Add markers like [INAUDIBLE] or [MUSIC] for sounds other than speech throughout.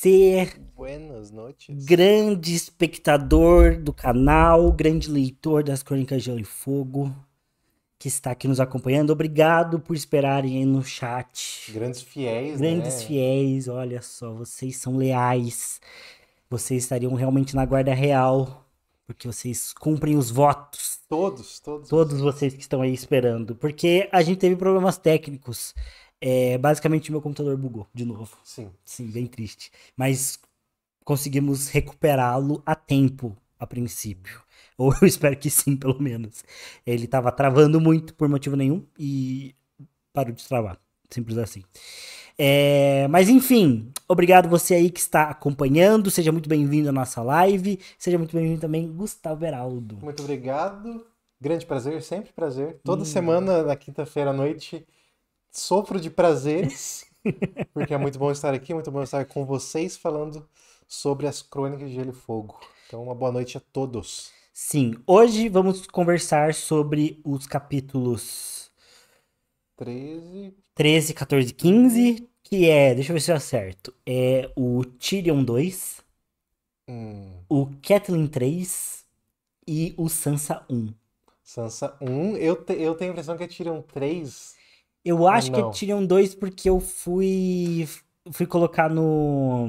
ser grande espectador do canal, grande leitor das Crônicas de Gelo e Fogo, que está aqui nos acompanhando. Obrigado por esperarem aí no chat. Grandes fiéis, né? Grandes né? fiéis, olha só, vocês são leais. Vocês estariam realmente na guarda real, porque vocês cumprem os votos. Todos, todos. Todos vocês que estão aí esperando, porque a gente teve problemas técnicos. É, basicamente, meu computador bugou de novo. Sim. Sim, bem triste. Mas conseguimos recuperá-lo a tempo, a princípio. [LAUGHS] Ou eu espero que sim, pelo menos. Ele estava travando muito por motivo nenhum e parou de travar. Simples assim. É, mas enfim, obrigado você aí que está acompanhando. Seja muito bem-vindo à nossa live. Seja muito bem-vindo também, Gustavo Beraldo Muito obrigado. Grande prazer, sempre prazer. Toda hum. semana, na quinta-feira à noite, sofro de prazeres, [LAUGHS] porque é muito bom estar aqui, é muito bom estar com vocês falando sobre as crônicas de Gelo e Fogo. Então, uma boa noite a todos. Sim, hoje vamos conversar sobre os capítulos 13, 13 14 15, que é, deixa eu ver se eu acerto, é o Tyrion 2, hum. o Catelyn 3 e o Sansa 1. Sansa 1, eu, te, eu tenho a impressão que é Tyrion 3 eu ah, acho que Tyrion 2 porque eu fui fui colocar no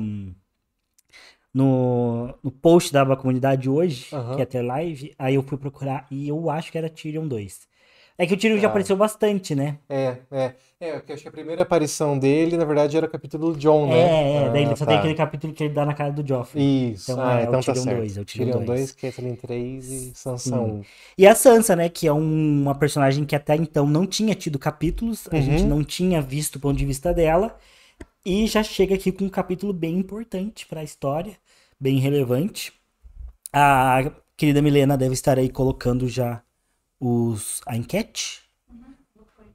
no, no post da comunidade hoje, uhum. que ia é ter live, aí eu fui procurar e eu acho que era Tyrion 2. É que o Tiro já ah. apareceu bastante, né? É, é. É, eu acho que a primeira aparição dele, na verdade, era o capítulo do John, né? É, é. Daí ele ah, só tá. tem aquele capítulo que ele dá na cara do Joffrey. Isso. Então, ah, é, é então o tá certo. 2, é o Tyrion, Tyrion 2. 2, é Catelyn 3 e Sansa 1. E a Sansa, né? Que é um, uma personagem que até então não tinha tido capítulos. Uhum. A gente uhum. não tinha visto o ponto de vista dela. E já chega aqui com um capítulo bem importante para a história. Bem relevante. A querida Milena deve estar aí colocando já os, a enquete. Uhum.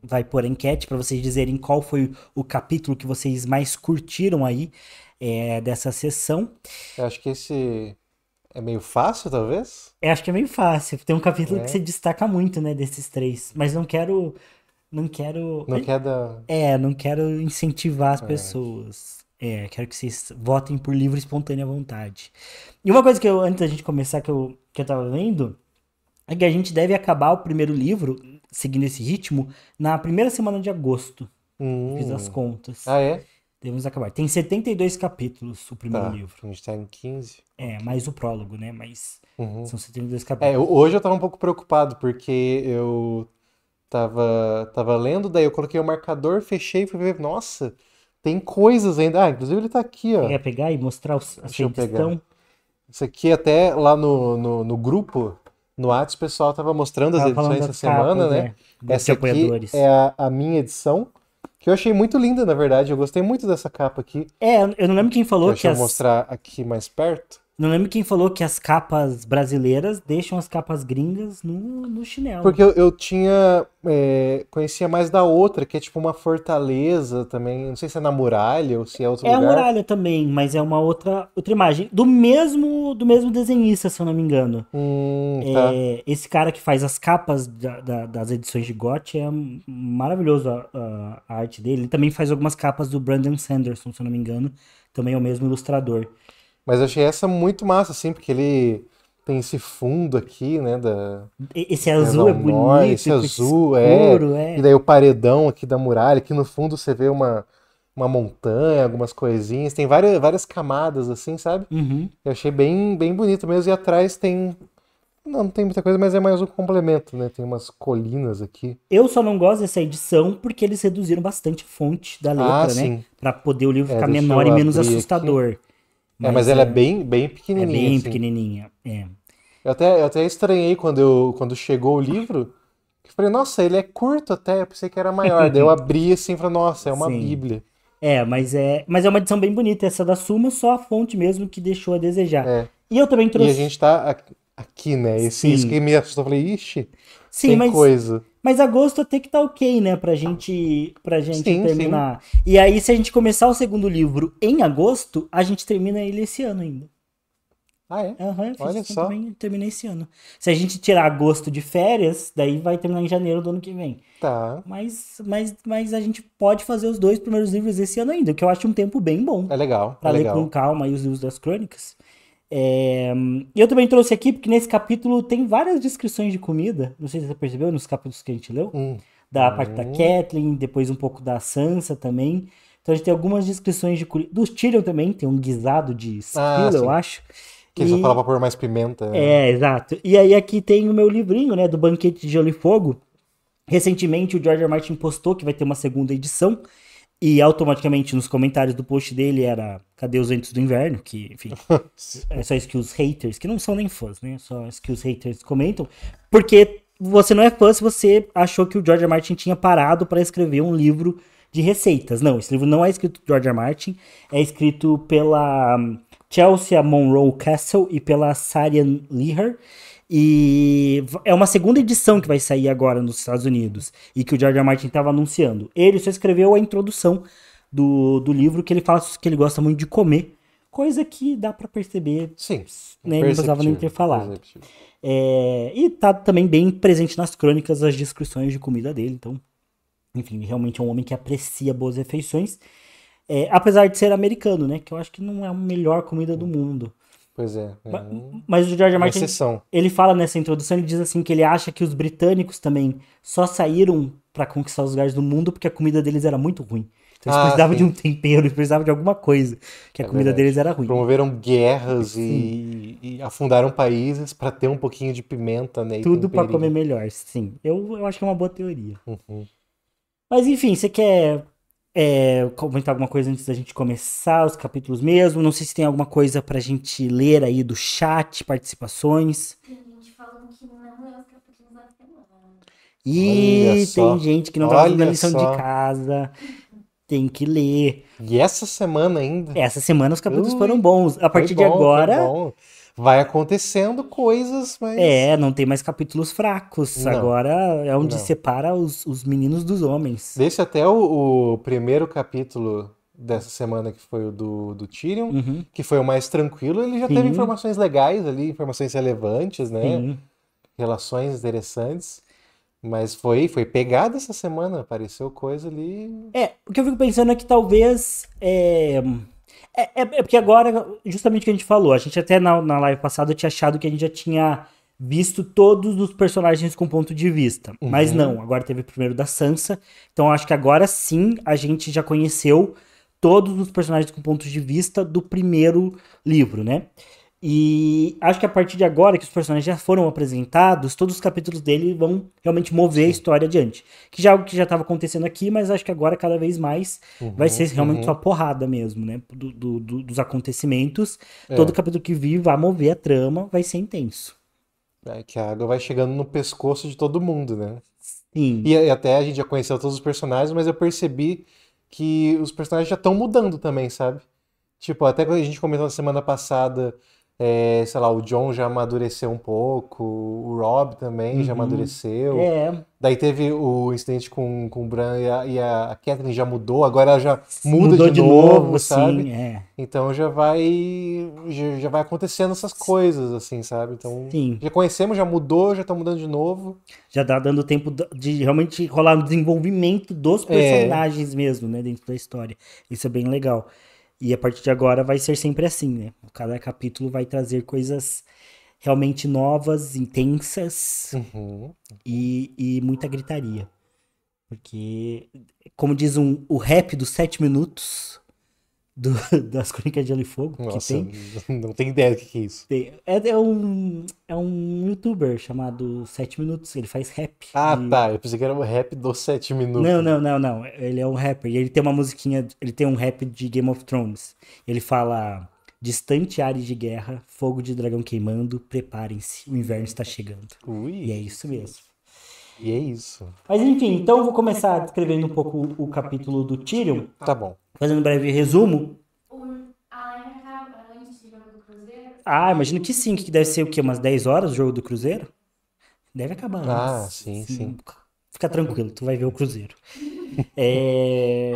Vai pôr a enquete para vocês dizerem qual foi o capítulo que vocês mais curtiram aí é, dessa sessão. Eu acho que esse é meio fácil, talvez? Eu é, acho que é meio fácil. Tem um capítulo é. que se destaca muito, né, desses três. Mas não quero. Não quero. Não quero. É, não quero incentivar as é. pessoas. É, quero que vocês votem por livre e espontânea vontade. E uma coisa que eu, antes da gente começar, que eu, que eu tava vendo, é que a gente deve acabar o primeiro livro, seguindo esse ritmo, na primeira semana de agosto. Hum. Fiz as contas. Ah, é? Devemos acabar. Tem 72 capítulos o primeiro tá, livro. A gente tá em 15. É, mais o prólogo, né? Mas uhum. são 72 é, capítulos. É, hoje eu tava um pouco preocupado, porque eu tava, tava lendo, daí eu coloquei o marcador, fechei e fui ver, nossa, tem coisas ainda. Ah, inclusive ele tá aqui, ó. Quer pegar e mostrar os, a Isso aqui é até lá no, no, no grupo no Atos, o pessoal estava mostrando tava as edições essa semana, né? né? Essa aqui é a, a, minha edição, que eu achei muito linda, na verdade. Eu gostei muito dessa capa aqui. É, eu não lembro quem falou Deixa que eu as... mostrar aqui mais perto. Não lembro quem falou que as capas brasileiras deixam as capas gringas no, no chinelo. Porque eu, eu tinha. É, conhecia mais da outra, que é tipo uma fortaleza também. Não sei se é na muralha ou se é outro é lugar. É a muralha também, mas é uma outra, outra imagem. Do mesmo do mesmo desenhista, se eu não me engano. Hum, é, tá. é, esse cara que faz as capas da, da, das edições de GOT é maravilhoso a, a, a arte dele. Ele também faz algumas capas do Brandon Sanderson, se eu não me engano. Também é o mesmo ilustrador. Mas eu achei essa muito massa, assim, porque ele tem esse fundo aqui, né? Da, é esse azul é bonito, esse azul escuro, é. é. E daí o paredão aqui da muralha, aqui no fundo você vê uma, uma montanha, algumas coisinhas, tem várias, várias camadas assim, sabe? Uhum. Eu achei bem, bem bonito mesmo. E atrás tem. Não, não tem muita coisa, mas é mais um complemento, né? Tem umas colinas aqui. Eu só não gosto dessa edição porque eles reduziram bastante a fonte da ah, letra, ah, né? Para Pra poder o livro é, ficar menor e menos assustador. Aqui. Ah, mas, é, mas ela é, é, bem, bem pequenininha. É bem assim. pequenininha, é. Eu até, eu até estranhei quando, eu, quando chegou o livro, que eu falei, nossa, ele é curto até, eu pensei que era maior. Daí eu [LAUGHS] abri assim e falei, nossa, é uma Sim. bíblia. É, mas é, mas é uma edição bem bonita essa da Suma, só a fonte mesmo que deixou a desejar. É. E eu também trouxe... E a gente tá aqui, né? Esse, Sim. isso que me assustou, eu falei, ixi... Sim, tem mas, coisa. Mas agosto até que tá ok, né? Pra gente, pra gente sim, terminar. Sim. E aí, se a gente começar o segundo livro em agosto, a gente termina ele esse ano ainda. Ah, é? Uhum, Olha só. Também, terminei esse ano. Se a gente tirar agosto de férias, daí vai terminar em janeiro do ano que vem. Tá. Mas, mas, mas a gente pode fazer os dois primeiros livros esse ano ainda, que eu acho um tempo bem bom. É legal. Pra é ler legal. com calma aí os livros das crônicas. É... Eu também trouxe aqui porque nesse capítulo tem várias descrições de comida. Não sei se você percebeu nos capítulos que a gente leu. Hum. Da hum. parte da Kathleen, depois um pouco da Sansa também. Então a gente tem algumas descrições de dos Tyrion também, tem um guisado de esquilo, ah, eu acho. Que e... só falava por mais pimenta. Né? É, exato. E aí aqui tem o meu livrinho, né, do Banquete de Gelo e Fogo. Recentemente o George R. Martin postou que vai ter uma segunda edição. E automaticamente nos comentários do post dele era Cadê os ventos do inverno? Que, enfim, [LAUGHS] é só isso que os haters, que não são nem fãs, né? Só isso que os haters comentam. Porque você não é fã se você achou que o George Martin tinha parado para escrever um livro de receitas. Não, esse livro não é escrito por George Martin, é escrito pela hum, Chelsea Monroe Castle e pela Sarian Leher. E é uma segunda edição que vai sair agora nos Estados Unidos e que o George R. Martin estava anunciando. Ele só escreveu a introdução do, do livro que ele fala que ele gosta muito de comer, coisa que dá para perceber. Sim. É né? Não precisava nem ter falado. É, e tá também bem presente nas crônicas as descrições de comida dele. Então, enfim, realmente é um homem que aprecia boas refeições. É, apesar de ser americano, né? Que eu acho que não é a melhor comida do mundo. Pois é. é mas, mas, o George é Martin, exceção. ele fala nessa introdução, ele diz assim que ele acha que os britânicos também só saíram para conquistar os lugares do mundo porque a comida deles era muito ruim. Então eles ah, precisavam sim. de um tempero, eles precisavam de alguma coisa, que é a comida verdade. deles era ruim. Promoveram guerras e, e, afundaram países para ter um pouquinho de pimenta, né? Tudo para comer melhor, sim. Eu, eu acho que é uma boa teoria. Uhum. Mas enfim, você quer é, comentar alguma coisa antes da gente começar os capítulos mesmo. Não sei se tem alguma coisa pra gente ler aí do chat, participações. Tem gente falando que não é os capítulos da semana. E tem gente que não tá fazendo lição só. de casa. Tem que ler. E essa semana ainda? Essa semana os capítulos Ui, foram bons. A partir bom, de agora vai acontecendo coisas, mas. É, não tem mais capítulos fracos. Não, Agora é onde não. separa os, os meninos dos homens. Deixa até o, o, primeiro capítulo dessa semana, que foi o do, do Tyrion, uhum. que foi o mais tranquilo, ele já Sim. teve informações legais ali, informações relevantes, né? Sim. Relações interessantes. Mas foi, foi pegada essa semana, apareceu coisa ali. É, o que eu fico pensando é que talvez. É... É, é, é, porque agora, justamente o que a gente falou, a gente até na, na live passada tinha achado que a gente já tinha visto todos os personagens com ponto de vista. Uhum. Mas não, agora teve primeiro da Sansa. Então acho que agora sim a gente já conheceu todos os personagens com ponto de vista do primeiro livro, né? E acho que a partir de agora que os personagens já foram apresentados, todos os capítulos dele vão realmente mover Sim. a história adiante. Que já é algo que já estava acontecendo aqui, mas acho que agora cada vez mais uhum, vai ser realmente uhum. só porrada mesmo, né? Do, do, do, dos acontecimentos. É. Todo capítulo que vir vai mover a trama, vai ser intenso. É que a água vai chegando no pescoço de todo mundo, né? Sim. E, e até a gente já conheceu todos os personagens, mas eu percebi que os personagens já estão mudando também, sabe? Tipo, até quando a gente comentou na semana passada é, sei lá, o John já amadureceu um pouco, o Rob também uhum. já amadureceu. É. Daí teve o incidente com, com o Bran e a, e a Catherine já mudou, agora ela já muda Mudou de, de novo, novo, sabe? Sim, é. Então já vai já, já, vai acontecendo essas coisas, assim, sabe? Então sim. já conhecemos, já mudou, já está mudando de novo. Já está dando tempo de realmente rolar o um desenvolvimento dos é. personagens é. mesmo, né? Dentro da história. Isso é bem legal. E a partir de agora vai ser sempre assim, né? Cada capítulo vai trazer coisas realmente novas, intensas uhum. e, e muita gritaria. Porque, como diz um, o rap dos sete minutos, do, [LAUGHS] das Crônicas de Gelo e Fogo. Nossa, que tem. [LAUGHS] não tenho ideia do que é isso. É, é, um, é um youtuber chamado 7 Minutos, ele faz rap. Ah, tá, eu pensei que era um rap dos 7 Minutos. Não, não, não, não, ele é um rapper. E ele tem uma musiquinha, ele tem um rap de Game of Thrones. Ele fala, distante área de guerra, fogo de dragão queimando, preparem-se, o inverno está chegando. Ui. E é isso mesmo. E é isso. Mas enfim, então eu vou começar descrevendo um pouco o capítulo do Tyrion. Tá bom. Fazendo um breve resumo. Ah, imagino que sim, que deve ser o quê? Umas 10 horas o jogo do Cruzeiro? Deve acabar. Ah, sim, sim, sim. Fica tranquilo, tu vai ver o Cruzeiro. [LAUGHS] é...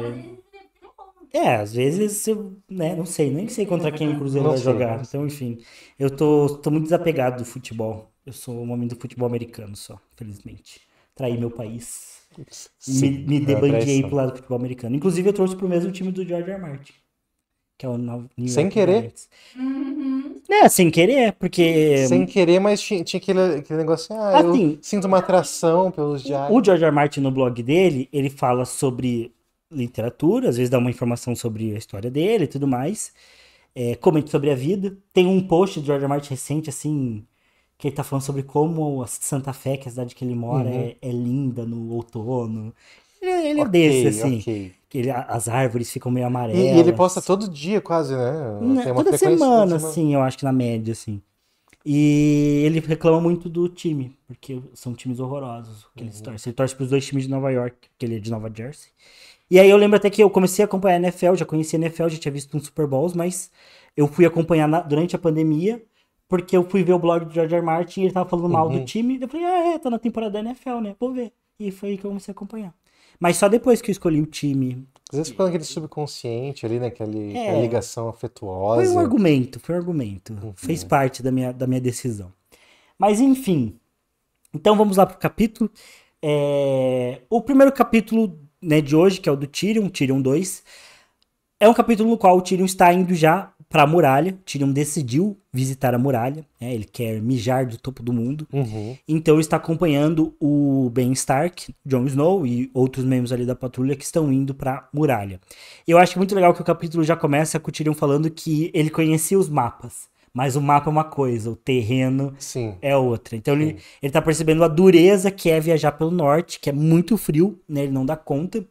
É, é, às vezes eu né, não sei, nem sei contra quem o Cruzeiro não vai sei. jogar. Né? Então, enfim, eu tô, tô muito desapegado do futebol. Eu sou um homem do futebol americano só, felizmente traí meu país. Sim, me, é me para pro lado do futebol americano. Inclusive, eu trouxe pro mesmo time do George R. Martin. Que é o New York Sem querer? Uhum. É, sem querer, porque. Sem querer, mas tinha, tinha aquele, aquele negócio. Assim, ah, assim, eu sinto uma atração pelos diários. O George R. Martin, no blog dele, ele fala sobre literatura, às vezes dá uma informação sobre a história dele e tudo mais. É, comente sobre a vida. Tem um post do George R. Martin recente, assim, que ele tá falando sobre como Santa Fé, que é a cidade que ele mora, uhum. é, é, linda no outono. Ele, é, ele é okay, é desse, assim. Okay. Que ele, as árvores ficam meio amarelas. E, e, ele posta todo dia, quase, né? Na, toda semana, assim, eu acho que na média, assim. E ele reclama muito do time, porque são times horrorosos que uhum. ele torce. Ele torce pros dois times de Nova York, que ele é de Nova Jersey. E aí eu lembro até que eu comecei a acompanhar a NFL, já conhecia a NFL, já tinha visto uns Super Bowls, mas eu fui acompanhar na, durante a pandemia porque eu fui ver o blog do George R. Martin e ele tava falando mal uhum. do time. Eu falei, ah, é, tá na temporada da NFL, né? Vou ver. E foi aí que eu comecei a acompanhar. Mas só depois que eu escolhi o time. Às vezes ficou naquele subconsciente ali, né, é, aquela ligação afetuosa. Foi um argumento, foi um argumento. Uhum. Fez parte da minha, da minha decisão. Mas enfim. Então vamos lá pro capítulo. É... O primeiro capítulo né, de hoje, que é o do Tyrion, Tyrion 2, é um capítulo no qual o Tyrion está indo já para a muralha. Tyrion decidiu visitar a muralha, né? ele quer mijar do topo do mundo. Uhum. Então está acompanhando o Ben Stark, Jon Snow e outros membros ali da patrulha que estão indo para muralha. Eu acho muito legal que o capítulo já começa com o Tyrion falando que ele conhecia os mapas. Mas o mapa é uma coisa, o terreno Sim. é outra. Então ele, ele tá percebendo a dureza que é viajar pelo norte, que é muito frio, né? Ele não dá conta.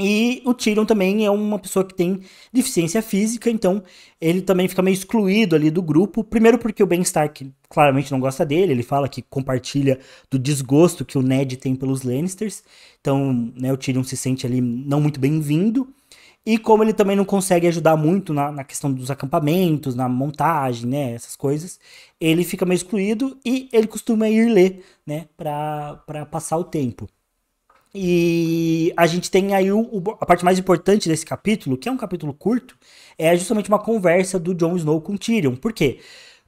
E o Tyrion também é uma pessoa que tem deficiência física, então ele também fica meio excluído ali do grupo. Primeiro porque o Ben Stark claramente não gosta dele, ele fala que compartilha do desgosto que o Ned tem pelos Lannisters. Então, né, o Tyrion se sente ali não muito bem-vindo. E como ele também não consegue ajudar muito na, na, questão dos acampamentos, na montagem, né, essas coisas, ele fica meio excluído e ele costuma ir ler, né, para passar o tempo. E a gente tem aí o, o, a parte mais importante desse capítulo, que é um capítulo curto, é justamente uma conversa do Jon Snow com Tyrion. Por quê?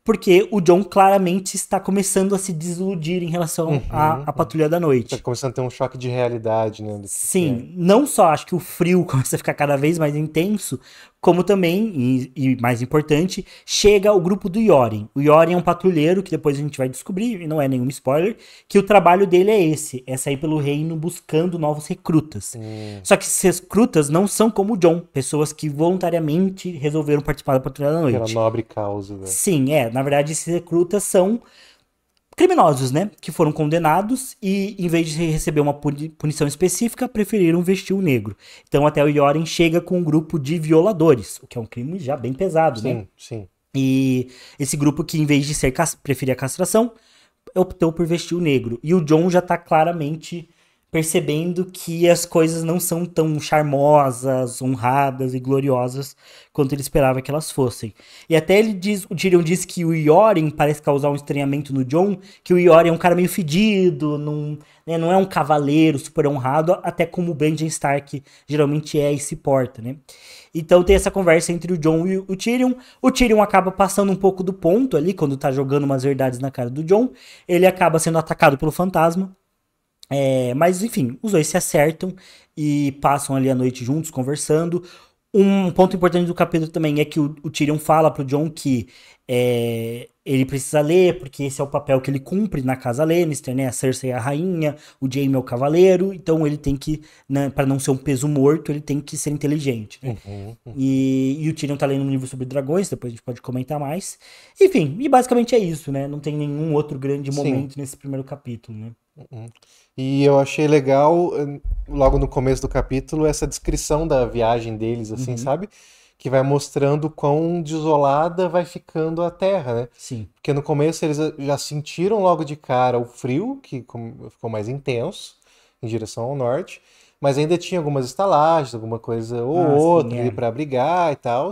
Porque o Jon claramente está começando a se desiludir em relação uhum, à, à uhum. Patrulha da Noite. Está começando a ter um choque de realidade, né? Sim, é. não só acho que o frio [LAUGHS] começa a ficar cada vez mais intenso, como também, e, e, mais importante, chega o grupo do Yorin. O Yorin é um patrulheiro, que depois a gente vai descobrir, e não é nenhum spoiler, que o trabalho dele é esse, é sair pelo reino buscando novos recrutas. Hum. Só que esses recrutas não são como o John, pessoas que voluntariamente resolveram participar da Patrulha da Noite. Era nobre causa, né? Sim, é. Na verdade, esses recrutas são criminosos, né? Que foram condenados e, em vez de receber uma punição específica, preferiram vestir o negro. Então, até o Yoren chega com um grupo de violadores, o que é um crime já bem pesado, sim, né? Sim, sim. E esse grupo que, em vez de ser preferir a castração, optou por vestir o negro. E o John já tá claramente percebendo que as coisas não são tão charmosas, honradas e gloriosas quanto ele esperava que elas fossem. E até ele diz, o Tyrion diz que o Yoren parece causar um estranhamento no John, que o Yoren é um cara meio fedido, não, né, não é um cavaleiro super honrado, até como o Benjen Stark geralmente é e se porta, né? Então tem essa conversa entre o John e o Tyrion. O Tyrion acaba passando um pouco do ponto ali, quando tá jogando umas verdades na cara do John. Ele acaba sendo atacado pelo fantasma é, mas enfim, os dois se acertam e passam ali a noite juntos conversando. Um ponto importante do capítulo também é que o, o Tyrion fala pro John que é, ele precisa ler, porque esse é o papel que ele cumpre na casa Lannister, né? A Cersei é a rainha, o Jaime é o cavaleiro, então ele tem que, né, para não ser um peso morto, ele tem que ser inteligente. Né? Uhum, uhum, E, e, o Tyrion tá lendo um livro sobre dragões, depois a gente pode comentar mais. Enfim, e basicamente é isso, né? Não tem nenhum outro grande momento Sim. nesse primeiro capítulo, né? Uhum. E eu achei legal, hum, logo no começo do capítulo, essa descrição da viagem deles, assim, uhum. sabe? Que vai mostrando quão desolada vai ficando a terra, né? Sim. Porque no começo eles ah, já sentiram logo de cara o frio, que ficou mais intenso, em direção ao norte. Mas ainda tinha algumas estalagens, alguma coisa ou ah, outra é. para abrigar e tal.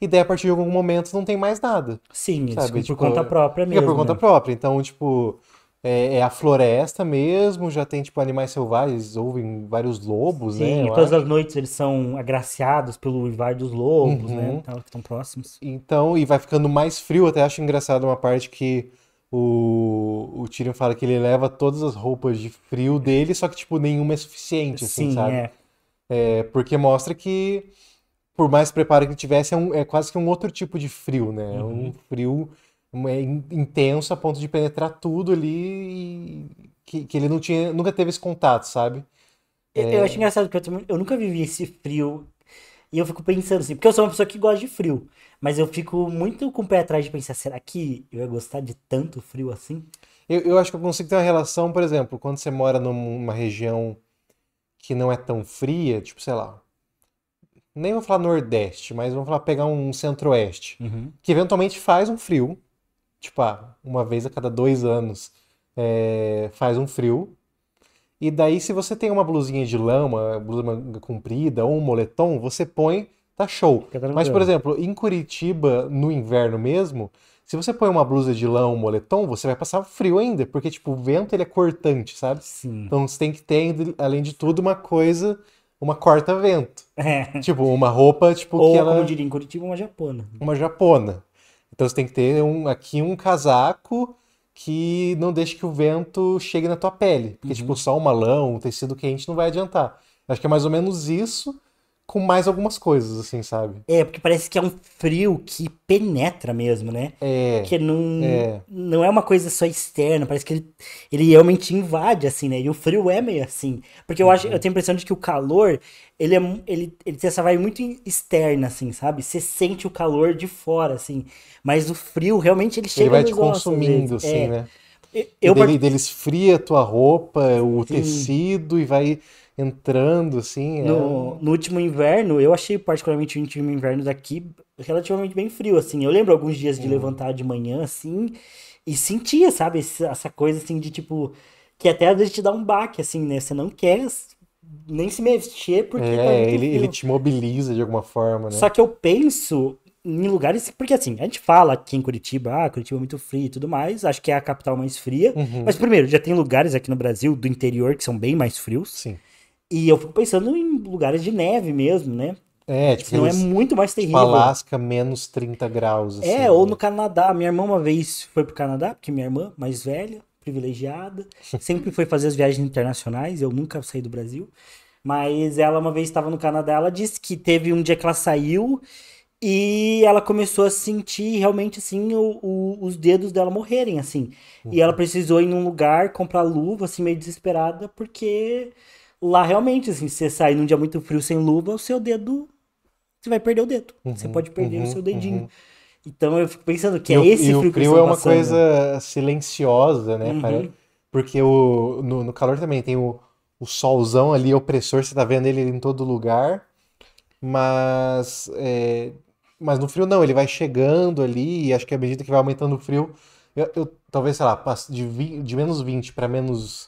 E daí, a partir de algum momento, não tem mais nada. Sim, sabe? Tipo, por conta própria mesmo. É por conta né? própria. Então, tipo, é, é, a floresta mesmo, já tem tipo animais selvagens, ouvem vários lobos, Sim, né? Sim, todas acho. as noites eles são agraciados pelo invade dos lobos, né, uhum. né? Tal, que estão próximos. Então, e vai ficando mais frio, até acho engraçado uma parte que o, o Tyrion fala que ele leva todas as roupas de frio dele, só que tipo nenhuma é suficiente, assim, Sim, sabe? É. é. porque mostra que por mais preparo que tivesse, é, um, é, quase que um outro tipo de frio, né? Uhum. Um frio é intenso a ponto de penetrar tudo ali e que, que ele não tinha, nunca teve esse contato, sabe? É... Eu acho é. engraçado porque eu, eu nunca vivi esse frio e eu fico pensando assim, porque eu sou uma pessoa que gosta de frio, mas eu fico muito com o pé atrás de pensar, será que eu ia gostar de tanto frio assim? Eu, eu acho que eu consigo ter uma relação, por exemplo, quando você mora numa região que não é tão fria, tipo, sei lá, nem vou falar Nordeste, mas vamos falar pegar um Centro-Oeste, uhum. que eventualmente faz um frio, tipo, ah, uma vez a cada dois anos é, faz um frio. E daí, se você tem uma blusinha de lã, uma blusa comprida ou um moletom, você põe, tá show. Mas, por exemplo, em Curitiba, no inverno mesmo, se você põe uma blusa de lã ou um moletom, você vai passar frio ainda, porque, tipo, o vento ele é cortante, sabe? Sim. Então você tem que ter, além de tudo, uma coisa uma corta-vento. É. Tipo, uma roupa, tipo, Ou, que ela... como diria em Curitiba, uma japona. Uma japona. Então você tem que ter um, aqui um casaco que não deixe que o vento chegue na tua pele. Porque, uhum. tipo, só um malão, um tecido quente não vai adiantar. Acho que é mais ou menos isso com mais algumas coisas, assim, sabe? É, porque parece que é um frio que penetra mesmo, né? É. Que não é, não é uma coisa só externa, parece que ele, ele realmente invade, assim, né? E o frio é meio assim. Porque eu, acho, uhum. eu tenho a impressão de que o calor, ele, é, ele, ele tem essa vibe muito externa, assim, sabe? Você sente o calor de fora, assim. Mas o frio, realmente, ele chega Ele vai te consumindo, assim, é. né? Eu, eu dele, Dele esfria a tua roupa, o Sim. tecido, e vai entrando, assim. É no, é... no último inverno, eu achei particularmente o último inverno daqui relativamente bem frio, assim. Eu lembro alguns dias de uhum. levantar de manhã, assim, e sentia, sabe, essa coisa, assim, de tipo. Que até às vezes te dá um baque, assim, né? Você não quer nem se mexer porque. É, tá ele, ele te mobiliza de alguma forma, né? Só que eu penso em lugares. Porque assim, a gente fala aqui em Curitiba, ah, Curitiba é muito frio e tudo mais, acho que é a capital mais fria. Uhum. Mas primeiro, já tem lugares aqui no Brasil do interior que são bem mais frios. Sim. E eu fico pensando em lugares de neve mesmo, né? É, tipo, Não é muito mais tipo, terrível. Tipo Alasca, menos 30 graus. É, assim, é, ou né? no Canadá. Minha irmã uma vez foi pro Canadá, porque minha irmã, mais velha, privilegiada, [LAUGHS] sempre foi fazer as viagens internacionais, eu nunca saí do Brasil. Mas ela uma vez estava no Canadá, ela disse que teve um dia que ela saiu e ela começou a sentir realmente assim o, o, os dedos dela morrerem assim. Uhum. E ela precisou ir num lugar comprar luva assim meio desesperada porque Lá realmente, assim, se você sair num dia muito frio sem luva, o seu dedo. Você vai perder o dedo. Uhum, você pode perder uhum, o seu dedinho. Uhum. Então eu fico pensando que e é esse frio, frio O frio é uma coisa silenciosa, né, uhum. Porque o, no, no, calor também tem o, o solzão ali opressor, você tá vendo ele em todo lugar. Mas. É, mas no frio não, ele vai chegando ali, e acho que à medida que vai aumentando o frio, eu, eu, talvez, sei lá, de, 20, de menos 20 para menos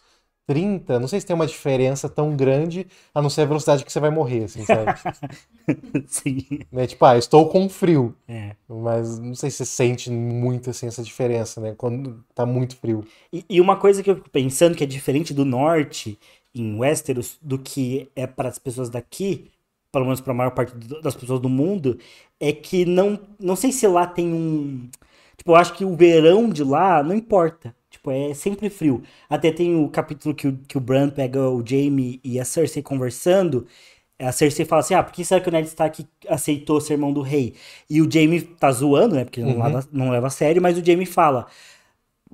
30, não sei se tem uma diferença tão grande, a não ser a velocidade que você vai morrer, assim, sabe? [LAUGHS] Sim. Né, tipo, ah, estou com frio. É. Mas não sei se você sente muito, assim, essa diferença, né? Quando tá muito frio. E, e uma coisa que eu fico pensando que é diferente do norte, em Westeros, do que é para as pessoas daqui, pelo menos para a maior parte das pessoas do mundo, é que não, não sei se lá tem um... Tipo, eu acho que o verão de lá não importa. Tipo, é sempre frio. Até tem o capítulo que o, que o Bran pega o Jamie e a Cersei conversando. A Cersei fala assim: ah, por que será que o Ned Stark aceitou ser irmão do rei? E o Jamie tá zoando, né? Porque uhum. não, leva, não leva a sério, mas o Jamie fala.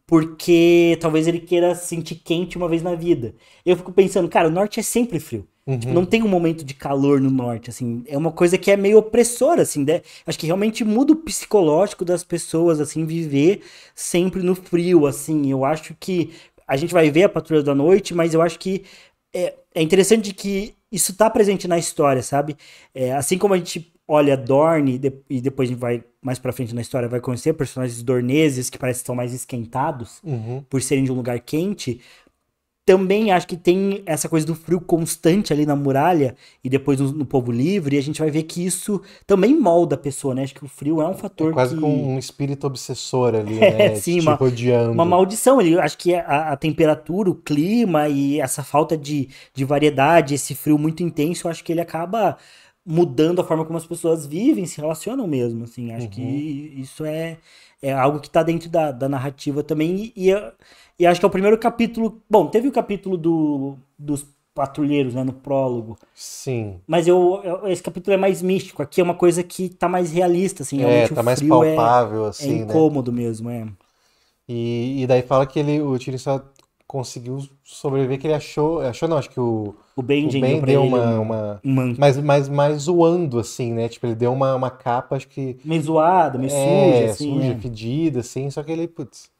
Porque talvez ele queira sentir quente uma vez na vida. Eu fico pensando, cara, o norte é sempre frio. Tipo, uhum. não tem um momento de calor no norte, assim. É uma coisa que é meio opressora, assim. Né? Acho que realmente muda o psicológico das pessoas, assim, viver sempre no frio, assim. Eu acho que a gente vai ver a Patrulha da Noite, mas eu acho que é, é interessante que isso está presente na história, sabe? É, assim como a gente olha Dorne e depois a gente vai mais para frente na história vai conhecer personagens dorneses que parecem que estão mais esquentados uhum. por serem de um lugar quente também acho que tem essa coisa do frio constante ali na muralha e depois no, no, povo livre, e a gente vai ver que isso também molda a pessoa, né? Acho que o frio é um fator. É quase que... com um espírito obsessor ali, [LAUGHS] é, né? Sim, uma, uma, maldição ali. Acho que a, a, temperatura, o clima e essa falta de, de variedade, esse frio muito intenso, acho que ele acaba mudando a forma como as pessoas vivem, se relacionam mesmo, assim. Acho uhum. que isso é, é algo que está dentro da, da narrativa também. E, e e acho que é o primeiro capítulo. Bom, teve o capítulo do, dos patrulheiros, né, no prólogo. Sim. Mas eu, eu, esse capítulo é mais místico. Aqui é uma coisa que tá mais realista, assim. É, tá mais é- palpável, é, assim. É incômodo né? mesmo, é. E, e daí fala que ele, o Tiri só conseguiu sobreviver, que ele achou. Achou, não, acho que o. O Ben, o ben deu uma. uma um mas, mas, mas zoando, assim, né? Tipo, ele deu uma, uma capa, acho que. Meio zoada, meio é, suja, assim. Suja, é. fedida, assim, só que ele, putz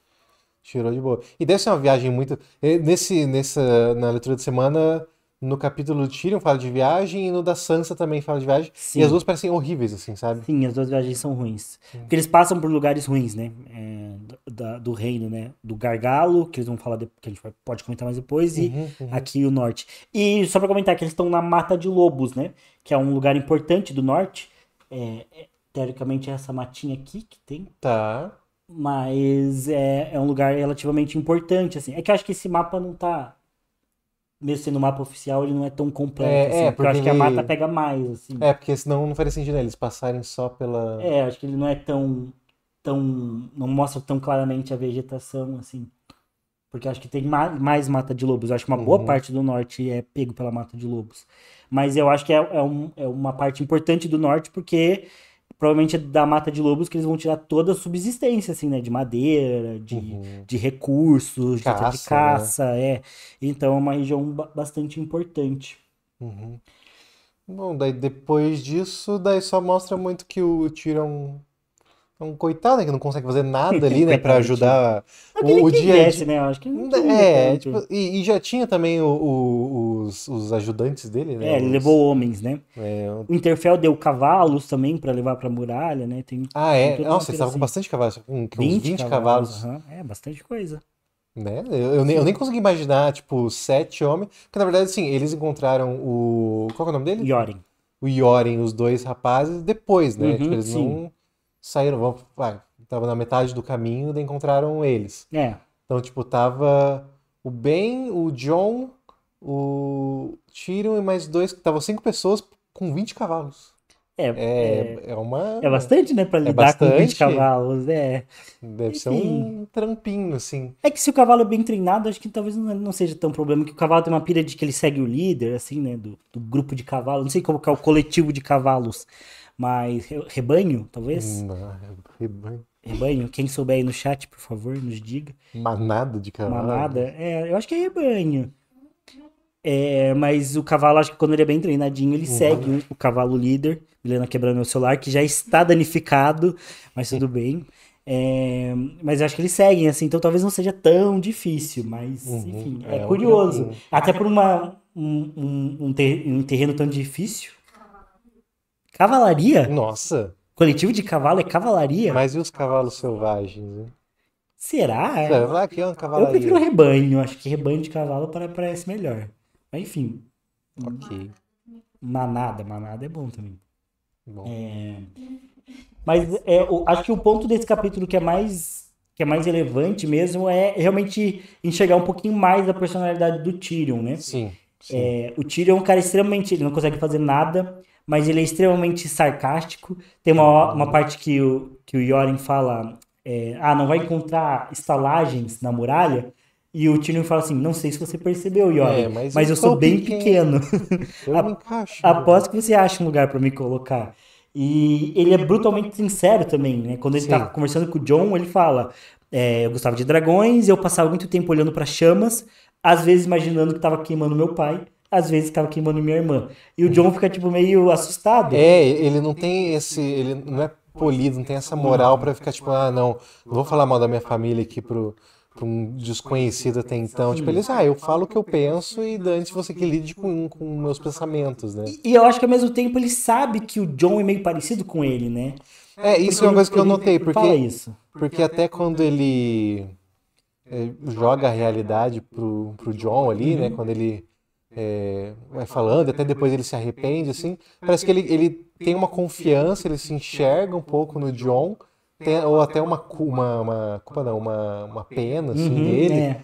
Tirou de boa. E deve ser uma viagem muito. Nesse, nessa, na leitura de semana, no capítulo do Tyrion fala de viagem e no da Sansa também fala de viagem. Sim. E as duas parecem horríveis, assim, sabe? Sim, as duas viagens são ruins. Sim. Porque eles passam por lugares ruins, né? É, da, do reino, né? Do Gargalo, que eles vão falar, depois, que a gente pode comentar mais depois, e uhum, uhum. aqui o norte. E só pra comentar que eles estão na Mata de Lobos, né? Que é um lugar importante do norte. É, é, teoricamente é essa matinha aqui que tem. Tá mas é, é um lugar relativamente importante, assim. É que eu acho que esse mapa não tá. Mesmo sendo um mapa oficial, ele não é tão completo. É, assim, é porque eu acho que a mata pega mais, assim. É, porque senão não faria sentido né? eles passarem só pela. É, acho que ele não é tão. tão não mostra tão claramente a vegetação, assim. Porque acho que tem mais mata de lobos. Eu acho que uma uhum. boa parte do norte é pego pela mata de lobos. Mas eu acho que é, é, um, é uma parte importante do norte, porque provavelmente é da mata de lobos que eles vão tirar toda a subsistência, assim, né? De madeira, de, uhum. de recursos, caça, de, de caça, né? é. Então é uma região bastante importante. Uhum. Bom, daí depois disso, daí só mostra muito que o tiram é um coitado, né, que não consegue fazer nada [LAUGHS] ali, né, para ajudar é o, o dia. Conhece, né? Acho que não é, é tipo, e, e, já tinha também o, o, os, os ajudantes dele, né? É, ele os... levou homens, né? É, O Interfell deu cavalos também para levar para muralha, né? Tem, ah, é. Tem Nossa, ele estava com assim. bastante cavalos, com, com 20 uns 20 cavalos. cavalos. Uhum. É, bastante coisa. Né? Eu, eu, nem, eu nem consegui imaginar, tipo, sete homens. Porque, na verdade, assim, eles encontraram o. Qual é o nome dele? Yoren. O Yoren, os dois rapazes, depois, né? Uhum, tipo, eles sim. não saíram, vão, ah, tava na metade do caminho, e encontraram eles. É. Então, tipo, tava o Ben, o John, o Tyrion e mais dois, que estavam cinco pessoas com 20 cavalos. É, é, é, é, uma. É bastante, né? Pra é lidar é com 20 cavalos, é Deve Enfim. ser um trampinho, assim. É que se o cavalo é bem treinado, acho que talvez não seja tão problema, que o cavalo tem uma pira de que ele segue o líder, assim, né? Do, do grupo de cavalos. Não sei como é o coletivo de cavalos. Mas rebanho, talvez? Hum, rebanho. Rebanho, quem souber aí no chat, por favor, nos diga. Manada de cavalo. Manada, né? é, eu acho que é rebanho. É, mas o cavalo, acho que quando ele é bem treinadinho, ele uhum. segue o cavalo líder. Milena quebrando meu celular, que já está danificado, mas tudo bem. É, mas acho que eles seguem, assim, então talvez não seja tão difícil, mas uhum. enfim, é, é curioso. Até por uma, um, um, um terreno tão difícil, Cavalaria? Nossa. Coletivo de cavalo é cavalaria? Mas e os cavalos selvagens? Né? Será? É. Será que é uma cavalaria? Eu prefiro rebanho. Acho que rebanho de cavalo parece melhor. Mas enfim. Ok. Manada. Manada é bom também. Bom. É... Mas é, acho que o ponto desse capítulo que é mais que é mais relevante mesmo é realmente enxergar um pouquinho mais a personalidade do Tyrion, né? Sim. É, sim. É, o Tyrion é um cara extremamente... Ele não consegue fazer nada mas ele é extremamente sarcástico. Tem uma, uma parte que o, que o Yoren fala: é, ah, não vai encontrar estalagens na muralha. E o Tino fala assim: não sei se você percebeu, Yoren, é, mas, mas, é eu, sou bem pequeno. pequeno. [LAUGHS] Eu me encaixo. Aposto que você acha um lugar para me colocar. E ele é brutalmente sincero também, né? Quando ele tá Sim. tá conversando com o John, ele fala: é, Eu gostava de dragões, eu passava muito tempo olhando para chamas, às vezes imaginando que estava queimando meu pai às vezes estava queimando minha irmã. E o John fica, tipo, meio assustado. É, ele não tem esse. Ele não é polido, não tem essa moral para ficar, tipo, ah, não, não vou falar mal da minha família aqui pro, pro um desconhecido até então. Sim. Tipo, eles, ah, eu falo o que eu penso e Dante você que lide com, com meus pensamentos, né? E, e, eu acho que ao mesmo tempo ele sabe que o John é meio parecido com ele, né? É, porque isso é uma coisa que eu notei, porque. Fala isso. Porque até quando ele é, joga a realidade pro, pro John ali, né? uhum. né? Quando ele é, vai falando, até depois ele se arrepende, assim. assim. Parece que ele, ele tem uma confiança, ele se enxerga um pouco no John, tem, ou até uma, uma, uma, culpa não, uma, uma pena, assim, uhum, dele. É.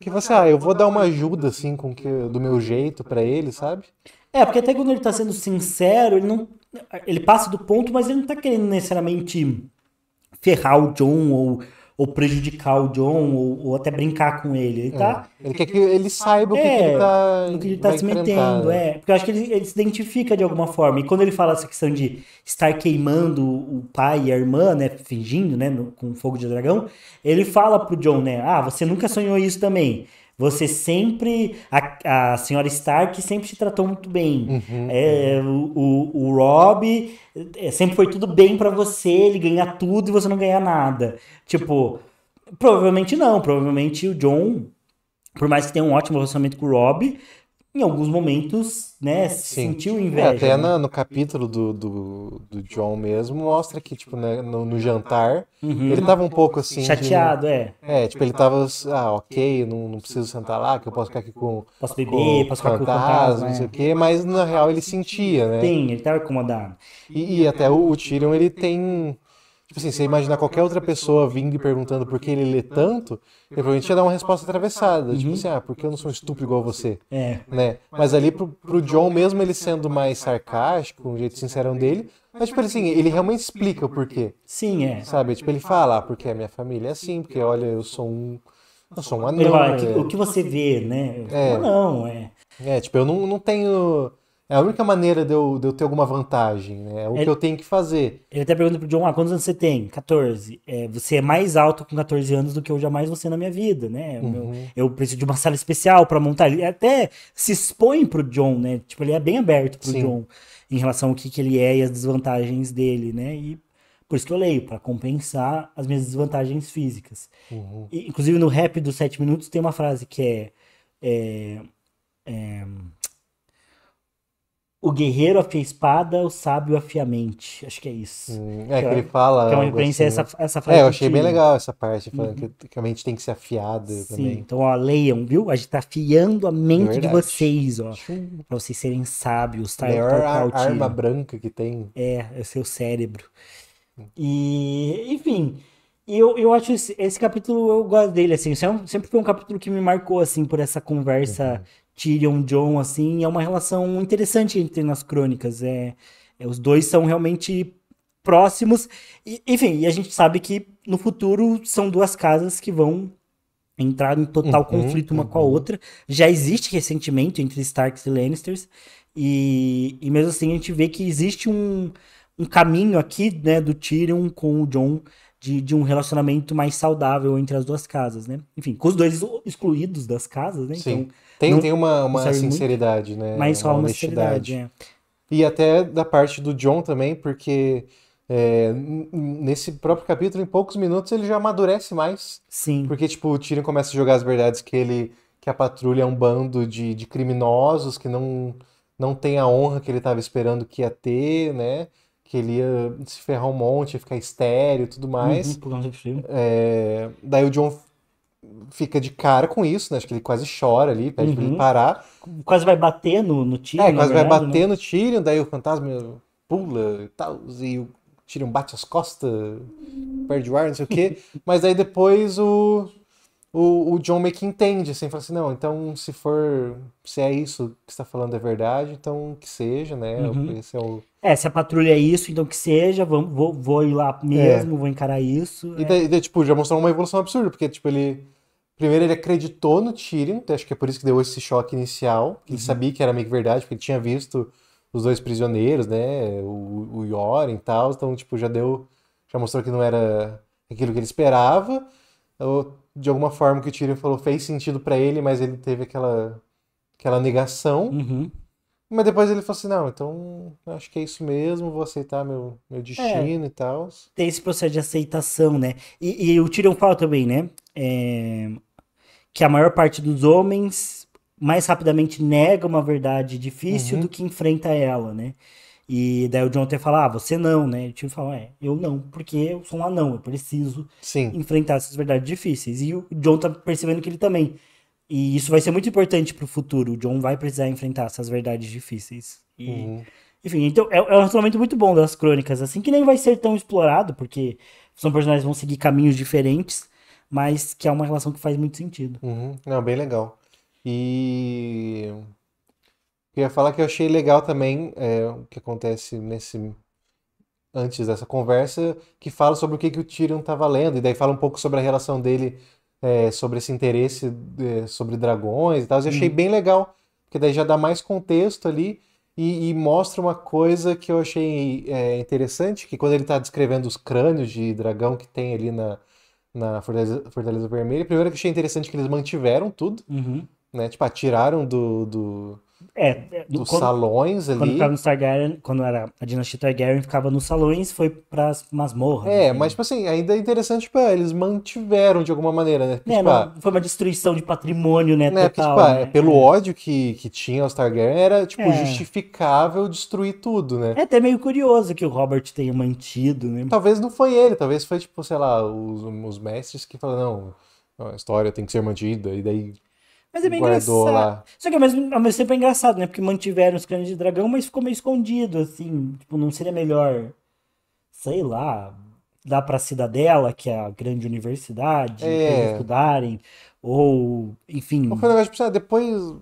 Que você, ah, eu vou dar uma ajuda, assim, com que, do meu jeito para ele, sabe? É, porque até quando ele tá sendo sincero, ele não. Ele passa do ponto, mas ele não tá querendo necessariamente ferrar o John ou ou prejudicar o John, ou, ou até brincar com ele. Ele, tá... É. ele quer que ele saiba o que, que ele é, tá, no que ele tá se metendo. Né? É. Porque eu acho que ele, ele, se identifica de alguma forma. E quando ele fala essa questão de estar queimando o pai e a irmã, né? Fingindo, né? No, com fogo de dragão, ele fala pro John, né? Ah, você nunca sonhou isso também. Você sempre. A, a senhora Stark sempre te tratou muito bem. Uhum, é, uhum. O, o, o Rob é, sempre foi tudo bem para você, ele ganha tudo e você não ganha nada. Tipo, provavelmente não. Provavelmente o John, por mais que tenha um ótimo relacionamento com o Rob, em alguns momentos, né, é, se sentiu é, inveja. É, até né? no, no capítulo do, do, do, John mesmo, mostra que, tipo, né, no, no, jantar, uhum. ele tava um pouco assim. Chateado, de, é. É, tipo, ele tava, ah, ok, não, não preciso sentar lá, que eu posso ficar aqui com. Posso beber, com posso ficar com o fantasma, não sei o é. quê, mas na real ele sentia, né? Tem, ele tava incomodado. E, e até o, o Tyrion, ele tem Tipo assim, você imaginar qualquer outra pessoa vindo e perguntando por que ele lê tanto, ele provavelmente ia dar uma resposta atravessada. Uhum. Tipo assim, ah, porque eu não sou estúpido igual você. É. Né? Mas ali pro, pro John, mesmo ele sendo mais sarcástico, um jeito sincerão dele, mas, tipo assim, ele realmente explica o porquê. Sim, é. Sabe? Tipo, ele fala, ah, porque a minha família é assim, porque olha, eu sou um. Eu sou um anão. Lá, é... O que é. você vê, né? É. Não, é. É, tipo, eu não, não tenho é a única maneira de eu, de eu ter alguma vantagem, né? É o ele, é- que eu tenho que fazer. Ele até pergunta pro John, ah, quantos anos você tem? 14. É, você é mais alto com 14 anos do que eu jamais vou ser na minha vida, né? Uhum. Eu, eu, preciso de uma sala especial para montar. Ele até se expõe pro John, né? Tipo, ele é bem aberto pro Sim. John em relação ao que, que ele é e as desvantagens dele, né? E por isso que eu leio, para compensar as minhas desvantagens físicas. Uhum. E, inclusive no rap dos 7 minutos tem uma frase que é, é, é o guerreiro afia a espada, o sábio afia a mente. Acho que é isso. Hum, é que, que ele fala. Que é uma referência assim, essa, né? essa frase. É, eu achei bem legal essa parte, falando uhum. que, a mente tem que ser afiada Sim, também. então, ó, leiam, viu? A gente tá afiando a é mente é de vocês, ó. Pra vocês serem sábios, tá? a arma branca que tem. É, é o seu cérebro. Hum. E, enfim. Eu, eu acho esse, esse capítulo, eu gosto dele, assim. É sempre foi um capítulo que me marcou, assim, por essa conversa. Uhum Tyrion, John, assim, é uma relação interessante entre nas crônicas. É, é os dois são realmente próximos. E, enfim, e a gente sabe que no futuro são duas casas que vão entrar em total uhum, conflito uma uhum. com a uhum. outra. Já existe ressentimento entre Starks e Lannisters. E, e mesmo assim a gente vê que existe um, um caminho aqui, né, do Tyrion com o John de, de um relacionamento mais saudável entre as duas casas, né? Enfim, com os dois excluídos das casas, né? Sim. Então, tem, tem uma, uma sinceridade, muito, né? Mas só uma, honestidade. É. E até da parte do John também, porque é, nesse próprio capítulo, em poucos minutos, ele já amadurece mais. Sim. Porque, tipo, o Tyrion começa a jogar as verdades que ele que a patrulha é um bando de, de criminosos que não, não tem a honra que ele estava esperando que ia ter, né? que ele ia se ferrar um monte, ia ficar estéreo e tudo mais. Uhum, é... Daí o John fica de cara com isso, né? Acho que ele quase chora ali, pede uhum. pra ele uhum. parar. Quase vai bater no, no Tyrion. É, quase verdade, vai bater né? no Tyrion, daí o fantasma pula e tal, e o Tyrion bate as costas, perde o ar, não sei o quê. [LAUGHS] Mas daí depois o o, o John meio que entende, assim, fala assim, não, então se for, se é isso que está falando é verdade, então que seja, né? Uhum. Esse é, o... é, se a patrulha é isso, então que seja, vou, vou ir lá mesmo, é. vou encarar isso. E é. daí, daí, tipo, já mostrou uma evolução absurda, porque, tipo, ele... Primeiro ele acreditou no Tyrion, então, acho que é por isso que deu esse choque inicial, que uhum. ele sabia que era meio que verdade, porque ele tinha visto os dois prisioneiros, né, o, o Yoren e tal, então, tipo, já deu... Já mostrou que não era aquilo que ele esperava. Eu, de alguma forma que o Tyrion falou fez sentido para ele, mas ele teve aquela, aquela negação. Uhum. Mas depois ele falou assim: não, então acho que é isso mesmo, vou aceitar meu, meu destino é, e tal. Tem esse processo de aceitação, né? E, e o Tyrion fala também, né? É, que a maior parte dos homens mais rapidamente nega uma verdade difícil uhum. do que enfrenta ela, né? E daí o John até fala, ah, você não, né? E o Tyrion fala, é, eu não, porque eu sou um anão, eu preciso Sim. enfrentar essas verdades difíceis. E o John tá percebendo que ele também. E isso vai ser muito importante pro futuro. O John vai precisar enfrentar essas verdades difíceis. E, uhum. Enfim, então é, é um relacionamento muito bom das crônicas, assim, que nem vai ser tão explorado, porque são personagens que vão seguir caminhos diferentes, mas que é uma relação que faz muito sentido. Uhum. Não, bem legal. E Queria falar que eu achei legal também é, o que acontece nesse antes dessa conversa, que fala sobre o que, que o Tyrion estava tá lendo, e daí fala um pouco sobre a relação dele, é, sobre esse interesse é, sobre dragões e tal. Eu achei hum. bem legal, porque daí já dá mais contexto ali e, e mostra uma coisa que eu achei é, interessante, que quando ele está descrevendo os crânios de dragão que tem ali na, na Fortaleza, Fortaleza Vermelha, primeiro que eu achei interessante que eles mantiveram tudo, uhum. né? Tipo, atiraram do, do é, dos quando, salões ali. Quando ficava Targaryen, quando era a dinastia Targaryen, ficava nos salões, foi pras masmorras. É, assim. mas tipo assim, ainda é interessante, tipo, é, eles mantiveram de alguma maneira, né? Porque, é, tipo, não, ah, foi uma destruição de patrimônio, né? né total, porque, tipo, ah, né? É, pelo é. ódio que, que tinha os Targaryen, era tipo é. justificável destruir tudo, né? É até meio curioso que o Robert tenha mantido, né? Talvez não foi ele, talvez foi, tipo, sei lá, os, os mestres que falaram, não, a história tem que ser mantida, e daí mas é bem engraçado. Lá. Só que ao mesmo, ao mesmo tempo é engraçado, né? Porque mantiveram os crânios de dragão, mas ficou meio escondido, assim. Tipo, não seria melhor, sei lá, dar pra cidadela, que é a grande universidade, é. estudarem. Ou, enfim. foi um negócio depois,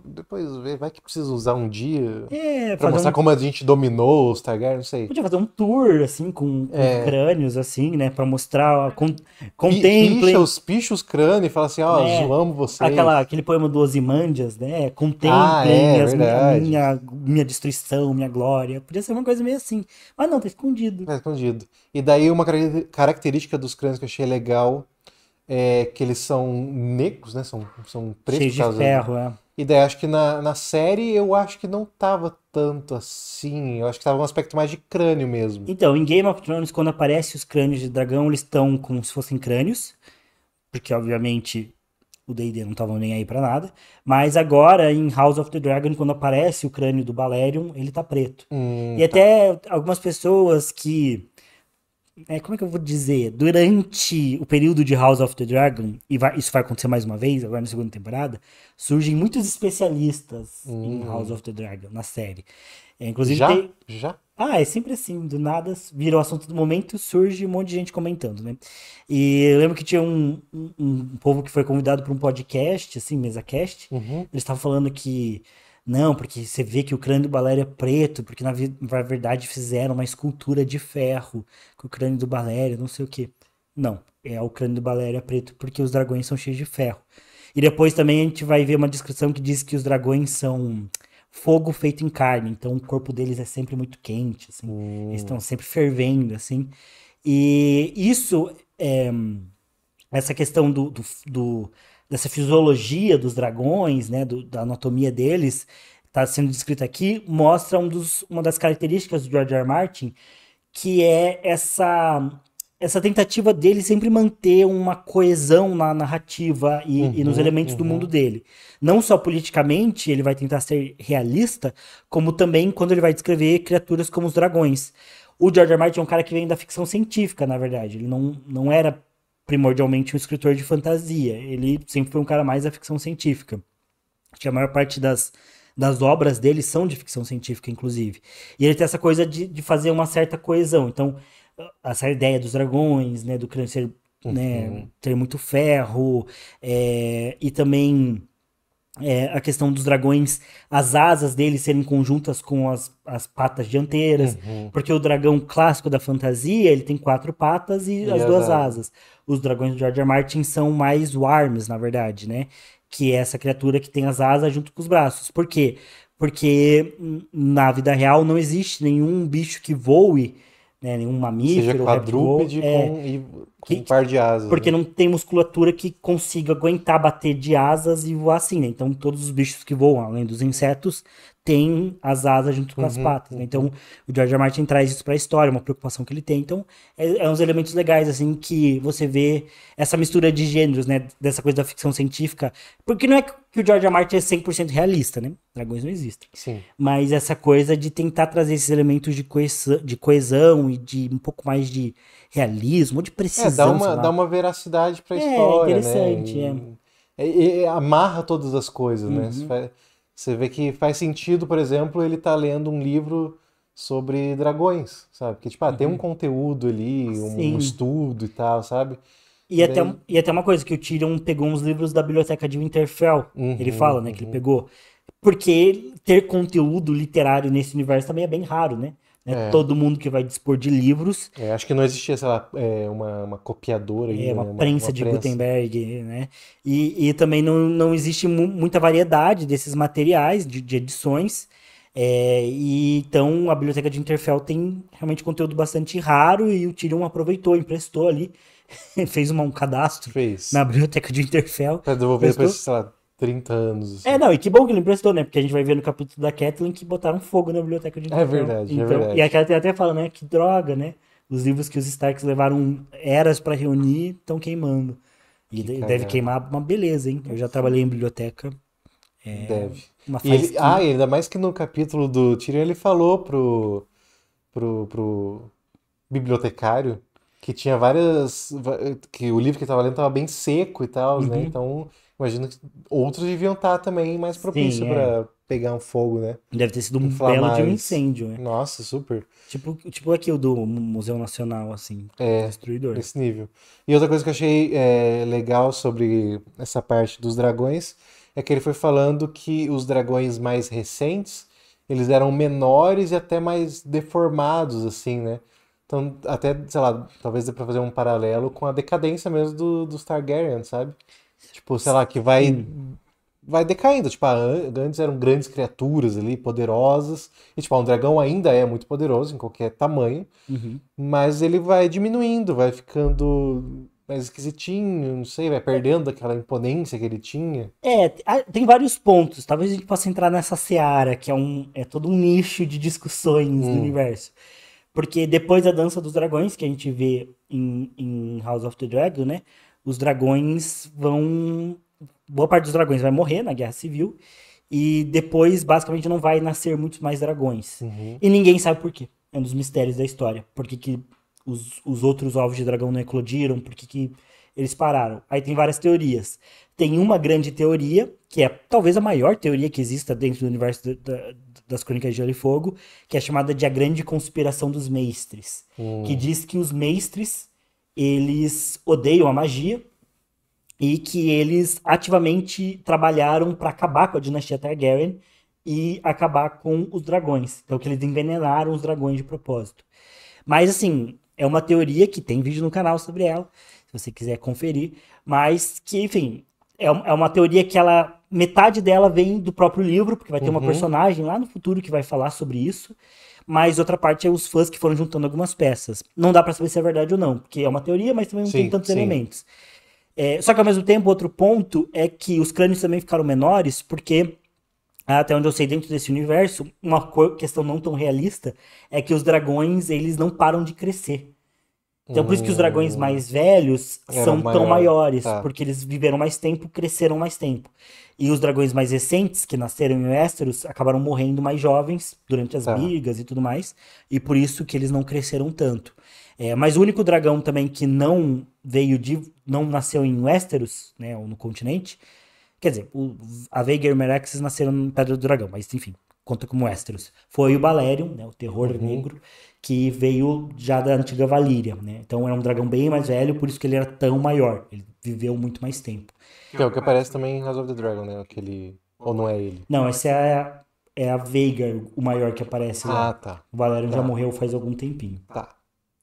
ver vai que precisa usar um dia. É, pra mostrar um... como a gente dominou os Targaryen, não sei. Podia fazer um tour, assim, com, com é. crânios, assim, né? Pra mostrar, con contemplem. Picha os, pichos crânio crânios e fala assim, ó, oh, é. Né, zoamos Aquela, aquele poema do Ozymandias, né? Contemplem ah, é, as, minha, minha, minha destruição, minha glória. Podia ser uma coisa meio assim. Mas não, tá escondido. Tá escondido. E daí uma característica dos crânios que eu achei legal é, que eles são negros, né? São, são pretos. Cheio de ferro, é. E daí acho que na, na série eu acho que não tava tanto assim. Eu acho que tava um aspecto mais de crânio mesmo. Então, em Game of Thrones, quando aparecem os crânios de dragão, eles estão como se fossem crânios. Porque, obviamente, o D&D não tava nem aí para nada. Mas agora, em House of the Dragon, quando aparece o crânio do Balerion, ele tá preto. Hum, e tá. até algumas pessoas que é, como é que eu vou dizer? Durante o período de House of the Dragon, e vai, isso vai acontecer mais uma vez, agora na segunda temporada, surgem muitos especialistas hum. em House of the Dragon, na série. É, inclusive já? Tem... Já? Ah, é sempre assim, do nada vira o assunto do momento surge um monte de gente comentando, né? E eu lembro que tinha um, um, um povo que foi convidado para um podcast, assim, mesa cast. Uhum. Eles estavam falando que não, porque você vê que o crânio do Balério é preto, porque na verdade fizeram uma escultura de ferro com o crânio do Balério, não sei o quê. Não, é o crânio do Balério é preto porque os dragões são cheios de ferro. E depois também a gente vai ver uma descrição que diz que os dragões são fogo feito em carne, então o corpo deles é sempre muito quente, assim, hum. eles estão sempre fervendo, assim. E isso, é, essa questão do, do, do dessa fisiologia dos dragões, né, do, da anatomia deles, está sendo descrita aqui, mostra um dos, uma das características do George R. R. Martin, que é essa essa tentativa dele sempre manter uma coesão na narrativa e, uhum, e nos uhum, elementos uhum. do mundo dele. Não só politicamente ele vai tentar ser realista, como também quando ele vai descrever criaturas como os dragões. O George R. R. Martin é um cara que vem da ficção científica, na verdade. Ele não, não era primordialmente um escritor de fantasia. Ele sempre foi um cara mais da ficção científica. Que a maior parte das, das obras dele são de ficção científica, inclusive. E ele tem essa coisa de, de fazer uma certa coesão. Então, essa ideia dos dragões, né, do câncer uhum. né, ter muito ferro, é, e também é, a questão dos dragões, as asas deles serem conjuntas com as, as patas dianteiras, uhum. porque o dragão clássico da fantasia, ele tem quatro patas e, e as duas asas. Os dragões do George R. Martin são mais warms, na verdade, né? Que é essa criatura que tem as asas junto com os braços. Por quê? Porque hum, na vida real não existe nenhum bicho que voe né, nenhum mamífero. Seja quadrúpede é, com, e, com que, um par de asas. Porque né? não tem musculatura que consiga aguentar bater de asas e voar assim, né? Então todos os bichos que voam, além dos insetos, tem as asas junto com uhum, as patas. Né? Uhum. Então, o George Martin traz isso para a história, uma preocupação que ele tem. Então, é, é, uns elementos legais, assim, que você vê essa mistura de gêneros, né? Dessa coisa da ficção científica. Porque não é que o George Martin é 100% realista, né? Dragões não existem. Sim. Mas essa coisa de tentar trazer esses elementos de coesão, de coesão e de um pouco mais de realismo, de é, precisão. É, dá uma, dá uma veracidade para a é, história, né? interessante, né? E, é. E, e amarra todas as coisas, né? uhum. né? Você vê que faz sentido, por exemplo, ele tá lendo um livro sobre dragões, sabe? Que tipo, ah, uhum. tem um uhum. conteúdo ali, um Sim. estudo e tal, sabe? E até, e até uma coisa, que o Tyrion pegou uns livros da biblioteca de Winterfell, uhum, ele fala, né, uhum. que ele uhum. pegou. Porque ter conteúdo literário nesse universo também é bem raro, né? É, é. Todo mundo que vai dispor de livros. É, acho que não existia, sei lá, é, uma, uma, copiadora. É, ainda, é, uma, né? uma prensa uma de prensa. Gutenberg, né? E, e também não, não existe mu muita variedade desses materiais de, de edições. É, e então a biblioteca de Interfell tem realmente conteúdo bastante raro e o Tirion aproveitou, emprestou ali, [LAUGHS] fez uma, um cadastro fez. na biblioteca de Interfell. Para devolver depois, sei lá, 30 anos. Assim. É, não, e que bom que ele emprestou, né? Porque a gente vai ver no capítulo da Kathleen que botaram fogo na biblioteca de É verdade, é então, é verdade. E a Kathleen até fala, né? Que droga, né? Os livros que os Starks levaram eras para reunir estão queimando. E que deve caramba. queimar uma beleza, hein? Eu já trabalhei em biblioteca. É, deve. Uma e ele, ah, ainda mais que no capítulo do Tyrion ele falou pro, pro, pro bibliotecário que tinha várias. que o livro que ele tava lendo tava bem seco e tal, né? uhum. né? Então Imagino que outros deviam estar tá também mais propício para é. pegar um fogo, né? Deve ter sido um Inflamar belo de um incêndio, né? Nossa, super. Tipo, tipo o do Museu Nacional, assim. É, destruidor. Esse nível. E outra coisa que eu achei é, legal sobre essa parte dos dragões é que ele foi falando que os dragões mais recentes, eles eram menores e até mais deformados, assim, né? Então, até, sei lá, talvez dê pra fazer um paralelo com a decadência mesmo do, dos Targaryen, sabe? Tipo, sei lá, que vai. Vai decaindo. Tipo, ah, antes eram grandes criaturas ali, poderosas. E, tipo, ah, um dragão ainda é muito poderoso em qualquer tamanho. Uhum. Mas ele vai diminuindo, vai ficando mais esquisitinho, não sei, vai perdendo aquela imponência que ele tinha. É, tem vários pontos. Talvez a gente possa entrar nessa seara, que é, um, é todo um nicho de discussões hum. do universo. Porque depois da Dança dos Dragões, que a gente vê em, em House of the Dragon, né? os dragões vão. Boa parte dos dragões vai morrer na guerra civil. E depois, basicamente, não vai nascer muitos mais dragões. Uhum. E ninguém sabe por quê. É um dos mistérios da história. Por que, que os, os outros ovos de dragão não eclodiram? Por que, que eles pararam? Aí tem várias teorias. Tem uma grande teoria, que é talvez a maior teoria que exista dentro do universo das Crônicas de Gelo e Fogo, que é chamada de a Grande Conspiração dos Mestres. Uhum. Que diz que os mestres eles odeiam a magia e que eles ativamente trabalharam para acabar com a dinastia Targaryen e acabar com os dragões. Então que eles envenenaram os dragões de propósito. Mas assim, é uma teoria que tem vídeo no canal sobre ela, se você quiser conferir, mas que, enfim, é, é uma teoria que ela metade dela vem do próprio livro, porque vai ter uhum. uma personagem lá no futuro que vai falar sobre isso mas outra parte é os fãs que foram juntando algumas peças. Não dá para saber se é verdade ou não, porque é uma teoria, mas também não sim, tem tantos sim. elementos. É, só que ao mesmo tempo, outro ponto é que os crânios também ficaram menores, porque ah, até onde eu sei dentro desse universo, uma questão não tão realista é que os dragões eles não param de crescer. Então, hum, por isso que os dragões hum. mais velhos são maior, tão maiores, tá. porque eles viveram mais tempo, cresceram mais tempo. E os dragões mais recentes, que nasceram em Westeros, acabaram morrendo mais jovens durante as tá. brigas e tudo mais, e por isso que eles não cresceram tanto. É, mas o único dragão também que não veio de. não nasceu em Westeros, né, ou no continente. Quer dizer, o, a Veigar e o Meraxes nasceram em Pedra do Dragão, mas enfim, conta como Westeros. Foi o Balerion, né, o terror uhum. negro, que veio já da antiga Valíria, né? Então era um dragão bem mais velho, por isso que ele era tão maior. Ele viveu muito mais tempo. Que é o que aparece também em House of the Dragon, né? Aquele... Ou não é ele? Não, esse é a, é a Veigar, o maior que aparece lá. Ah, tá. O Valerian tá. já morreu faz algum tempinho. Tá,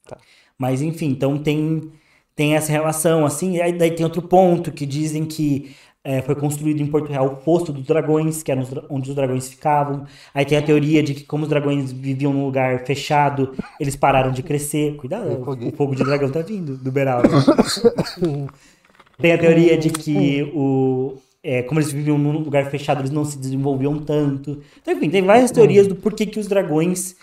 tá. Mas enfim, então tem tem essa relação, assim. Aí, daí tem outro ponto que dizem que é, foi construído em Porto Real o posto dos dragões, que era onde os dragões ficavam. Aí tem a teoria de que, como os dragões viviam num lugar fechado, eles pararam de crescer. Cuidado, o fogo de dragão tá vindo do Beral. Né? [LAUGHS] tem a teoria de que, o, é, como eles viviam num lugar fechado, eles não se desenvolviam tanto. Então, enfim, tem várias teorias do porquê que os dragões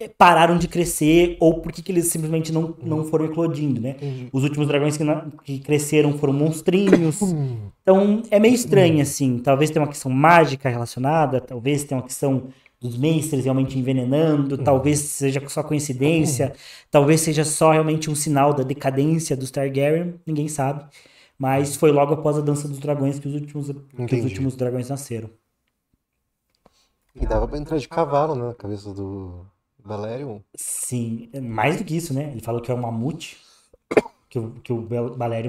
eh, pararam de crescer ou por que, que eles simplesmente não, não uhum. foram eclodindo, né? Uhum. Os últimos dragões que, na, que cresceram foram monstrinhos. Uhum. Então é meio estranho, assim. Talvez tenha uma questão mágica relacionada, talvez tenha uma questão dos mestres realmente envenenando, uhum. talvez seja só coincidência, talvez seja só realmente um sinal da decadência dos Targaryen, ninguém sabe. Mas foi logo após a Dança dos Dragões que os últimos, que os últimos dragões nasceram. E dava pra entrar de cavalo, né? Na cabeça do, Balerion? Sim, mais do que isso, né? Ele falou que é um mamute. Que o, que o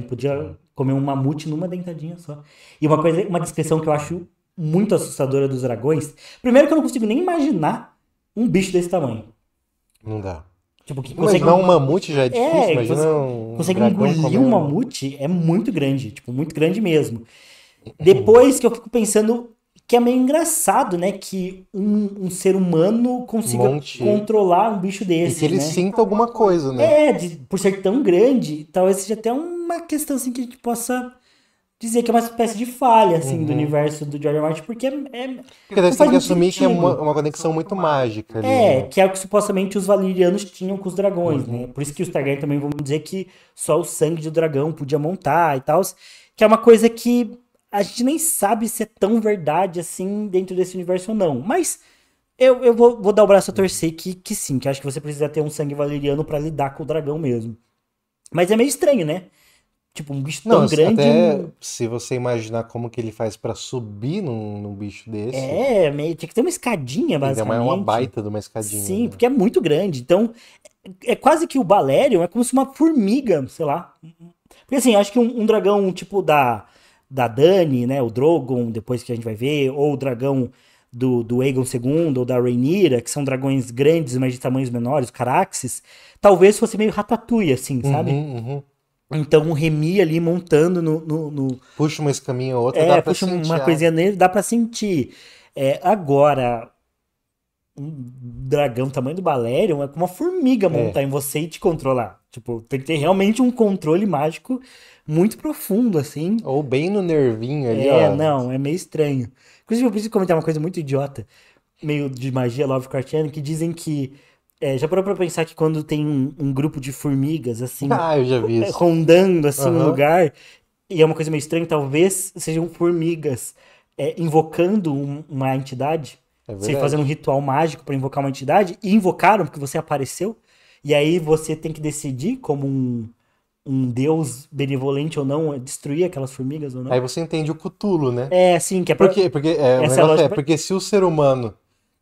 podia comer um mamute numa dentadinha só. E uma coisa, uma descrição que eu acho muito assustadora dos dragões. Primeiro que eu não consigo nem imaginar um bicho desse tamanho. Não dá. Tipo, que consegue... Imaginar um mamute já é difícil, é, imagina um Consegue engolir um mamute é muito grande, tipo, muito grande mesmo. Depois que eu fico pensando que é meio engraçado, né? Que um, um ser humano consiga Monte. controlar um bicho desse. E que ele né? sinta alguma coisa, né? É, de, por ser tão grande, talvez seja até uma questão assim que a gente possa dizer que é uma espécie de falha, assim, uhum. do universo do George Martin, porque é... é porque deve ter que assumir que é uma, uma, conexão muito mágica. Ali, é, né? que é o que supostamente os valerianos tinham com os dragões, uhum. né? Por isso que os Targaryen também vão dizer que só o sangue do dragão podia montar e tal, que é uma coisa que a gente nem sabe se é tão verdade assim dentro desse universo ou não. Mas eu, eu vou, vou dar o braço a torcer que, que sim, que acho que você precisa ter um sangue valeriano para lidar com o dragão mesmo. Mas é meio estranho, né? Tipo, um bicho tão grande. Até se você imaginar como que ele faz para subir num, num, bicho desse. É, meio, tinha que ter uma escadinha, basicamente. É uma é baita de uma escadinha. Sim, né? porque é muito grande. Então, é, é quase que o Balerion é como se uma formiga, sei lá. Porque assim, acho que um, um dragão, tipo, da da Dani, né? O Drogon, depois que a gente vai ver, ou o dragão do, do Aegon II ou da Rhaenyra, que são dragões grandes, mas de tamanhos menores, o Caraxes, talvez fosse meio ratatouille, assim, uhum, sabe? Uhum, Então o Remy ali montando no, no, no... Puxa uma escaminha ou outra, é, dá pra puxa sentir, uma ah. coisinha nele, dá pra sentir. É, agora, um dragão tamanho do Balerion é como uma formiga é. montar é. em você e te controlar. Tipo, tem que ter realmente um controle mágico muito profundo, assim. Ou bem no nervinho ali, É, ó. não, é meio estranho. Inclusive, eu preciso comentar uma coisa muito idiota, meio de magia Lovecraftiana, que dizem que. É, já parou pra pensar que quando tem um, um grupo de formigas, assim. Ah, eu já vi é, rondando, assim, uhum. um lugar. E é uma coisa meio estranha, talvez sejam formigas é, invocando um, uma entidade. É você fazendo um ritual mágico para invocar uma entidade. E invocaram, porque você apareceu. E aí você tem que decidir, como um, um deus benevolente ou não é destruir aquelas formigas ou não. Aí você entende o cutulo, né? É, sim, que é pra... Porque, porque, é, Essa é, é lógica... é, porque se o ser humano,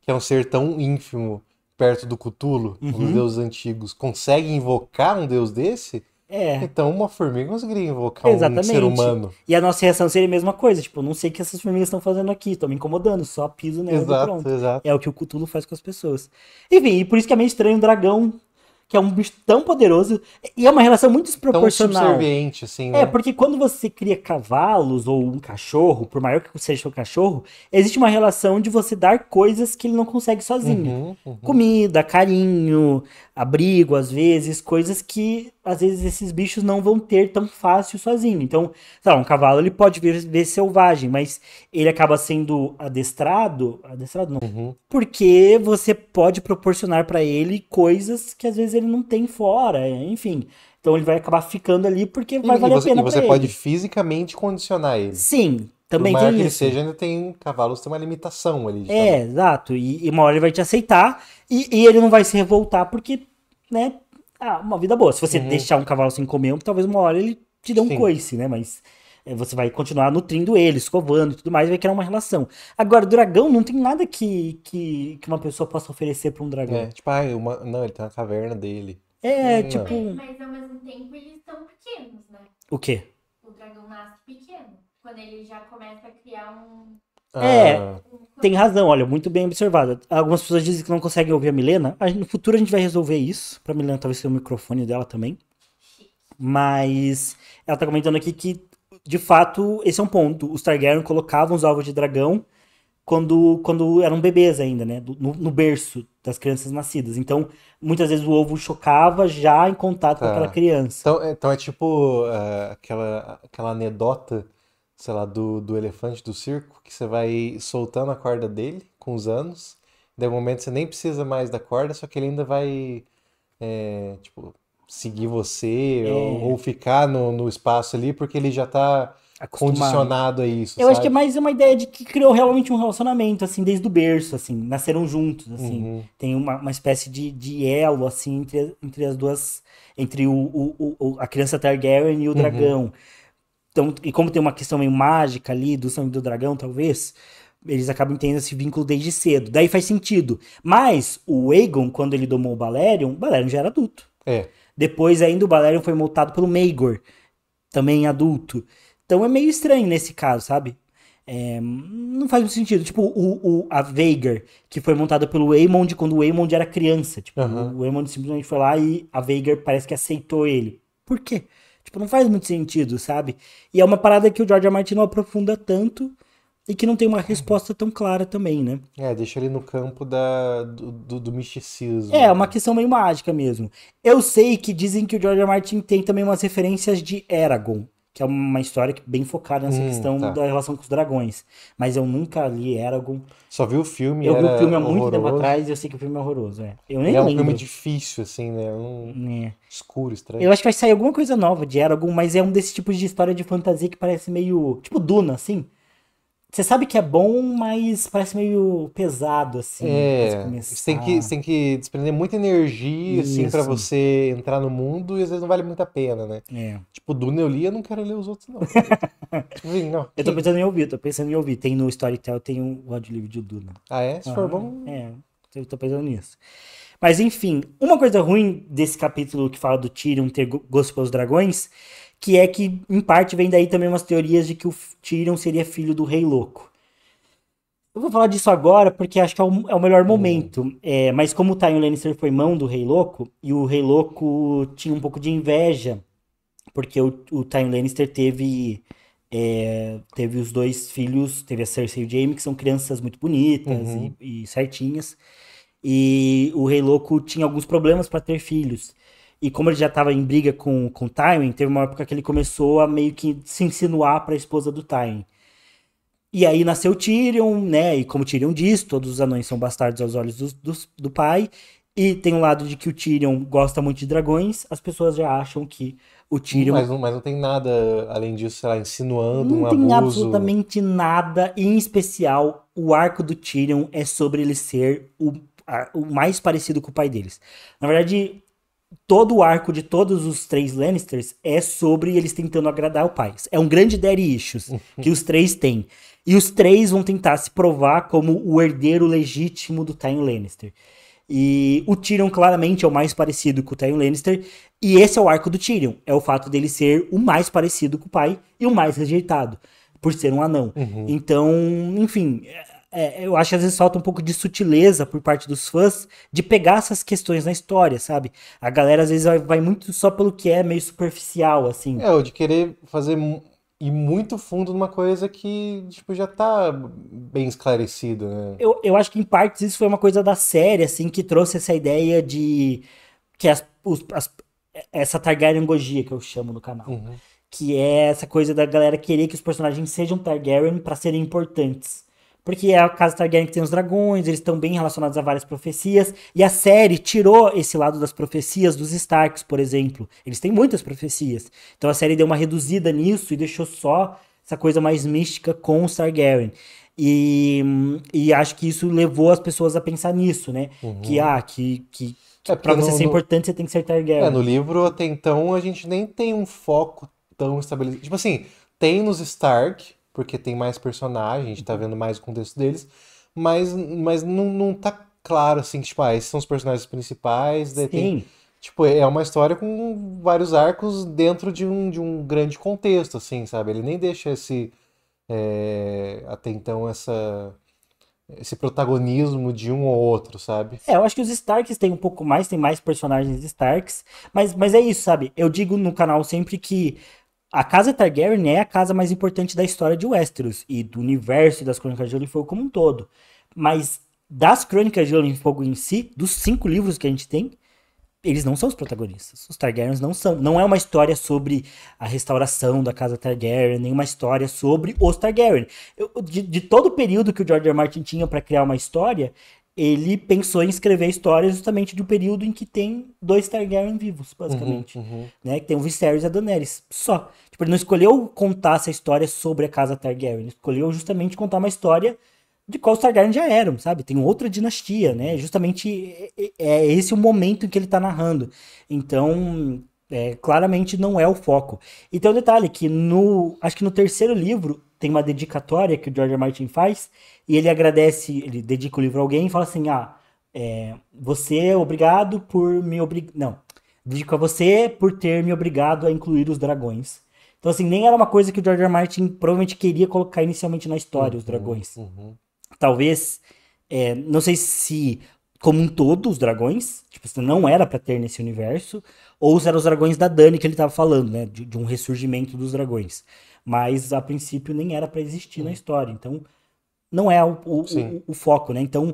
que é um ser tão ínfimo perto do cutulo, uhum. dos deuses antigos, consegue invocar um deus desse, é. então uma formiga conseguiria invocar Exatamente. um ser humano. E a nossa reação seria a mesma coisa, tipo, não sei o que essas formigas estão fazendo aqui, estão me incomodando, só piso nelas exato, e pronto. Exato. É o que o cutulo faz com as pessoas. Enfim, e por isso que é meio estranho o dragão que é um bicho tão poderoso, e é uma relação muito desproporcional. Tão subserviente, assim, é, né? É, porque quando você cria cavalos ou um cachorro, por maior que seja o cachorro, existe uma relação de você dar coisas que ele não consegue sozinho. Uhum, uhum. Comida, carinho, abrigo, às vezes, coisas que às vezes esses bichos não vão ter tão fácil sozinho. Então, sei lá, um cavalo ele pode vir, selvagem, mas ele acaba sendo adestrado, adestrado não, uhum. porque você pode proporcionar para ele coisas que às vezes ele ele não tem fora, é, enfim. Então ele vai acabar ficando ali porque vai e, valer você, a pena. E você pode ele. fisicamente condicionar ele. Sim, também Por tem que isso. Ele seja, ainda tem cavalos tem uma limitação ali. É, tamanho. exato. E, e, uma hora ele vai te aceitar e, e, ele não vai se revoltar porque, né? Ah, uma vida boa. Se você uhum. deixar um cavalo sem comer, talvez uma hora ele te dê um Sim. coice, né? Mas é, você vai continuar nutrindo ele, escovando e tudo mais, vai criar uma relação. Agora, dragão não tem nada que, que, que uma pessoa possa oferecer para um dragão. É, tipo, ah, uma... não, ele tem uma caverna dele. É, hum, tipo. Mas, ao mesmo tempo eles são pequenos, né? O quê? O dragão nasce pequeno. Quando ele já começa a criar um. É, ah. tem razão, olha, muito bem observado. Algumas pessoas dizem que não conseguem ouvir a Milena. A gente, no futuro a gente vai resolver isso. Pra Milena talvez ser o microfone dela também. Mas ela tá comentando aqui que de fato, esse é um ponto. Os Targaryen colocavam os ovos de dragão quando, quando eram bebês ainda, né? No, no berço das crianças nascidas. Então, muitas vezes o ovo chocava já em contato tá. com é. aquela criança. Então, é, então é tipo uh, aquela, aquela anedota, sei lá, do, do elefante do circo, que você vai soltando a corda dele com os anos. Daí, um momento, você nem precisa mais da corda, só que ele ainda vai, é, tipo, seguir você é. ou, ou, ficar no, no espaço ali, porque ele já tá Acostumado. condicionado a isso. Eu sabe? acho que é mais uma ideia de que criou realmente um relacionamento, assim, desde o berço, assim, nasceram juntos, assim. Uhum. Tem uma, uma espécie de, de elo, assim, entre, entre as duas. Entre o, o, o a criança Targaryen e o uhum. dragão. Então, e como tem uma questão meio mágica ali do sangue do dragão, talvez, eles acabam tendo esse vínculo desde cedo. Daí faz sentido. Mas o Aegon, quando ele domou o Balerion, o Balerion já era adulto. É. Depois ainda o Balerion foi multado pelo Meigor, também adulto. Então é meio estranho nesse caso, sabe? É, não faz muito sentido. Tipo, o, o, a Veigar, que foi montada pelo Eamond quando o Eamond era criança. Tipo, uhum. o Eamond simplesmente foi lá e a Veigar parece que aceitou ele. Por quê? Tipo, não faz muito sentido, sabe? E é uma parada que o George Martin não aprofunda tanto e que não tem uma uhum. resposta tão clara também, né? É, deixa ele no campo da, do, do, do misticismo. É, é uma questão meio mágica mesmo. Eu sei que dizem que o George R. Martin tem também umas referências de Eragon, que é uma história bem focada nessa hum, questão tá. da relação com os dragões. Mas eu nunca li Eragon. Só vi o filme, Eu vi o filme há muito tempo atrás e eu sei que o filme é horroroso, é. Eu nem é um filme difícil, assim, né? É um... É. Escuro, estranho. Eu acho que vai sair alguma coisa nova de Eragon, mas é um desses tipos de história de fantasia que parece meio... Tipo Duna, assim. Você sabe que é bom, mas parece meio pesado, assim. É, você tem que, você tem que desprender muita energia, Isso. assim, pra você entrar no mundo e às vezes não vale muito a pena, né? É. Tipo, Duna eu li, eu não quero ler os outros, não. [LAUGHS] tipo, assim, não. Eu tô pensando em ouvir, tô pensando em ouvir. Tem no Storytel, tem um audiolivro de Duna. Ah, é? Se uhum. for bom... É, eu tô pensando nisso. Mas, enfim, uma coisa ruim desse capítulo que fala do Tyrion ter gosto pelos dragões que é que, em parte, vem daí também umas teorias de que o Tyrion seria filho do Rei Louco. Eu vou falar disso agora porque acho que é o, é o melhor momento. É, mas como o Tywin Lannister foi mão do Rei Louco, e o Rei Louco tinha um pouco de inveja, porque o, o Lannister teve, é, teve os dois filhos, teve a Cersei e o Jaime, que são crianças muito bonitas uhum. e, e, certinhas. E o Rei Louco tinha alguns problemas para ter filhos. E como ele já estava em briga com, com o Tywin, teve uma época que ele começou a meio que se insinuar para a esposa do Tywin. E aí nasceu Tyrion, né? E como Tyrion diz, todos os anões são bastardos aos olhos do, do, do pai. E tem um lado de que o Tyrion gosta muito de dragões, as pessoas já acham que o Tyrion. Mas não, mas não tem nada além disso, sei lá, insinuando não um abuso. Não tem absolutamente nada, e em especial o arco do Tyrion é sobre ele ser o, o mais parecido com o pai deles. Na verdade, todo o arco de todos os três Lannisters é sobre eles tentando agradar o pai. É um grande daddy issues que os três têm. E os três vão tentar se provar como o herdeiro legítimo do Tyrion Lannister. E o Tyrion claramente é o mais parecido com o Tyrion Lannister, e esse é o arco do Tyrion, é o fato dele ser o mais parecido com o pai e o mais rejeitado por ser um anão. Uhum. Então, enfim, é, eu acho que às vezes falta um pouco de sutileza por parte dos fãs de pegar essas questões na história, sabe? A galera às vezes vai muito só pelo que é meio superficial, assim. É, o de querer fazer ir muito fundo numa coisa que tipo, já tá bem esclarecida, né? Eu, eu acho que em partes isso foi uma coisa da série, assim, que trouxe essa ideia de que as, os, as essa Targaryen Gogia que eu chamo no canal. Uhum. Que é essa coisa da galera querer que os personagens sejam Targaryen para serem importantes porque é a casa Targaryen que tem os dragões, eles estão bem relacionados a várias profecias, e a série tirou esse lado das profecias dos Starks, por exemplo. Eles têm muitas profecias. Então a série deu uma reduzida nisso e deixou só essa coisa mais mística com o Targaryen. E, e acho que isso levou as pessoas a pensar nisso, né? Uhum. Que, ah, que, que, é, que é pra você no, ser importante, você tem que ser Targaryen. É, no livro, até então, a gente nem tem um foco tão estabelecido. Tipo assim, tem nos Stark, porque tem mais personagens, a gente tá uhum. vendo mais o contexto deles, mas, mas não, não tá claro, assim, que, tipo, ah, esses são os personagens principais, daí Sim. tem... Tipo, é uma história com vários arcos dentro de um, de um grande contexto, assim, sabe? Ele nem deixa esse... É, até então, essa esse protagonismo de um ou outro, sabe? É, eu acho que os Starks tem um pouco mais, tem mais personagens Starks, mas, mas é isso, sabe? Eu digo no canal sempre que a casa Targaryen é a casa mais importante da história de Westeros e do universo das Crônicas de Gelo e Fogo como um todo. Mas das Crônicas de Gelo e Fogo em si, dos cinco livros que a gente tem, eles não são os protagonistas. Os Targaryens não são. Não é uma história sobre a restauração da casa Targaryen, nem uma história sobre os Targaryen. Eu, de, de, todo o período que o George R. Martin tinha para criar uma história, ele pensou em escrever histórias justamente de um período em que tem dois Targaryen vivos, uhum, basicamente. Uhum, uhum. Né? tem o Viserys e a Daenerys, só. Tipo, ele não escolheu contar essa história sobre a casa Targaryen, ele escolheu justamente contar uma história de qual os Targaryen já eram, sabe? Tem outra dinastia, né? Justamente é, é, é esse o momento em que ele tá narrando. Então, é, claramente não é o foco. E tem um detalhe que no, acho que no terceiro livro, tem uma dedicatória que o George Martin faz, e ele agradece, ele dedica o livro a alguém e fala assim: ah, é, você, é obrigado por me obrigar. Não, dedico a você por ter me obrigado a incluir os dragões. Então, assim, nem era uma coisa que o George R. Martin provavelmente queria colocar inicialmente na história, uhum, os dragões. Uhum. Talvez, é, não sei se como um todo os dragões, tipo, não era para ter nesse universo, ou se eram os dragões da Dani que ele tava falando, né, de, de um ressurgimento dos dragões mas a princípio nem era para existir hum. na uhum. história. Então, não é o, o, o, o foco, né? Então,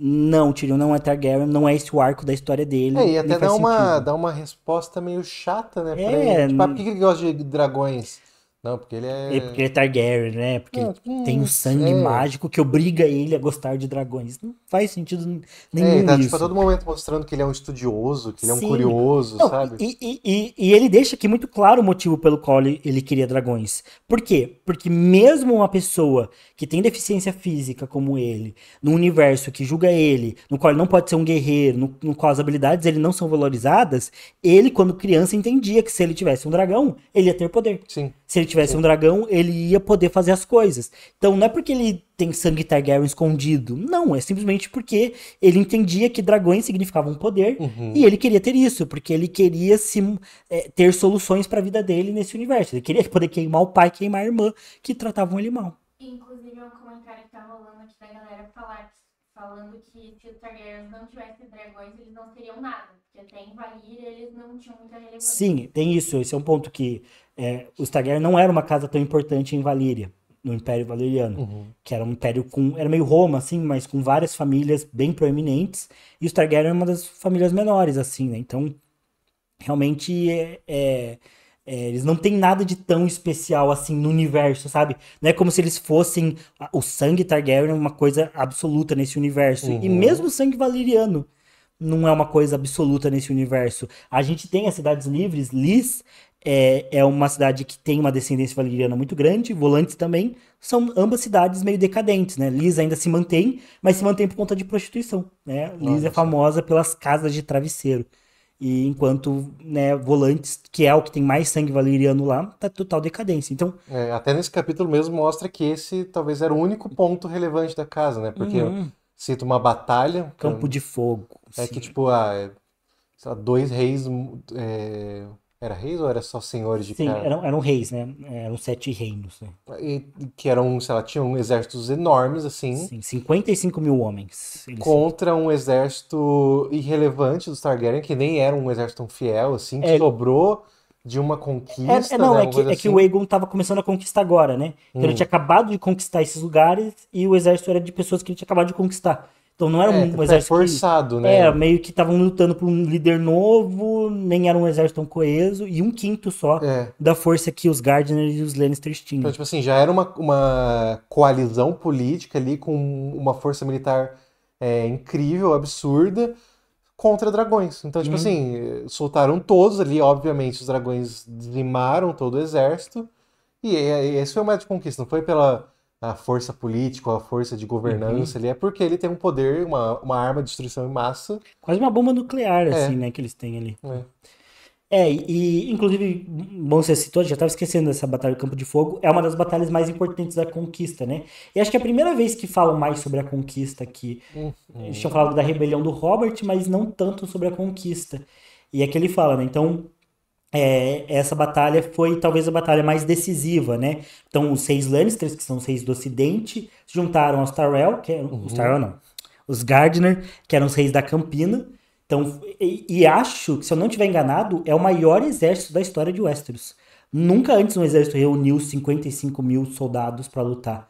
não, Tyrion não é Targaryen, não é esse o arco da história dele. É, e até dá uma, dá uma resposta meio chata, né? É, pra ele. Tipo, ah, por que ele gosta de dragões? Não, porque ele é. porque ele é Targaryen, né? Porque não, ele tem um sangue é. mágico que obriga ele a gostar de dragões. Não faz sentido nenhum. É, tá, isso. Tipo, a todo momento mostrando que ele é um estudioso, que ele Sim. é um curioso, não, sabe? E, e, e, e, ele deixa aqui muito claro o motivo pelo qual ele, ele queria dragões. Por quê? Porque mesmo uma pessoa que tem deficiência física como ele, num universo que julga ele, no qual ele não pode ser um guerreiro, no, no qual as habilidades dele não são valorizadas, ele, quando criança, entendia que se ele tivesse um dragão, ele ia ter poder. Sim. Se ele tivesse tivesse um dragão, ele ia poder fazer as coisas. Então não é porque ele tem sangue Targaryen escondido. Não, é simplesmente porque ele entendia que dragões significavam poder uhum. e ele queria ter isso, porque ele queria se, é, ter soluções para a vida dele nesse universo. Ele queria poder queimar o pai, queimar a irmã, que tratavam ele mal. Inclusive, é um comentário que tá rolando aqui da galera falar, falando que se os Targaryens não tivessem dragões, eles não seriam nada. Porque até em eles não tinham muita relevância. Sim, tem isso. Esse é um ponto que é, os Targaryen não era uma casa tão importante em Valíria, no Império Valeriano, uhum. que era um império com era meio Roma assim, mas com várias famílias bem proeminentes e os Targaryen é uma das famílias menores assim, né? Então realmente é, é, é, eles não têm nada de tão especial assim no universo, sabe? Não é como se eles fossem o sangue Targaryen é uma coisa absoluta nesse universo. Uhum. E mesmo o sangue valeriano não é uma coisa absoluta nesse universo. A gente tem as cidades livres, Lis é, é uma cidade que tem uma descendência valeriana muito grande, Volantes também, são ambas cidades meio decadentes, né? Liz ainda se mantém, mas se mantém por conta de prostituição, né? Lis Liz é famosa pelas casas de travesseiro. E enquanto, né, Volantes, que é o que tem mais sangue valeriano lá, tá total decadência. Então, é, até nesse capítulo mesmo mostra que esse talvez era o único ponto relevante da casa, né? Porque uhum. cita uma batalha, campo que... É de fogo. É sim. que tipo, a ah, é, dois reis é era reis ou era só senhores de Sim, Eram, eram reis, né? Eram sete reinos. Né? E, que eram, sei lá, tinham exércitos enormes, assim. Sim, 55 mil homens. Contra um exército irrelevante dos Targaryen, que nem era um exército tão fiel, assim, que é... sobrou de uma conquista. É, é né, não, né? é, que, é que o assim. Aegon estava começando a conquistar agora, né? Então hum. ele tinha acabado de conquistar esses lugares e o exército era de pessoas que ele tinha acabado de conquistar. Então não era é, um é exército. forçado, que, né? Era é, meio que estavam lutando por um líder novo, nem era um exército tão coeso, e um quinto só é. da força que os Gardner e os Lannisters tinham. Então, tipo assim, já era uma, uma coalizão política ali com uma força militar é, incrível, absurda, contra dragões. Então, tipo hum. assim, soltaram todos ali, obviamente, os dragões deslimaram todo o exército. E, e é, esse foi o método de conquista, não foi pela a força política, a força de governança uhum. ali, é porque ele tem um poder, uma, uma arma de destruição em massa. Quase uma bomba nuclear, é. assim, né, que eles têm ali. É. é e inclusive, bom, você citou, já tava esquecendo dessa batalha do Campo de Fogo, é uma das batalhas mais importantes da conquista, né? E acho que é a primeira vez que falam mais sobre a conquista aqui. Uhum. gente tinha falado da rebelião do Robert, mas não tanto sobre a conquista. E é que ele fala, né? Então, é, essa batalha foi talvez a batalha mais decisiva, né? Então, os seis Lannisters, que são os seis do Ocidente, se juntaram aos Tyrell, que eram, uhum. os Tyrell não, os Gardner, que eram os reis da Campina. Então, e, e, acho que, se eu não tiver enganado, é o maior exército da história de Westeros. Nunca antes um exército reuniu 55 mil soldados para lutar.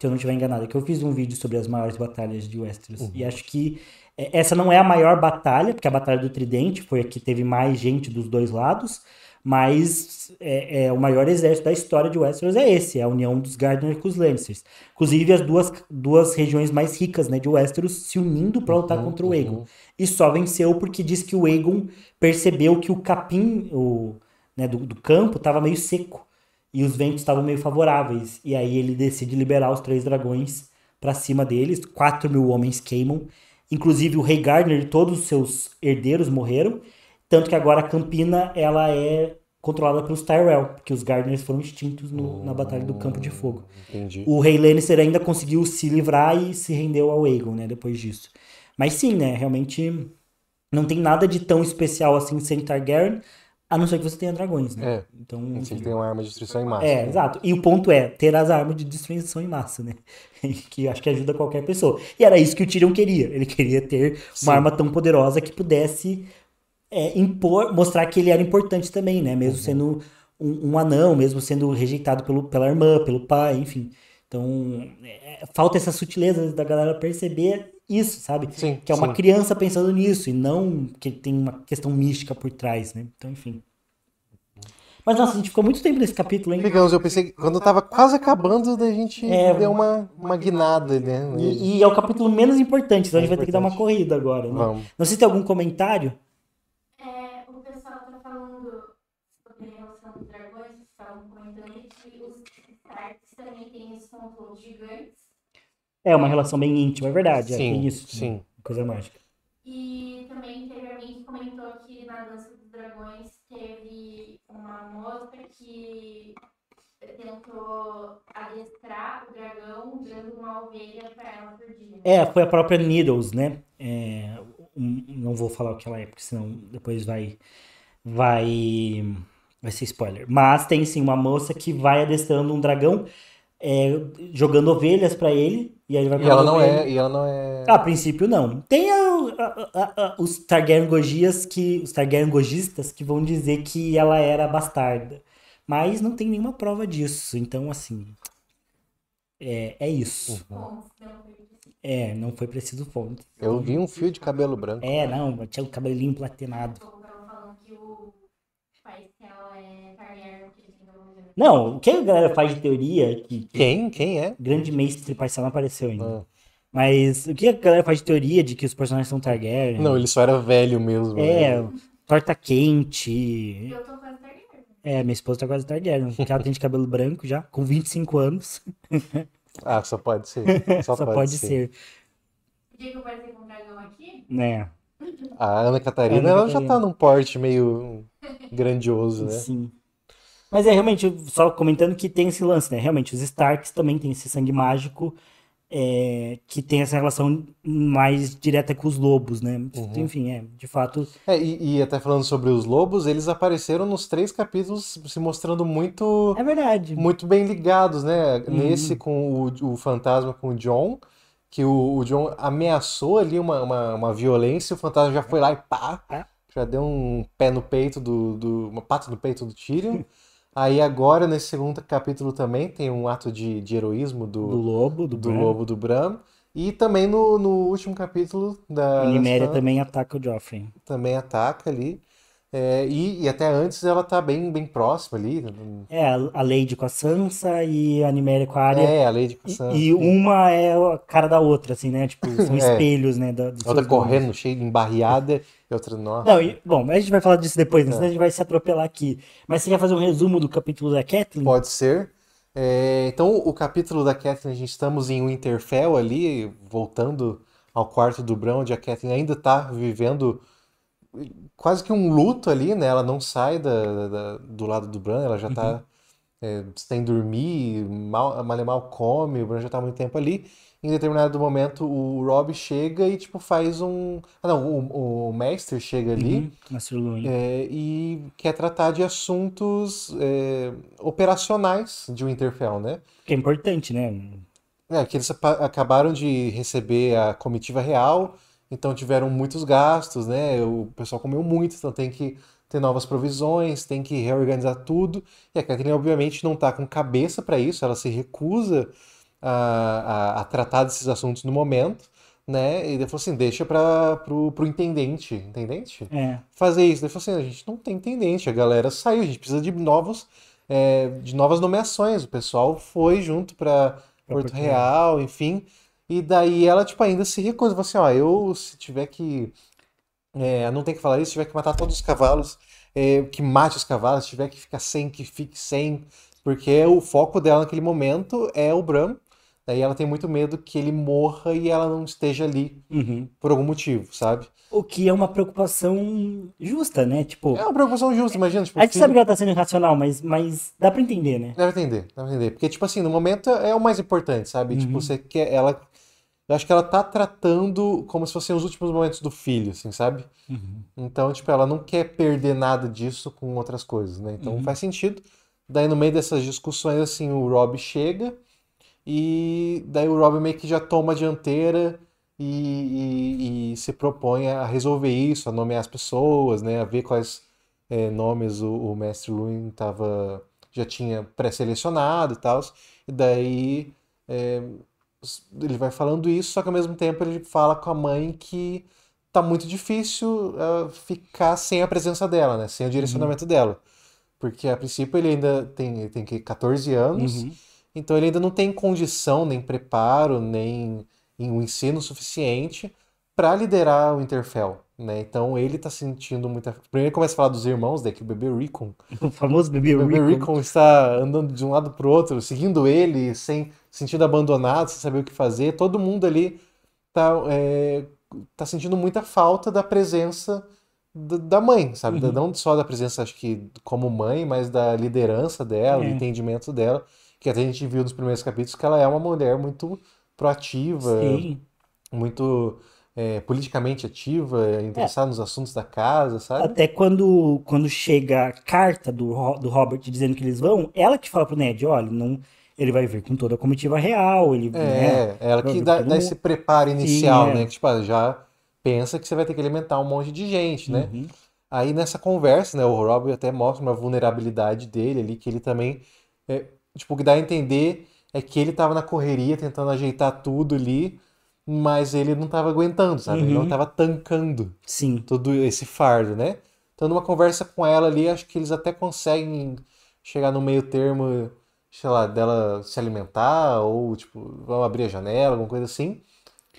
Se eu não tiver enganado, é que eu fiz um vídeo sobre as maiores batalhas de Westeros. Uhum. E acho que é, essa não é a maior batalha, porque a Batalha do Tridente foi a que teve mais gente dos dois lados, mas é, é, o maior exército da história de Westeros é esse, é a união dos Gardner com os Lannisters. Inclusive as duas, duas regiões mais ricas né, de Westeros se unindo para lutar uhum, contra o Aegon. Uhum. E só venceu porque diz que o Aegon percebeu que o capim o, né, do, do campo estava meio seco e os ventos estavam meio favoráveis. E aí ele decide liberar os três dragões para cima deles, 4 mil homens queimam Inclusive o rei Gardner e todos os seus herdeiros morreram, tanto que agora a Campina ela é controlada pelos Tyrell, porque os Gardners foram extintos no, na Batalha do Campo de Fogo. Entendi. O rei Lannister ainda conseguiu se livrar e se rendeu ao Aegon, né, depois disso. Mas sim, né, realmente não tem nada de tão especial assim sem Targaryen, a não ser que você tenha dragões, né? É. Então, é enfim. Assim, tem uma arma de destruição em massa. É, né? exato. E o ponto é ter as armas de destruição em massa, né? [LAUGHS] que acho que ajuda qualquer pessoa. E era isso que o Tyrion queria. Ele queria ter Sim. uma arma tão poderosa que pudesse é, impor, mostrar que ele era importante também, né? Mesmo uhum. sendo um, um, anão, mesmo sendo rejeitado pelo, pela irmã, pelo pai, enfim. Então, é, é, falta essa sutileza da galera perceber isso, sabe? Sim, que é uma sim. criança pensando nisso e não que tem uma questão mística por trás, né? Então, enfim. Mas nossa, a gente ficou muito tempo nesse capítulo, hein? Ficamos, eu pensei, quando eu tava quase acabando, a gente é, deu uma, uma guinada, né? E, e, é o capítulo menos importante, então é a gente vai ter que dar uma corrida agora. Né? Vamos. Não sei se tem algum comentário. também tem esses contornos gigantes. É uma relação bem íntima, é verdade. É, sim, é, tem isso. Sim. Coisa mágica. E também teve alguém que comentou que na Dança dos Dragões teve uma moça que tentou adestrar o dragão dando uma ovelha para ela por dia. É, foi a própria Needles, né? É, não vou falar o que ela é, porque senão depois vai. Vai. Vai ser spoiler. Mas tem sim uma moça que vai adestrando um dragão é, jogando ovelhas para ele. E, aí ele vai e ela não é, e ela não é. a princípio não. Tem a, a, a, os Targaryen Gogias que. Os Targaryen que vão dizer que ela era bastarda. Mas não tem nenhuma prova disso. Então, assim. É, é isso. Uhum. É, não foi preciso fonte. Eu vi um fio de cabelo branco. É, né? não, tinha o um cabelinho platinado. Não, o que a galera faz de teoria que. Quem? Quem é? Grande mestre Parcela não apareceu ainda. Ah. Mas o que a galera faz de teoria de que os personagens são Targaryen? Não, ele só era velho mesmo. Né? É, torta quente. Eu tô quase Targaryen. É, minha esposa tá quase Targaryen, né? porque ela tem de cabelo branco já, com 25 anos. [LAUGHS] ah, só pode ser. [LAUGHS] Só, só pode, pode, ser. ser. Por que eu parei com o dragão aqui? Né. [LAUGHS] A Ana Catarina, Ana ela Catarina. já tá num porte meio grandioso, né? Sim. Mas é realmente, só comentando que tem esse lance, né? Realmente, os Starks também têm esse sangue mágico é, que tem essa relação mais direta com os lobos, né? Uhum. Enfim, é, de fato. É, e, e, até falando sobre os lobos, eles apareceram nos três capítulos se mostrando muito. É verdade. Muito bem ligados, né? Uhum. Nesse com o, o, fantasma com o John, que o, o John ameaçou ali uma, uma, uma, violência, o fantasma já foi lá e pá! É. Já deu um pé no peito do. do uma pata no peito do Tyrion. [LAUGHS] Aí agora, nesse segundo capítulo também, tem um ato de, de heroísmo do, do lobo, do, do Bram. lobo do Bram. E também no, no último capítulo da... A também ataca o Joffrey. Também ataca ali. É, e, e, até antes ela tá bem, bem próxima ali. Né, é, a Lady com a Sansa e a Niméria com a Arya. É, a Lady com a Sansa. E, e uma é a cara da outra, assim, né? Tipo, [LAUGHS] são é. espelhos, é. né? Da, ela tá correndo, cheia de embarreada, e é outra nova. Não, e, bom, a gente vai falar disso depois, né? É. senão a gente vai se atropelar aqui. Mas você quer fazer um resumo do capítulo da Kathleen? Pode ser. É, então, o capítulo da Kathleen, a gente estamos em Winterfell ali, voltando ao quarto do Bran, onde a Kathleen ainda está vivendo quase que um luto ali, né? Ela não sai da, da do lado do Bran, ela já está uhum. é, sem dormir, mal, mal e mal come, o Bran já está há muito tempo ali em determinado momento o Rob chega e tipo faz um. Ah, não, o, o Mestre chega ali. Uhum, é, e quer tratar de assuntos é, operacionais de Winterfell, né? Que é importante, né? É, que eles acabaram de receber a comitiva real, então tiveram muitos gastos, né? O pessoal comeu muito, então tem que ter novas provisões, tem que reorganizar tudo. E a Catherine, obviamente, não tá com cabeça para isso, ela se recusa a, a, a tratar desses assuntos no momento, né? E ele falou assim, deixa para pro, pro intendente, intendente? É. Fazer isso. Ele falou assim, a gente não tem intendente, a galera saiu, a gente precisa de novos, é, de novas nomeações. O pessoal foi junto para Porto Real, enfim. E daí ela, tipo, ainda se recusa. você assim, ó, eu se tiver que... É, não tem que falar isso, se tiver que matar todos os cavalos, é, que mate os cavalos, se tiver que ficar sem, que fique sem. Porque o foco dela naquele momento é o Bram, Daí ela tem muito medo que ele morra e ela não esteja ali uhum. por algum motivo, sabe? O que é uma preocupação justa, né? Tipo. É uma preocupação justa, é, imagina. Tipo, a gente filho... Assim, sabe que ela tá sendo irracional, mas, mas dá pra entender, né? Dá pra entender, dá pra entender. Porque, tipo assim, no momento é o mais importante, sabe? Tipo, uhum. Tipo, você quer. Ela. Eu acho que ela tá tratando como se fossem os últimos momentos do filho, assim, sabe? Uhum. Então, tipo, ela não quer perder nada disso com outras coisas, né? Então uhum. faz sentido. Daí, no meio dessas discussões, assim, o Rob chega e daí o Robin meio que já toma a dianteira e, e, e se propõe a resolver isso, a nomear as pessoas, né, a ver quais é, nomes o, o mestre Luin tava, já tinha pré-selecionado e tal, e daí é, ele vai falando isso, só que ao mesmo tempo ele fala com a mãe que tá muito difícil uh, ficar sem a presença dela, né? Sem o uhum. direcionamento uhum. dela. Porque a princípio ele ainda tem, tem 14 anos. Uhum. Então ele ainda não tem condição, nem preparo, nem um ensino suficiente para liderar o Interfell. Né? Então ele está sentindo muita. Primeiro começa a falar dos irmãos, daí que o bebê Recon. O famoso bebê Recon. O bebê Recon está andando de um lado para o outro, seguindo ele, sem sentindo abandonado, sem saber o que fazer. Todo mundo ali está é, tá sentindo muita falta da presença da mãe, sabe? Uhum. Não só da presença, acho que como mãe, mas da liderança dela, é. do entendimento dela que até a gente viu nos primeiros capítulos que ela é uma mulher muito proativa, Sim. muito é, politicamente ativa, é interessada é. nos assuntos da casa, sabe? Até quando, quando chega a carta do, do Robert dizendo que eles vão, ela que fala pro Ned, olha, não, ele vai vir com toda a comitiva real, ele... É, né, ela que dá, dá esse preparo inicial, Sim, é. né? É. Que, tipo, já pensa que você vai ter que alimentar um monte de gente, né? Uhum. Aí nessa conversa, né, o Robert até mostra uma vulnerabilidade dele ali, que ele também é, Tipo, o que dá a entender é que ele tava na correria tentando ajeitar tudo ali, mas ele não tava aguentando, sabe? Uhum. Ele não uhum. tava tancando Sim. todo esse fardo, né? Então, numa conversa com ela ali, acho que eles até conseguem chegar no meio termo, sei lá, dela se alimentar ou, tipo, vão abrir a janela, alguma coisa assim.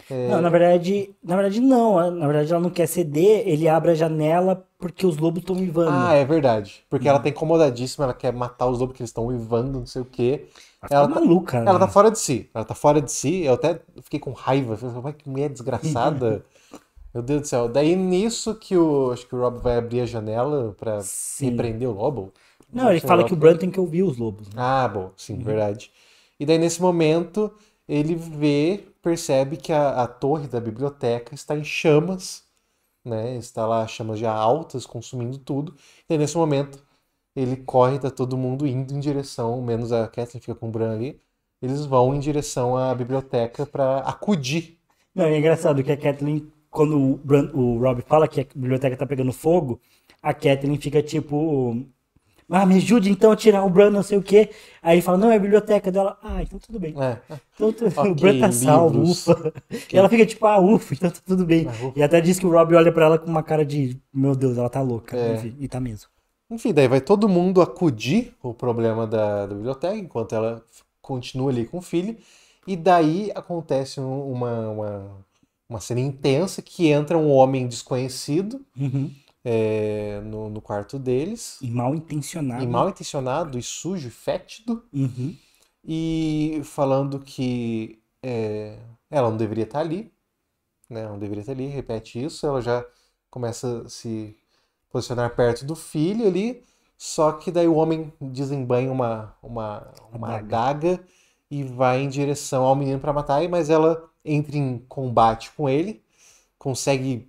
É... Não, na verdade, na verdade não. Na verdade ela não quer ceder, ele abre a janela porque os lobos estão uivando. Ah, é verdade. Porque hum. ela tá incomodadíssima, ela quer matar os lobos que eles estão uivando, não sei o quê. Ela, tá ela tá maluca, né? Ela tá fora de si. Ela tá fora de si. Eu até fiquei com raiva. Falei, que mulher desgraçada. [LAUGHS] Meu Deus do céu. Daí nisso que o. Acho que o Rob vai abrir a janela pra repreender o lobo. Não, não ele fala que o Brant tem que ouvir os lobos. Né? Ah, bom, sim, uhum. verdade. E daí nesse momento ele vê, percebe que a, a torre da biblioteca está em chamas, né? Está lá chamas já altas, consumindo tudo. E nesse momento ele corre, tá todo mundo indo em direção, menos a Catherine fica com o Bran ali. Eles vão em direção à biblioteca para acudir. Não, é engraçado que a Kathleen, quando o, Bran, o Rob fala que a biblioteca tá pegando fogo, a Kathleen fica tipo ah, me ajude então a tirar o Bran, não sei o quê. Aí ele fala, não, é a biblioteca dela. Ah, então tudo bem. É. Então tu... okay, [LAUGHS] o Bran tá salvo, ufa. Okay. Ela fica tipo, ah, ufa, então tá tudo bem. Ah, e até diz que o Rob olha para ela com uma cara de, meu Deus, ela tá louca. É. Enfim, e tá mesmo. Enfim, daí vai todo mundo acudir o problema da, da biblioteca, enquanto ela continua ali com o filho. E daí acontece uma, uma, uma cena intensa que entra um homem desconhecido. Uhum é, no, no, quarto deles. E mal intencionado. E mal intencionado, e sujo, fétido. Uhum. E falando que é, ela não deveria estar ali, né? Não deveria estar ali, repete isso, ela já começa a se posicionar perto do filho ali. Só que daí o homem desembanha uma, uma, uma daga adaga e vai em direção ao menino para matar, mas ela entra em combate com ele consegue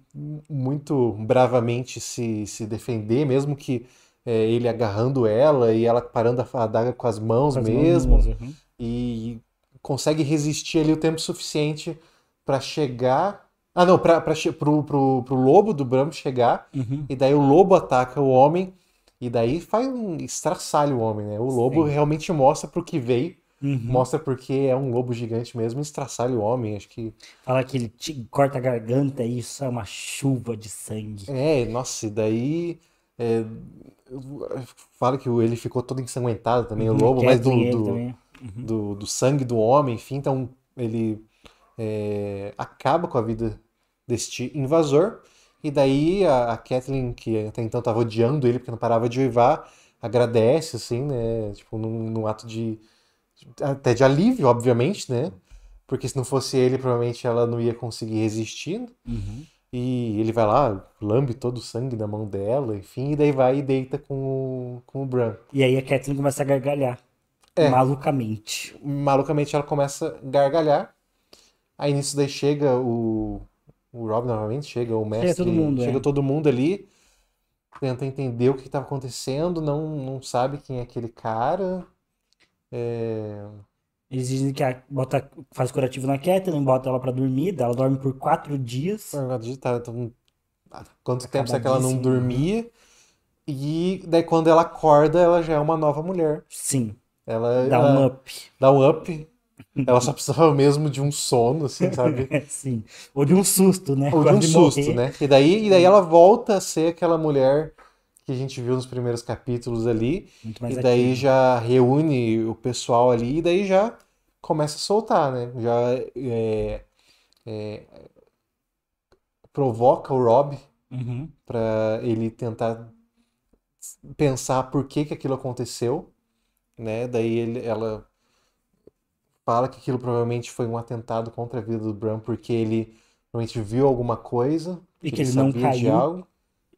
muito bravamente se, se defender, mesmo que é, ele agarrando ela e ela parando a adaga com as mãos com as mesmo. Mãos, uhum. E consegue resistir ali o tempo suficiente para chegar. Ah, não, para pro, pro, pro lobo do Bram chegar. Uhum. E daí o lobo ataca o homem. E daí faz um estraçalho o homem, né? O lobo Sim. realmente mostra pro que veio. Uhum. Mostra porque é um lobo gigante mesmo, estraçalha o homem, acho que. Fala que ele corta a garganta e isso é uma chuva de sangue. É, nossa, e daí. É, fala que ele ficou todo ensanguentado também, uhum, o lobo, é mas do do, né? uhum. do, do, sangue do homem, enfim, então ele é, acaba com a vida deste invasor. E daí a, a Kathleen, que até então estava odiando ele porque não parava de uivar, agradece, assim, né? Tipo, num, num ato de até de alívio, obviamente, né? Porque se não fosse ele, provavelmente ela não ia conseguir resistir. Uhum. E ele vai lá, lambe todo o sangue da mão dela, enfim, e daí vai e deita com o, com o Bran. E aí a Catelyn começa a gargalhar. É. Malucamente. Malucamente ela começa a gargalhar. Aí nisso daí chega o. O Rob novamente, chega o mestre. Chega todo mundo, chega é. todo mundo ali. Tenta entender o que estava tá acontecendo, não, não sabe quem é aquele cara. É... Eles dizem que a, bota, faz curativo na Kathleen, bota ela pra dormir, ela dorme por quatro dias. Tá, então, ah, quanto tempo será que ela não né? dormia? E daí quando ela acorda, ela já é uma nova mulher. Sim. Ela dá ela, um up. Dá um up. Ela só precisava mesmo de um sono, assim, sabe? [LAUGHS] Sim. Ou de um susto, né? Ou Quase de um susto, morrer. né? E daí, e daí ela volta a ser aquela mulher que a gente viu nos primeiros capítulos ali. Muito mais e daí ativo. Né? já reúne o pessoal ali e daí já começa a soltar, né? Já é, é, provoca o Rob uhum. para ele tentar pensar por que, que aquilo aconteceu, né? Daí ele, ela fala que aquilo provavelmente foi um atentado contra a vida do Bram porque ele provavelmente viu alguma coisa e que, que ele, não caiu.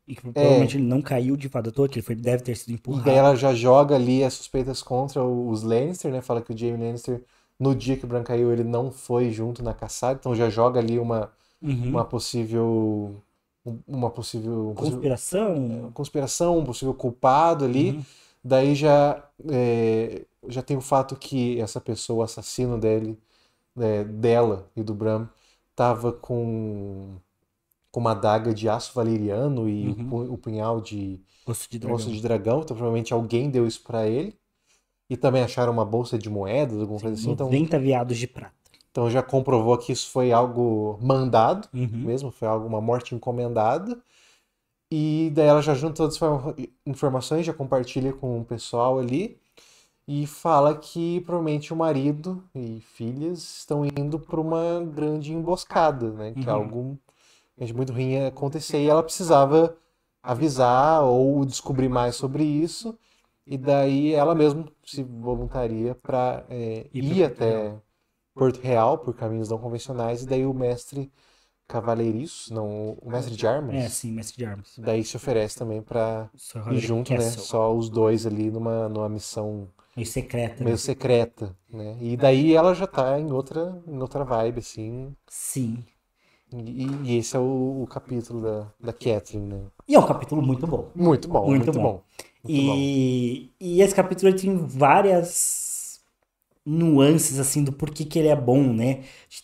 E que é. provavelmente é. ele não caiu de fada toa, que ele foi, deve ter sido empurrado. E ela já joga ali as suspeitas contra os Lannister, né? Fala que o Jaime Lannister, no dia que o Bran caiu, ele não foi junto na caçada. Então já joga ali uma, uhum. uma possível. Uma possível. Conspiração? Possível, é, conspiração, um possível culpado ali. Uhum. Daí já, é, já tem o fato que essa pessoa, o assassino dele, é, dela e do Bram, tava com com uma adaga de aço valeriano e uhum. o punhal de osso de dragão. Osso de dragão. Então, provavelmente alguém deu isso para ele. E também acharam uma bolsa de moedas, alguma Sim, coisa assim. 90 então, veados de prata. Então já comprovou que isso foi algo mandado uhum. mesmo, foi alguma morte encomendada. E daí ela já junta todas as informações, já compartilha com o pessoal ali e fala que provavelmente o marido e filhas estão indo para uma grande emboscada, né? Que é uhum. é algum gente muito ruim acontecer e ela precisava avisar ou descobrir mais sobre isso e daí ela mesma se voluntaria para é, ir até Porto Real por caminhos não convencionais e daí o mestre cavaleiriço, não, o mestre de armas. É, sim, mestre de armas. Daí se oferece também para ir junto, né? Só os dois ali numa, numa missão meio secreta. Né? Meio né? secreta, né? E daí ela já tá em outra, em outra vibe, assim. Sim. E, e esse é o, o, capítulo da, da Catherine, né? E é um capítulo muito bom. Muito bom, muito, muito bom. bom. Muito e, bom. e esse capítulo tem várias nuances, assim, do porquê que ele é bom, né?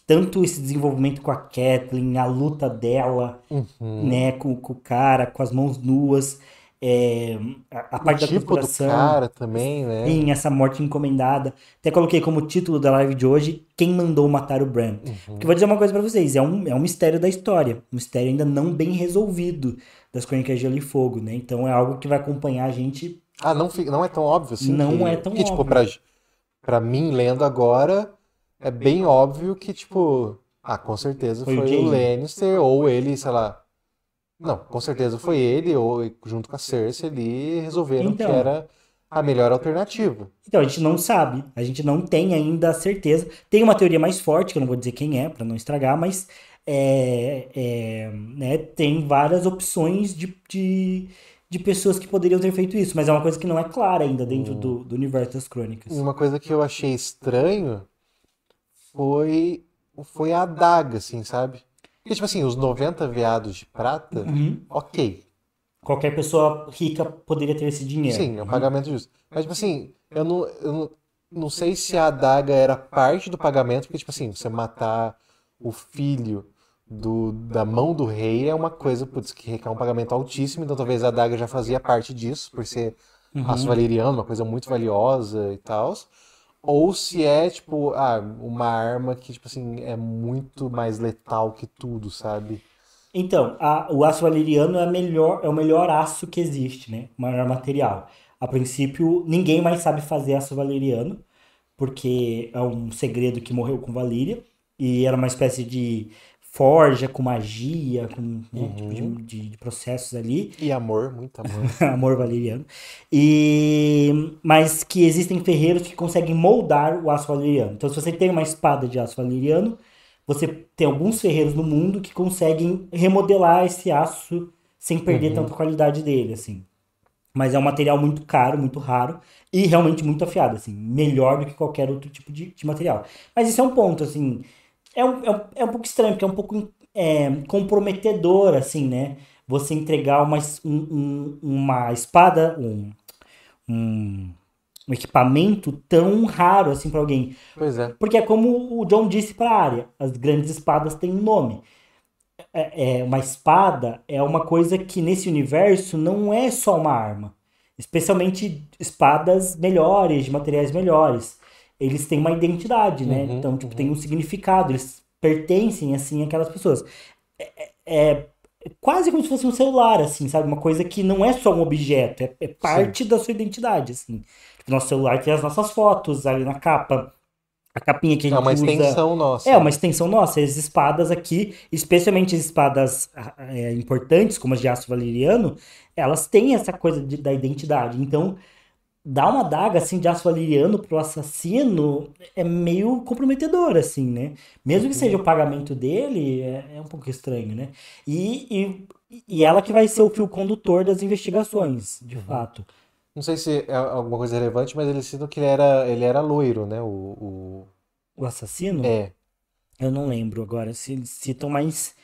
Tanto esse desenvolvimento com a Kathleen, a luta dela, uhum. né? Com, com o cara, com as mãos nuas. É, a, a parte tipo da corporação. Do cara também, né? em essa morte encomendada. Até coloquei como título da live de hoje: Quem mandou matar o Bran? Uhum. Porque vou dizer uma coisa para vocês: é um, é um mistério da história. Um mistério ainda não bem resolvido das Crônicas de Gelo e Fogo, né? Então é algo que vai acompanhar a gente. Ah, não, não é tão óbvio assim? Não que, é tão que, tipo, óbvio. Tipo, pra, pra mim, lendo agora, é bem óbvio que, tipo. Ah, com certeza foi, foi o, o Lannister ou ele, sei lá não, ah, com certeza foi ele, ou junto com a Cersei, ali resolveram então, que era a melhor alternativa. Então, a gente não sabe, a gente não tem ainda a certeza. Tem uma teoria mais forte, que eu não vou dizer quem é, para não estragar, mas é, é, né, tem várias opções de, de, de, pessoas que poderiam ter feito isso, mas é uma coisa que não é clara ainda dentro hum. do, do universo das crônicas. Uma coisa que eu achei estranho foi, foi a adaga, assim, sabe? Porque, tipo assim, os 90 veados de prata, uhum. ok. Qualquer pessoa rica poderia ter esse dinheiro. Sim, é um uhum. pagamento justo. Mas, tipo assim, eu não, eu não, não sei se a adaga era parte do pagamento, porque, tipo assim, você matar o filho do, da mão do rei é uma coisa putz, que requer um pagamento altíssimo, então talvez a adaga já fazia parte disso, por ser uhum. aço valeriano, uma coisa muito valiosa e tal. Ou se é, tipo, ah, uma arma que, tipo assim, é muito mais letal que tudo, sabe? Então, a, o aço valeriano é, melhor, é o melhor aço que existe, né? O maior material. A princípio, ninguém mais sabe fazer aço valeriano, porque é um segredo que morreu com Valíria, e era uma espécie de forja, com magia, com né, tipo uhum. tipo de, de, processos ali. E amor, muito amor. [LAUGHS] amor valeriano. E, mas que existem ferreiros que conseguem moldar o aço valeriano. Então, se você tem uma espada de aço valeriano, você tem alguns ferreiros no mundo que conseguem remodelar esse aço sem perder uhum. tanta qualidade dele, assim. Mas é um material muito caro, muito raro e realmente muito afiado, assim. Melhor do que qualquer outro tipo de, de material. Mas isso é um ponto, assim é um, é um, é um pouco estranho, porque é um pouco é, comprometedor, assim, né? Você entregar uma, um, um, uma espada, um, um, um, equipamento tão raro, assim, para alguém. Pois é. Porque é como o John disse para a área, as grandes espadas têm um nome. É, é, uma espada é uma coisa que nesse universo não é só uma arma. Especialmente espadas melhores, de materiais melhores eles têm uma identidade, né? Uhum, então, tipo, uhum. tem um significado, eles pertencem, assim, àquelas pessoas. É, é, é, quase como se fosse um celular, assim, sabe? Uma coisa que não é só um objeto, é, é parte Sim. da sua identidade, assim. Tipo, nosso celular tem as nossas fotos ali na capa, a capinha que a é gente usa. É uma usa. extensão nossa. É, uma extensão nossa. As espadas aqui, especialmente as espadas ah, é, importantes, como as de aço valeriano, elas têm essa coisa de, da identidade. Então, dar uma daga assim de aço valeriano pro assassino é meio comprometedor, assim, né? Mesmo que seja o uhum. pagamento dele, é, é um pouco estranho, né? E, e, e, ela que vai ser o fio condutor das investigações, de uhum. fato. Não sei se é alguma coisa relevante, mas ele citam que ele era, ele era loiro, né? O, o... o assassino? É. Eu não lembro agora se eles citam, mas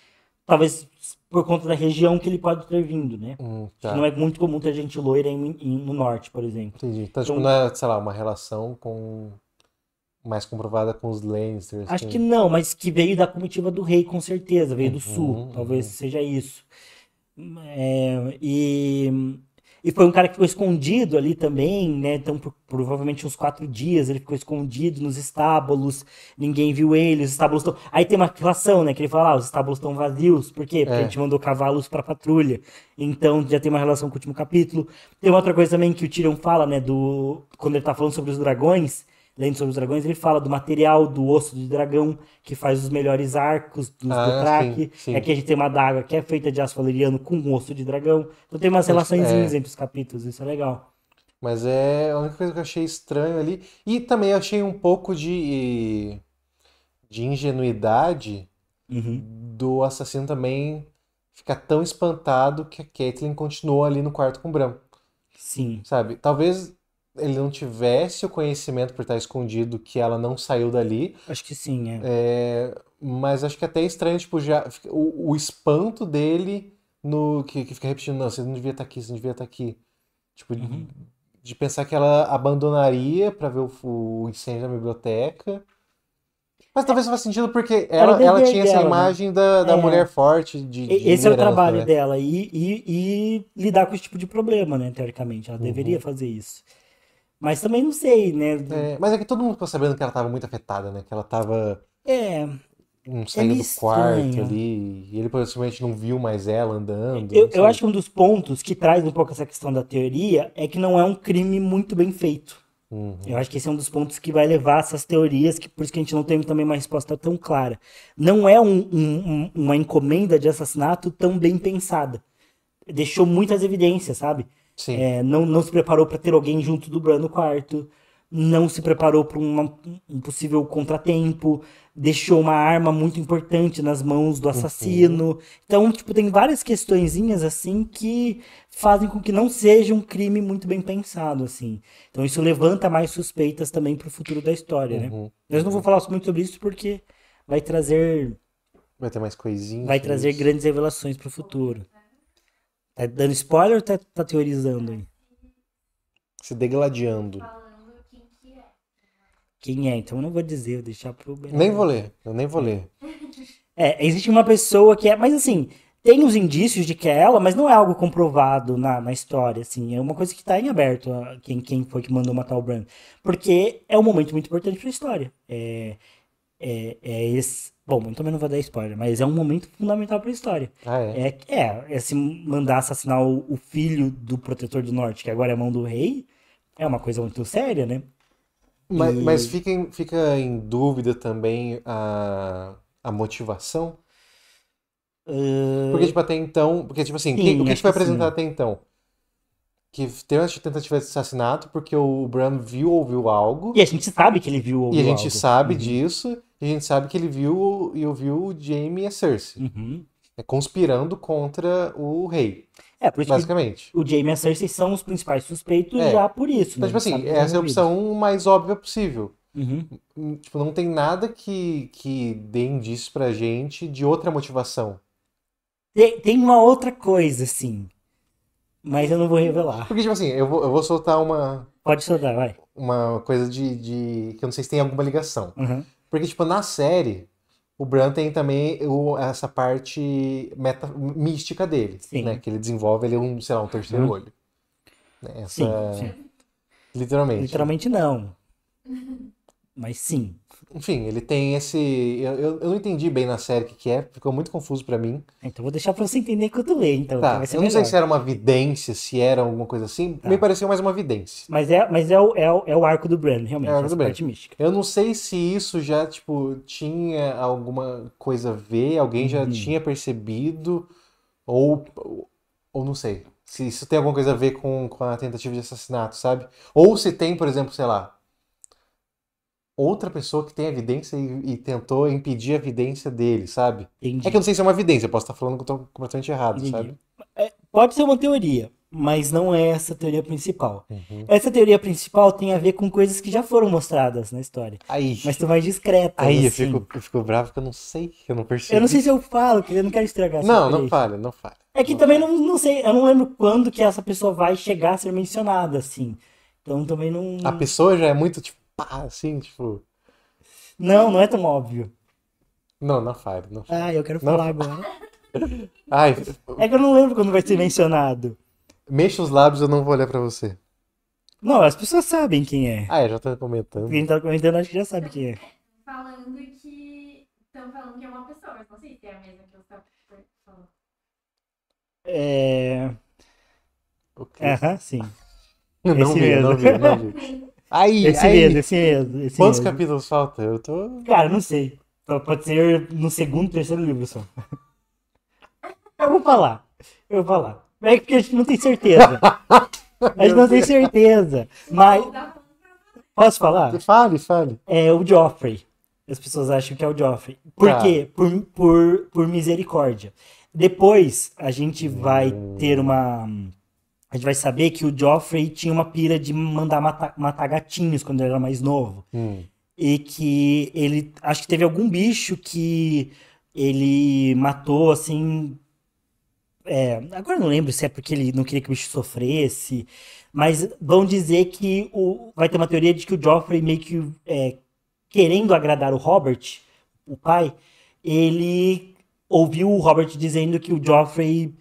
talvez por conta da região que ele pode ter vindo, né? Hum, tá. Não é muito comum ter gente loira em, em, no norte, por exemplo. Entendi. Então, tipo, então tipo, não é, sei lá, uma relação com mais comprovada com os Lannisters. Assim. Acho assim. que não, mas que veio da comitiva do rei, com certeza, veio uhum, do sul, uhum. talvez uhum. seja isso. É, e e foi um cara que ficou escondido ali também, né? Então, por, provavelmente uns quatro dias ele ficou escondido nos estábulos, ninguém viu ele, os estábulos estão. Aí tem uma relação, né? Que ele fala, ah, os estábulos estão vazios, por quê? Porque é. a gente mandou cavalos pra patrulha. Então já tem uma relação com o último capítulo. Tem uma outra coisa também que o Tyrion fala, né? Do. Quando ele tá falando sobre os dragões, Lendo sobre os Dragões, ele fala do material do osso de dragão, que faz os melhores arcos do ah, sim, sim. Aqui é a gente tem uma daga que é feita de aço valeriano com osso de dragão. Então tem umas relações é... entre os capítulos, isso é legal. Mas é a única coisa que eu achei estranho ali. E também achei um pouco de, de ingenuidade uhum. do assassino também ficar tão espantado que a Caitlyn continuou ali no quarto com o Bram. Sim. Sabe? Talvez ele não tivesse o conhecimento por estar escondido que ela não saiu dali. Acho que sim, é. é mas acho que é até é estranho, tipo, já, o, o espanto dele no que, que, fica repetindo, não, você não devia estar tá aqui, você não devia estar tá aqui. Tipo, uhum. de, de, pensar que ela abandonaria para ver o, o, incêndio na biblioteca. Mas talvez faça sentido porque é ela, ela tinha dela, essa né? imagem né? da, da é. mulher forte. De, de Esse é o trabalho né? dela, e, e, e, lidar com esse tipo de problema, né, teoricamente. Ela uhum. deveria fazer isso. Mas também não sei, né? É, mas é que todo mundo ficou sabendo que ela tava muito afetada, né? Que ela tava. É. Um saindo é do quarto ali. E ele possivelmente não viu mais ela andando. Eu, eu acho que um dos pontos que traz um pouco essa questão da teoria é que não é um crime muito bem feito. Uhum. Eu acho que esse é um dos pontos que vai levar essas teorias, que por isso que a gente não tem também uma resposta tão clara. Não é um, um, uma encomenda de assassinato tão bem pensada. Deixou muitas evidências, sabe? É, não, não se preparou para ter alguém junto do Bran no quarto, não se preparou para um possível contratempo, deixou uma arma muito importante nas mãos do assassino. Uhum. Então, tipo, tem várias questõezinhas assim que fazem com que não seja um crime muito bem pensado, assim. Então, isso levanta mais suspeitas também para o futuro da história, né? uhum. né? Mas não vou uhum. falar muito sobre isso porque vai trazer Vai ter mais coisinhas. Vai trazer isso. grandes revelações para o futuro. Tá dando spoiler ou tá, tá teorizando aí? Se tá degladiando. Quem é? Então eu não vou dizer, vou deixar pro. Nem vou ler, eu nem vou ler. É, existe uma pessoa que é. Mas assim, tem os indícios de que é ela, mas não é algo comprovado na, na história, assim. É uma coisa que está em aberto, quem, quem foi que mandou matar o Bran. Porque é um momento muito importante para a história. É, é, é esse. Bom, muito também não vou dar spoiler, mas é um momento fundamental para a história. Ah, é? É, é, é se mandar assassinar o, o, filho do protetor do norte, que agora é mão do rei, é uma coisa muito séria, né? Mas, e... mas fica, em, fica em dúvida também a, a motivação? Uh... Porque, tipo, até então. Porque, tipo assim, sim, que, o que a gente vai apresentar sim. até então? que tem uma tentativa de assassinato porque o Bran viu ou ouviu algo. E a gente sabe que ele viu ouviu algo. E a gente algo. sabe uhum. disso. E a gente sabe que ele viu e ouviu o Jamie e a Cersei. Uhum. É, conspirando contra o rei. É, por isso basicamente. o Jamie e a Cersei são os principais suspeitos é. já por isso. Então, né? tipo assim, essa é a opção mais óbvia possível. Uhum. Hum, tipo, não tem nada que, que dê indício pra gente de outra motivação. Tem, tem uma outra coisa, sim, Mas eu não vou revelar. Porque, tipo assim, eu vou, eu vou soltar uma. Pode soltar, vai. Uma coisa de, de. que eu não sei se tem alguma ligação. Uhum. Porque, tipo, na série, o Bran tem também o, essa parte meta, mística dele, sim. né? Que ele desenvolve ele um, sei lá, um terceiro uhum. olho. Né? Essa... Sim, sim. Literalmente. Literalmente não. [LAUGHS] Mas sim enfim, ele tem esse. Eu, eu, eu não entendi bem na série o que, que é, ficou muito confuso para mim. Então vou deixar pra você entender quando ler, então. Tá, eu não melhor. sei se era uma vidência, se era alguma coisa assim. Tá. Me pareceu mais uma vidência. Mas é, mas é, o, é, o, é o arco do Bran, realmente. É o arco do parte mística. Eu não sei se isso já, tipo, tinha alguma coisa a ver, alguém já uhum. tinha percebido, ou, ou não sei. Se isso tem alguma coisa a ver com, com a tentativa de assassinato, sabe? Ou se tem, por exemplo, sei lá, outra pessoa que tem evidência e, e, tentou impedir a evidência dele, sabe? Entendi. É que eu não sei se é uma evidência, posso estar falando que eu completamente errado, Entendi. sabe? É, pode ser uma teoria, mas não é essa a teoria principal. Uhum. Essa teoria principal tem a ver com coisas que já foram mostradas na história. Aí. Mas tu mais discreta. Aí assim. eu, fico, eu fico bravo porque eu não sei, eu não percebo. Eu não sei se eu falo, porque eu não quero estragar Não, não fale, não fale. É que não também não, não sei, eu não lembro quando que essa pessoa vai chegar a ser mencionada, assim. Então também não. A pessoa já é muito, tipo, pá, assim, tipo. Não, não é tão óbvio. Não, não fale. Não Ah, eu quero falar não. agora. [LAUGHS] Ai. É que eu não lembro quando vai ser mencionado. Mexa os lábios, eu não vou olhar pra você. Não, as pessoas sabem quem é. Ah, eu já tá comentando. Quem tá comentando acho que já sabe quem é. Falando que. Estão falando que é uma pessoa, mas não sei se é a mesma que eu estava falando. É. Aham, sim. [LAUGHS] Não, Esse vi, mesmo. não vi, não vi. [LAUGHS] Aí, esse aí, mesmo, esse mesmo. Esse quantos capítulos falta? Eu tô. Cara, não sei. Pode ser no segundo, terceiro livro só. [LAUGHS] Eu vou falar. Eu vou falar. É porque a gente não tem certeza. [LAUGHS] a gente não tem certeza. Mas. Posso falar? Fale, fale. É o Joffrey. As pessoas acham que é o Joffrey. Por ah. quê? Por, por, por misericórdia. Depois a gente vai ter uma a gente vai saber que o Joffrey tinha uma pira de mandar matar, matar gatinhos quando ele era mais novo. Hum. E que ele. Acho que teve algum bicho que ele matou, assim. É, agora não lembro se é porque ele não queria que o bicho sofresse. Mas vão dizer que o, vai ter uma teoria de que o Joffrey meio que é, querendo agradar o Robert, o pai, ele ouviu o Robert dizendo que o Joffrey.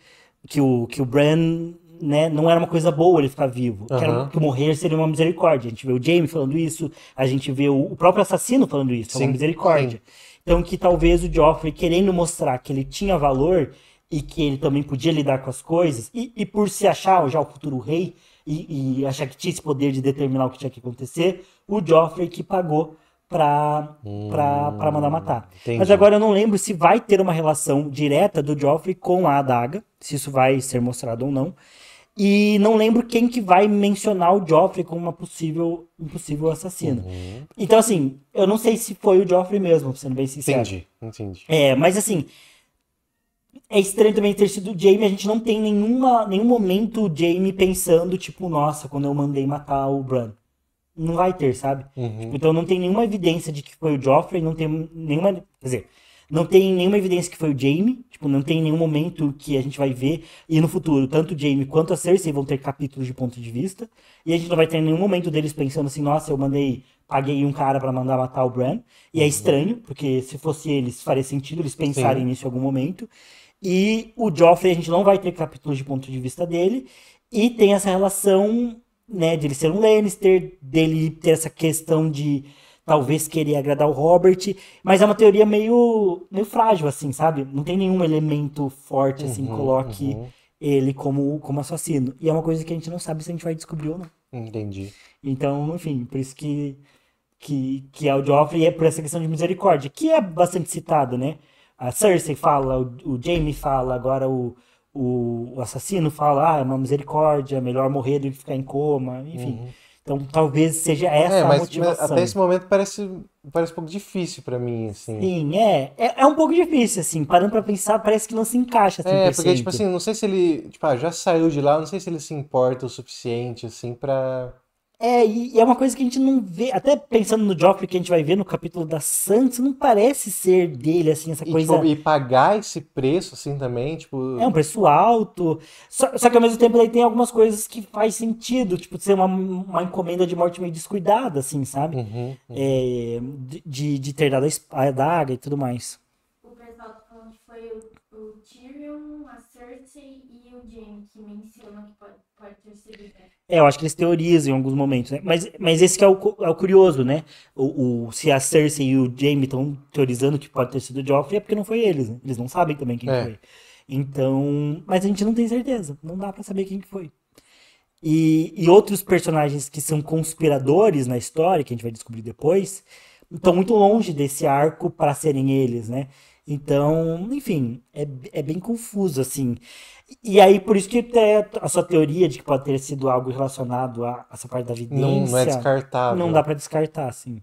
Que o, que o Bran né, não era uma coisa boa ele ficar vivo. Uhum. Que, era, que, morrer seria uma misericórdia. A gente vê o Jamie falando isso, a gente vê o, próprio assassino falando isso, é Sim. uma misericórdia. Sim. Então que talvez o Joffrey querendo mostrar que ele tinha valor e que ele também podia lidar com as coisas, e, e por se achar já o futuro rei, e, e, achar que tinha esse poder de determinar o que tinha que acontecer, o Joffrey que pagou pra, hum, pra, pra mandar matar. Entendi. Mas agora eu não lembro se vai ter uma relação direta do Joffrey com a adaga, se isso vai ser mostrado ou não. E não lembro quem que vai mencionar o Joffrey como uma possível, um possível assassino. Uhum. Então, assim, eu não sei se foi o Joffrey mesmo, sendo bem sincero. Entendi, entendi. É, mas assim, é estranho também ter sido o Jamie. A gente não tem nenhuma, nenhum momento o Jamie pensando, tipo, nossa, quando eu mandei matar o Bran. Não vai ter, sabe? Uhum. Tipo, então não tem nenhuma evidência de que foi o Joffrey, não tem nenhuma. Quer dizer, não tem nenhuma evidência que foi o Jaime, tipo, não tem nenhum momento que a gente vai ver. E no futuro, tanto o Jaime quanto a Cersei vão ter capítulos de ponto de vista. E a gente não vai ter nenhum momento deles pensando assim, nossa, eu mandei, paguei um cara para mandar matar o Bran. E é uhum. estranho, porque se fosse eles, faria sentido eles pensarem Sim. nisso em algum momento. E o Joffrey, a gente não vai ter capítulos de ponto de vista dele. E tem essa relação, né, de ele ser um Lannister, dele ter essa questão de talvez queria agradar o Robert, mas é uma teoria meio, meio frágil, assim, sabe? Não tem nenhum elemento forte, assim, uhum, coloque uhum. ele como, como assassino. E é uma coisa que a gente não sabe se a gente vai descobrir ou não. Entendi. Então, enfim, por isso que, que, que é o Joffrey é por essa questão de misericórdia, que é bastante citado, né? A Cersei fala, o, o Jamie fala, agora o, o, o assassino fala, ah, é uma misericórdia, melhor morrer do que ficar em coma, enfim. Uhum então talvez seja é, essa é, mas, a motivação. até esse momento parece, parece um pouco difícil para mim, assim. Sim, é, é. é. um pouco difícil, assim. Parando pra pensar, parece que não se encaixa 100%. É, porque, tipo assim, não sei se ele... Tipo, ah, já saiu de lá, não sei se ele se importa o suficiente, assim, pra... É, e, e é uma coisa que a gente não vê, até pensando no Joffrey que a gente vai ver no capítulo da Sansa, não parece ser dele, assim, essa e, coisa... Tipo, e pagar esse preço, assim, também, tipo... É, um preço alto, só, só que ao mesmo tempo daí tem algumas coisas que faz sentido, tipo, ser uma, uma encomenda de morte meio descuidada, assim, sabe? Uhum, uhum. É, de, de ter dado a adaga e tudo mais. O pessoal tá foi o, o Tyrion, a Cersei e o Jaime que mencionam que pode, pode ter sido é, eu acho que eles teorizam em alguns momentos, né? Mas, mas esse que é o, é o curioso, né? O, o, se a Cersei e o Jaime estão teorizando que pode ter sido o Joffrey, é porque não foi eles, né? Eles não sabem também quem é. foi. Então, mas a gente não tem certeza, não dá para saber quem foi. E, e outros personagens que são conspiradores na história, que a gente vai descobrir depois, estão muito longe desse arco para serem eles, né? Então, enfim, é, é bem confuso, assim. E aí, por isso que a sua teoria de que pode ter sido algo relacionado a essa parte da vidência... Não, não é descartável. Não dá para descartar, sim.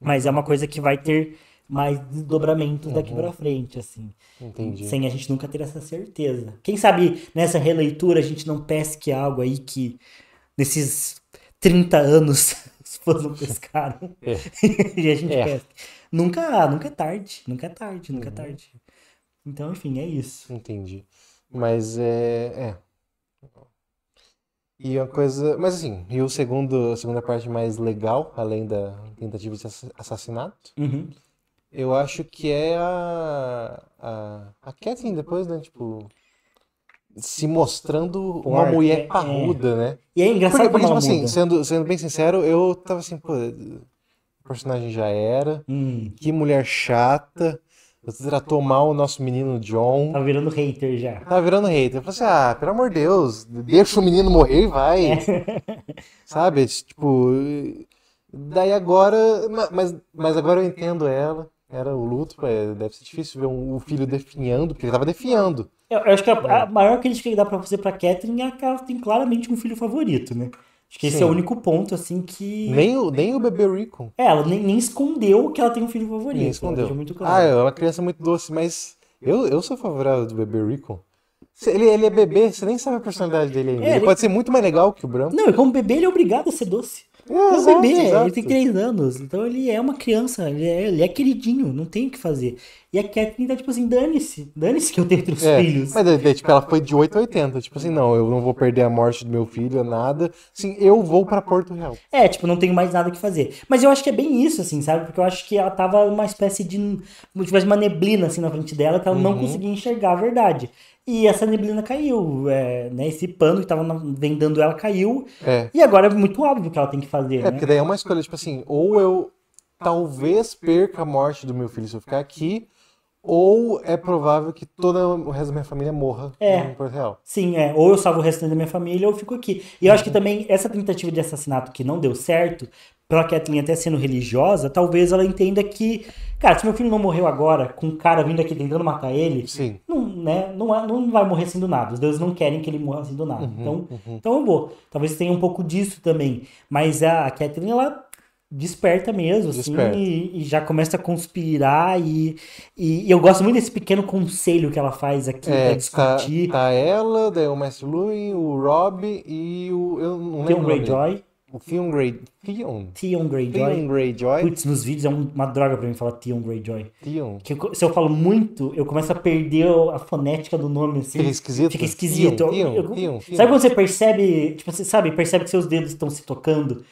Mas é uma coisa que vai ter mais desdobramentos uhum. daqui para frente, assim. Entendi. Sem a gente nunca ter essa certeza. Quem sabe nessa releitura a gente não pesque algo aí que nesses 30 anos os [LAUGHS] fãs não pescaram. [LAUGHS] É. [LAUGHS] e a gente é. pesca. Nunca, nunca é tarde, nunca é tarde, nunca é uhum. tarde. Então, enfim, é isso. Entendi. Mas é. é. E uma coisa. Mas assim, e o segundo, a segunda parte mais legal, além da tentativa de assassinato, uhum. eu acho que é a. A, a Catherine depois, né? Tipo. Se mostrando uma mulher né? parruda, é. né? E é engraçado porque, porque tipo, assim, sendo, sendo bem sincero, eu tava assim, pô, o personagem já era, hum. que mulher chata. Você tratou mal o nosso menino John. Tá virando hater já. Tá virando hater. Eu falei assim, ah, pelo amor de Deus, deixa o menino morrer e vai. É. [LAUGHS] Sabe? Tipo. Daí agora. Mas, mas agora eu entendo ela. Era o luto, é, deve ser difícil ver o filho definhando, porque ele tava definhando. Eu, eu acho que a, a, maior crítica que dá pra fazer pra Catherine é que ela tem claramente um filho favorito, né? Acho que Sim. esse é o único ponto, assim, que. Nem o, nem o bebê Rico. É, ela nem, nem escondeu que ela tem um filho favorito. Nem escondeu. Muito claro. Ah, é uma criança muito doce, mas eu, eu sou favorável do bebê Rico. Ele, ele é bebê, você nem sabe a personalidade dele ainda. É, ele, ele, pode ser muito mais legal que o branco. Não, como bebê, ele é obrigado a ser doce. É, exato, bebê, exato. ele tem 3 anos, então ele é uma criança, ele é, ele é queridinho, não tem o que fazer. E a Catherine tá tipo assim, dane-se, dane-se que eu tenho três é, filhos. Mas é, é, tipo, ela foi de 8 a 80, tipo assim, não, eu não vou perder a morte do meu filho, nada. Assim, eu vou para Porto Real. É, tipo, não tenho mais nada que fazer. Mas eu acho que é bem isso, assim, sabe? Porque eu acho que ela tava uma espécie de. Tipo, tivesse uma neblina assim na frente dela que ela uhum. não conseguia enxergar a verdade. E essa neblina caiu, é, né? Esse pano que tava vendando ela caiu. É. E agora é muito óbvio o que ela tem que fazer. É, né? porque daí é uma escolha, tipo assim, ou eu talvez perca a morte do meu filho se eu ficar aqui, ou é provável que todo o resto da minha família morra é. em Porto Real. Sim, é. Ou eu salvo o resto da minha família ou eu fico aqui. E eu acho que uhum. também essa tentativa de assassinato que não deu certo, pra Kathleen até sendo religiosa, talvez ela entenda que, cara, se meu filho não morreu agora, com um cara vindo aqui tentando matar ele, Sim. Não, né, não, é, não vai morrer sem do nada. Os deuses não querem que ele morra sem do nada. Uhum, então, uhum. então eu vou. Talvez tenha um pouco disso também. Mas a, a Kathleen, ela desperta mesmo, assim, desperta. assim, e, e, já começa a conspirar e, e, e, eu gosto muito desse pequeno conselho que ela faz aqui é, pra tá, discutir. Tá, tá ela, daí o Mestre Luin, o Rob e o... Eu não Theon Greyjoy. O Theon Grey... Theon? Theon Greyjoy. Theon Greyjoy. Putz, nos vídeos é uma droga pra mim falar Theon Greyjoy. Theon. Que se eu falo muito, eu começo a perder a fonética do nome, assim. Fica esquisito. Fica esquisito. Theon, eu, Theon, eu, Theon, Sabe quando você percebe, tipo, você sabe, percebe que seus dedos estão se tocando?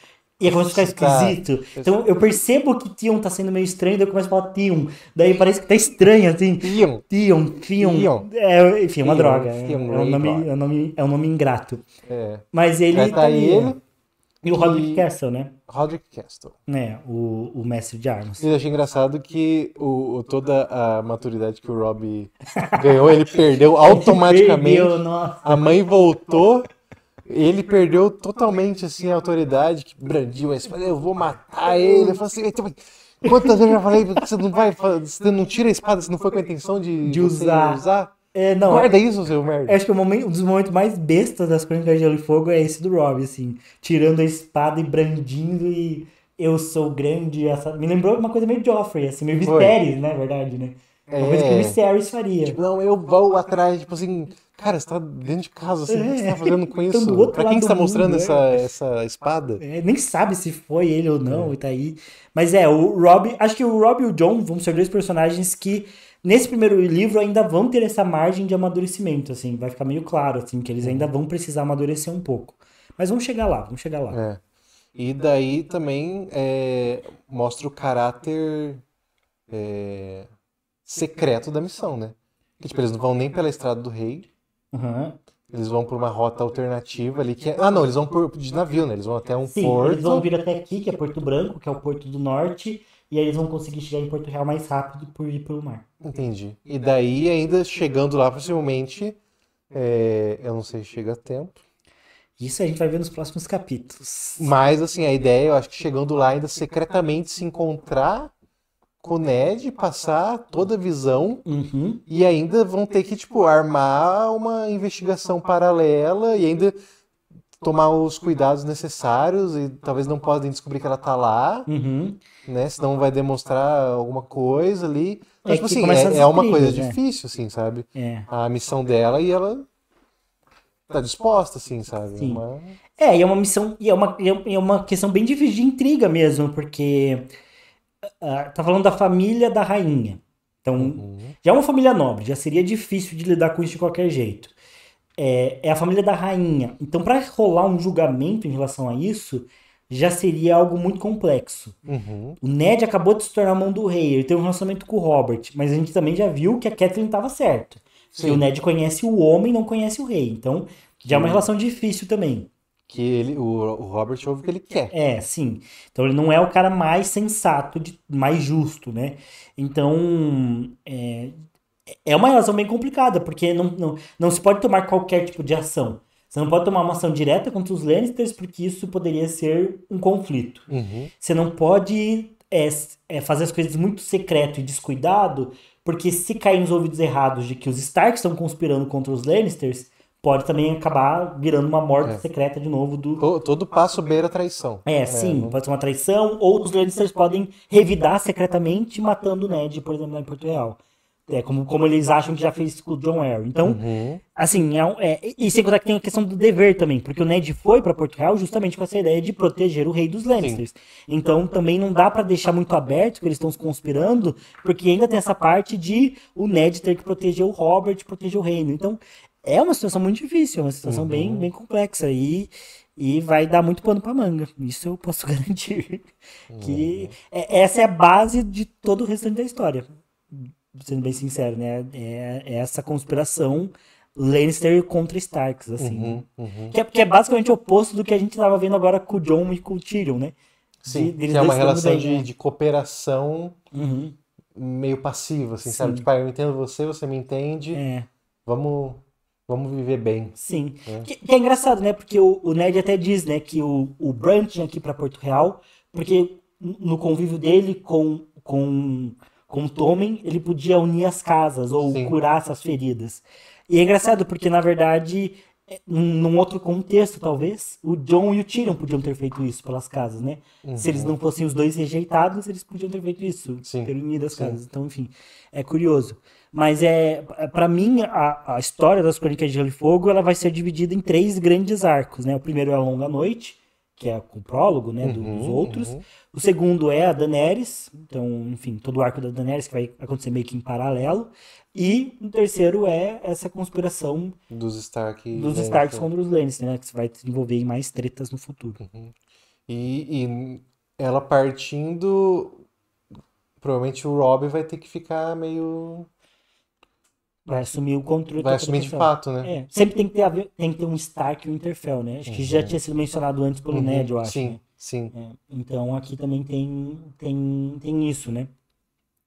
E começa a ficar esquisito. Tá. Então eu percebo que Tion tá sendo meio estranho, daí eu começo a falar Tion. Daí parece que tá estranho, assim. Tion. Tion, Tion. É, enfim, é uma droga. Né? Tion, é, um nome, é, um nome, é um nome ingrato. É. Mas ele. Mas tá aí é. ele. E o Roderick e... Castle, né? Roderick Castle. É, o, o mestre de armas. E eu achei engraçado que o, o toda a maturidade que o Rob ganhou, ele perdeu automaticamente. [LAUGHS] Ele perdeu, nossa. A mãe voltou ele perdeu totalmente assim a autoridade que brandiu a assim, espada. Eu vou matar ele. Eu falei assim, então, quantas vezes eu já falei que você não vai, você não tira a espada, se não foi com a intenção de, de usar. usar. É, não. Guarda isso, seu merda. Acho que o momento, um dos momentos mais bestas das Crônicas de Gelo e Fogo é esse do Rob, assim, tirando a espada e brandindo e eu sou grande. Essa... Me lembrou uma coisa meio Joffrey, assim, meio Viserys, né, é verdade, né? Uma coisa que o é. Viserys faria. Tipo, não, eu vou atrás, tipo assim, cara, você tá dentro de casa, assim, o que você tá é. fazendo com isso? Então, pra quem você tá mostrando mundo, essa, né? essa espada? É, nem sabe se foi ele ou não, e tá aí. Mas é, o Rob, acho que o Rob e o John vão ser dois personagens que nesse primeiro livro ainda vão ter essa margem de amadurecimento, assim, vai ficar meio claro, assim, que eles uhum. ainda vão precisar amadurecer um pouco. Mas vamos chegar lá, vamos chegar lá. É. E daí também é, mostra o caráter é, secreto da missão, né? Que tipo, eles não vão nem pela Estrada do Rei. Uhum. Eles vão por uma rota alternativa ali que é... Ah, não, eles vão por, de navio, né? Eles vão até um Sim, porto. Eles vão vir até aqui, que é Porto Branco, que é o porto do norte, e aí eles vão conseguir chegar em Porto Real mais rápido por ir pelo mar. Entendi. E daí, ainda chegando lá, possivelmente, é... eu não sei se chega a tempo. Isso a gente vai ver nos próximos capítulos. Mas, assim, a ideia, eu acho que chegando lá, ainda secretamente se encontrar com o Ned, passar toda a visão uhum. e ainda vão ter que, tipo, armar uma investigação paralela e ainda tomar os cuidados necessários e talvez não podem descobrir que ela tá lá, uhum. né? Senão vai demonstrar alguma coisa ali. Mas, então, é tipo assim, é, é, uma coisa né? difícil, assim, sabe? É. A missão dela e ela tá disposta, assim, sabe? Sim. Uma... É, e é uma missão, e é uma, e é uma questão bem difícil de intriga mesmo, porque ah, tá falando da família da rainha. Então, uhum. já é uma família nobre, já seria difícil de lidar com isso de qualquer jeito. É, é a família da rainha. Então, para rolar um julgamento em relação a isso, já seria algo muito complexo. Uhum. O Ned acabou de se tornar mão do rei, ele tem um relacionamento com o Robert, mas a gente também já viu que a Catherine estava certa. Sim. o Ned conhece o homem, não conhece o rei. Então, já é uma relação difícil também que ele, o, o Robert ouve o que ele quer. É, sim. Então ele não é o cara mais sensato, de, mais justo, né? Então é, é uma relação bem complicada, porque não, não, não se pode tomar qualquer tipo de ação. Você não pode tomar uma ação direta contra os Lannisters, porque isso poderia ser um conflito. Uhum. Você não pode é, é, fazer as coisas muito secreto e descuidado, porque se cair nos ouvidos errados de que os Starks estão conspirando contra os Lannisters, pode também acabar virando uma morte é. secreta de novo do. Todo, todo passo beira traição. É, é sim, pode ser uma traição, ou os Lannisters podem revidar secretamente matando o Ned, por exemplo, lá em Porto Real. É, como, como eles acham que já fez com o John Arryn. Então, uhum. assim, é, é, e sem contar que tem a questão do dever também, porque o Ned foi para Porto Real justamente com essa ideia de proteger o rei dos Lannisters. Sim. Então, também não dá para deixar muito aberto que eles estão se conspirando, porque ainda tem essa parte de o Ned ter que proteger o Robert, proteger o reino. Então, é uma situação muito difícil, é uma situação uhum. bem, bem complexa. E, e vai dar muito pano para manga. Isso eu posso [LAUGHS] garantir. Uhum. Que é, essa é a base de todo o restante da história. Sendo bem sincero, né? É, é essa conspiração Lannister contra Starks, assim. Uhum, né? uhum. Que, é, que, é, basicamente o oposto do que a gente estava vendo agora com o John e com o Tyrion, né? Sim, de, é uma relação bem, de, né? de, cooperação uhum. meio passiva, assim, Sim. sabe? Tipo, ah, eu entendo você, você me entende. É. Vamos Vamos viver bem. Sim. É. Que, que, é engraçado, né? Porque o, o Ned até diz, né, que o, o Bran aqui para Porto Real, porque no convívio dele com, com, com Tommen, ele podia unir as casas ou Sim. curar essas feridas. E é engraçado, porque na verdade, é, num outro contexto, talvez, o John e o Tyrion podiam ter feito isso pelas casas, né? Uhum. Se eles não fossem os dois rejeitados, eles podiam ter feito isso, Sim. ter unido as Sim. casas. Então, enfim, é curioso. Mas é, para mim, a, a, história das Crônicas de Gelo e Fogo ela vai ser dividida em três grandes arcos, né? O primeiro é a Longa Noite, que é com o prólogo, né, do, uhum, dos outros. Uhum. O segundo é a Daenerys, então, enfim, todo o arco da Daenerys que vai acontecer meio que em paralelo. E o terceiro é essa conspiração dos Stark, dos Starks contra os Lannister, né, que vai se envolver em mais tretas no futuro. Uhum. E, e ela partindo, provavelmente o Rob vai ter que ficar meio vai assumir o controle. Vai assumir de fato, né? É, sempre tem que, ter, tem que ter um Stark e um Interfell, né? Acho uhum. que já uhum. tinha sido mencionado antes pelo uhum. Ned, eu acho. Sim, né? sim. É, então aqui também tem, tem, tem isso, né?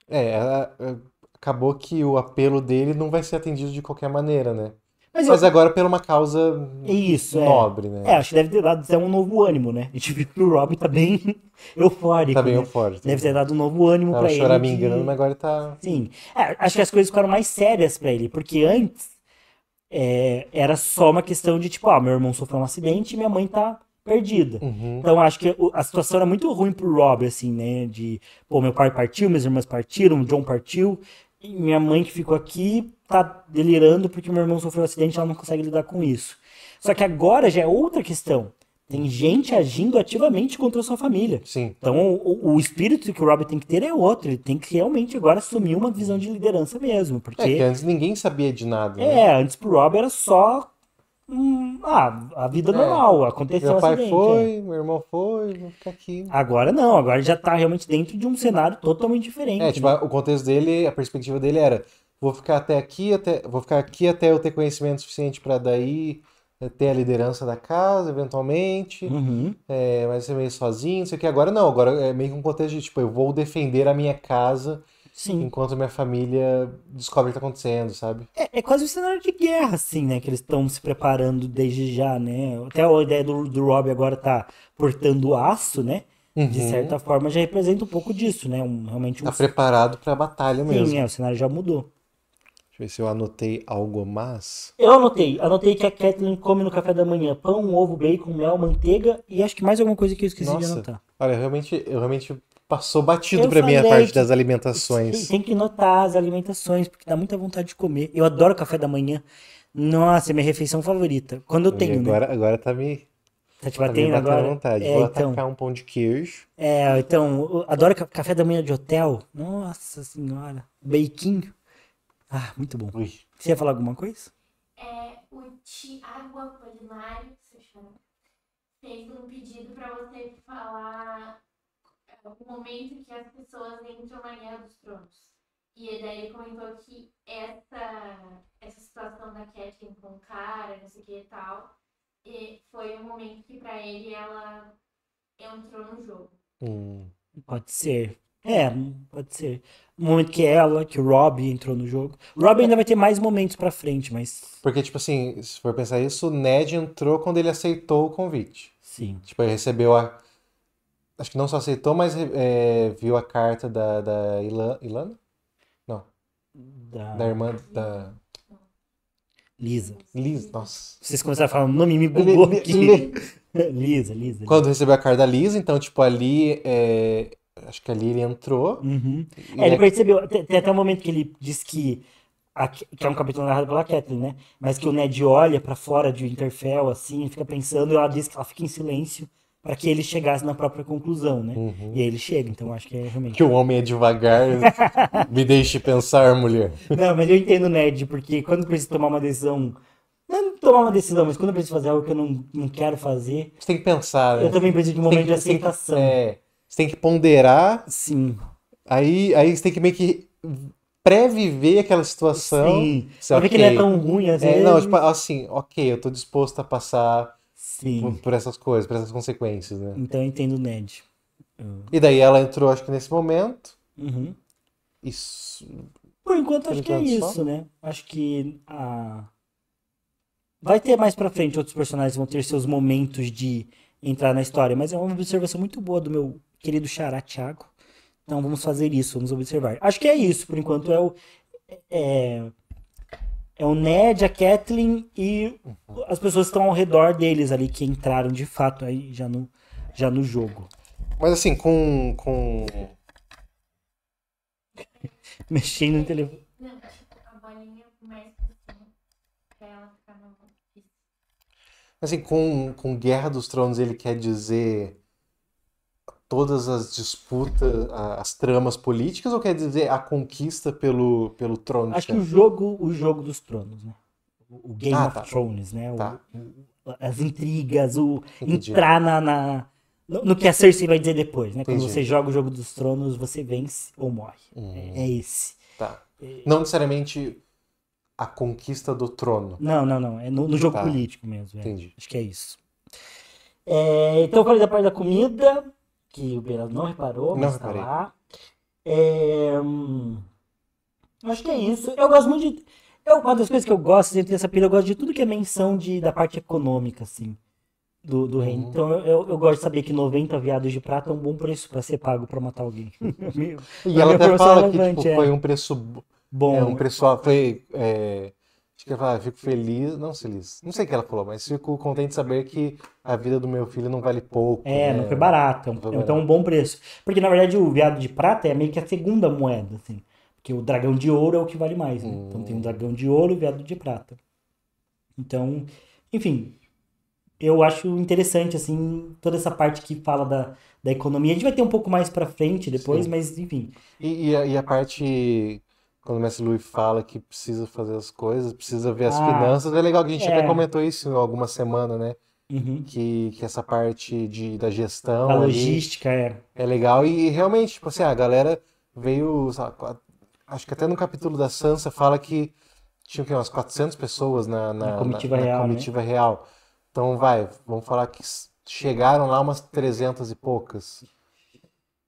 É, é, é acabou que o apelo dele não vai ser atendido de qualquer maneira, né? Mas, Mas eu... agora pela uma causa Isso, é. nobre, é. né? É, acho que deve ter dado até um novo ânimo, né? A gente viu que o Rob tá bem [LAUGHS] eufórico. Tá bem né? eufórico. Deve ter dado um novo ânimo Tava pra ele. Tava choramingando, que... mas agora tá... Sim. É, acho que as coisas ficaram mais sérias pra ele, porque antes é, era só uma questão de tipo, ah, meu irmão sofreu um acidente e minha mãe tá perdida. Uhum. Então acho que a situação era muito ruim pro Rob, assim, né? De, pô, meu pai partiu, minhas irmãs partiram, o John partiu, minha mãe que ficou aqui tá delirando porque meu irmão sofreu um acidente, ela não consegue lidar com isso. Só que agora já é outra questão. Tem gente agindo ativamente contra a sua família. Sim. Então, o, o, espírito que o Robert tem que ter é outro. Ele tem que realmente agora assumir uma visão de liderança mesmo. É, porque... É, que antes ninguém sabia de nada. Né? É, antes pro Robert era só. Hum, ah, a vida é. normal, aconteceu Meu pai acidente, foi, é. meu irmão foi, vou ficar aqui. Agora não, agora já tá realmente dentro de um cenário totalmente diferente. É, tipo, né? o contexto dele, a perspectiva dele era: vou ficar até aqui, até, vou ficar aqui até eu ter conhecimento suficiente para daí eh, ter a liderança da casa, eventualmente, uhum. é, mas ser é meio sozinho, não sei o que. Agora não, agora é meio que um contexto de, tipo, eu vou defender a minha casa Sim. enquanto minha família descobre o que tá acontecendo, sabe? É, é quase um cenário de guerra, assim, né? Que eles estão se preparando desde já, né? Até a ideia do, do Rob agora tá portando aço, né? Uhum. de certa forma já representa um pouco disso, né? Um, realmente um... Tá preparado para batalha mesmo. Sim, é, o cenário já mudou. Deixa eu ver se eu anotei algo mais. Eu anotei. Anotei que a Kathleen come no café da manhã pão, ovo, bacon, mel, manteiga e acho que mais alguma coisa que eu esqueci Nossa. de anotar. Olha, realmente, eu realmente passou batido para mim a parte que, das alimentações. Tem que notar as alimentações, porque dá muita vontade de comer. Eu adoro café da manhã. Nossa, é minha refeição favorita. Quando eu tenho, né? agora, né? Agora tá me... Tá te tá batendo tá agora? vontade. É, Vou então, atacar um pão de queijo. É, então, adoro café da manhã de hotel. Nossa senhora. Beiquinho. Ah, muito bom. Ui. Você ia falar alguma coisa? É, o Tiago Apolinário, se chama, fez um pedido para você falar o momento que as pessoas entram na Guerra dos Tronos. E ele comentou que essa, essa situação da Catherine com o cara, não sei o que e tal, e foi o um momento que para ele ela entrou no jogo. Hum, pode ser. É, é pode ser o momento que ela, que o Rob entrou no jogo. O Rob ainda vai ter mais momentos pra frente, mas. Porque, tipo assim, se for pensar isso, o Ned entrou quando ele aceitou o convite. Sim. Tipo, ele recebeu a. Acho que não só aceitou, mas é, viu a carta da, da Ilan... Ilana? Não. Da... da irmã da. Lisa. Lisa, nossa. Vocês começaram a falar o nome me bugou [LAUGHS] aqui. [LAUGHS] Lisa, Lisa, Lisa. Quando recebeu a carta da Lisa, então, tipo, ali é, acho que ali ele entrou. Uhum. É, ele é... percebeu. Tem, tem, até um momento que ele diz que. A, que é um capítulo narrado pela Kathleen, né? Mas que o Ned olha para fora de Winterfell, assim, fica pensando, e ela diz que ela fica em silêncio para que ele chegasse na própria conclusão, né? Uhum. E aí ele chega, então acho que é realmente. Que o homem é devagar, me deixe pensar, mulher. Não, mas eu entendo o Ned, porque quando precisa tomar uma decisão. Não tomar uma decisão, mas quando eu preciso fazer algo que eu não, não quero fazer. Você tem que pensar, né? Eu também preciso de um momento de aceitação. é. Você tem que ponderar. Sim. Aí, aí você tem que meio que previver aquela situação. Sim. Você, okay. que ele é tão ruim às é, vezes. não, tipo, assim, ok, eu tô disposto a passar por, por, essas coisas, por essas consequências, né? Então eu entendo o Ned. E daí ela entrou, acho que nesse momento. Uhum. Isso. Por enquanto, acho que é isso, né? Acho que a. Vai ter mais pra frente outros personagens vão ter seus momentos de entrar na história, mas é uma observação muito boa do meu querido Xará Thiago. Então vamos fazer isso, vamos observar. Acho que é isso, por enquanto é o. É, é, é o Ned, a Kathleen e as pessoas que estão ao redor deles ali, que entraram de fato aí já no, já no jogo. Mas assim, com. com... [LAUGHS] Mexendo no telefone. Não, tipo, a bolinha começa assim, pra ela ficar no. Assim, com, com Guerra dos Tronos ele quer dizer todas as disputas, as tramas políticas, ou quer dizer a conquista pelo, pelo trono? Acho que o jogo, o jogo dos tronos, né? O Game ah, of tá. Thrones, né? Tá. O, as intrigas, o Entendi. entrar na, na no, no, que a Cersei vai dizer depois, né? Entendi. Quando você joga o jogo dos tronos, você vence ou morre. Hum. É, é esse. Tá. É. Não necessariamente a conquista do trono. Não, não, não. É no, no jogo tá. político mesmo. É. Entendi. Acho que é isso. É, então eu falei da parte da comida que o Beirado não reparou, mas está tá lá. É... Hum, acho que é isso. Eu gosto muito de. Eu, uma das coisas que eu gosto ter essa pilha, eu gosto de tudo que é menção de, da parte econômica, assim, do, do reino. Uhum. Então eu, eu gosto de saber que 90 viados de prata é um bom preço para ser pago para matar alguém. [LAUGHS] e ela até é fala que tipo, é. foi um preço bom. É, um né? preço, foi, é, Acho que ela fala, ah, fico feliz, não feliz, não sei o que ela falou, mas fico contente de saber que a vida do meu filho não vale pouco. É, né? É não foi é, então, barata, então barato. um bom preço. Porque na verdade o veado de prata é meio que a segunda moeda, assim. Porque o dragão de ouro é o que vale mais, né? hum. Então tem o hum. dragão de ouro e o veado de prata. Então, enfim, eu acho interessante, assim, toda essa parte que fala da, da economia. A gente vai ter um pouco mais pra frente depois, Sim. mas enfim. E, e, a, e, a, parte quando o Mestre Luiz fala que precisa fazer as coisas, precisa ver as ah, finanças. É legal que a gente é. até comentou isso em alguma semana, né? Uhum. Que, que essa parte de, da gestão. a logística, é. É legal. E realmente, tipo assim, a galera veio. Sabe, acho que até no capítulo da Sansa fala que tinha que, umas 400 pessoas na, na, na comitiva, na, real, na né? comitiva né? real. Então, vai, vamos falar que chegaram lá umas 300 e poucas.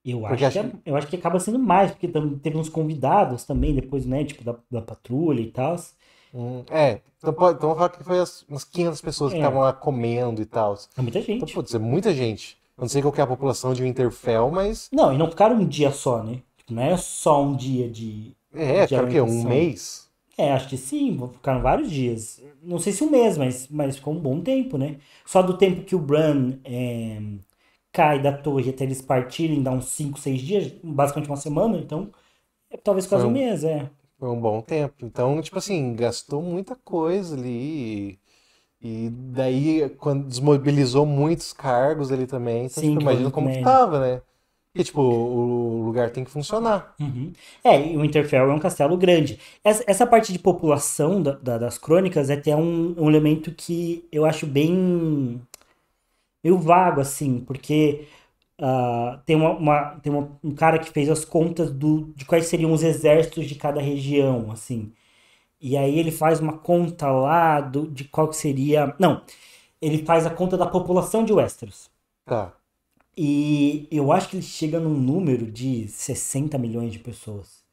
Eu acho, acho que, é, eu acho que acaba sendo mais, porque teve uns convidados também depois, né? Tipo, da, da patrulha e tal. Hum, é, então, pode, então falar que foi as, umas 500 pessoas que é. estavam é. lá comendo e tal. É muita gente. Então, pode ser é muita gente. Eu não sei qual é a população de Winterfell, mas... Não, e não ficaram um dia só, né? Tipo, não é só um dia de... É, de ficaram o quê? Um mês? É, acho que sim, ficaram vários dias. Não sei se um mês, mas, mas ficou um bom tempo, né? Só do tempo que o Bran... É cai da torre até eles partirem, dá uns 5, 6 dias, basicamente uma semana, então é, talvez quase um, um mês, é. Foi um bom tempo. Então, tipo assim, gastou muita coisa ali. E daí, quando desmobilizou muitos cargos ali também, então, Sim, tipo, imagina como que tava, né? E, tipo, o lugar tem que funcionar. Uhum. É, e o Interfell é um castelo grande. Essa, essa parte de população da, da, das crônicas é até um, um, elemento que eu acho bem meio vago, assim, porque uh, tem, uma, uma tem uma, um cara que fez as contas do, de quais seriam os exércitos de cada região, assim. E aí ele faz uma conta lá do, de qual que seria. Não, ele faz a conta da população de Westeros. Tá. E eu acho que ele chega num número de 60 milhões de pessoas.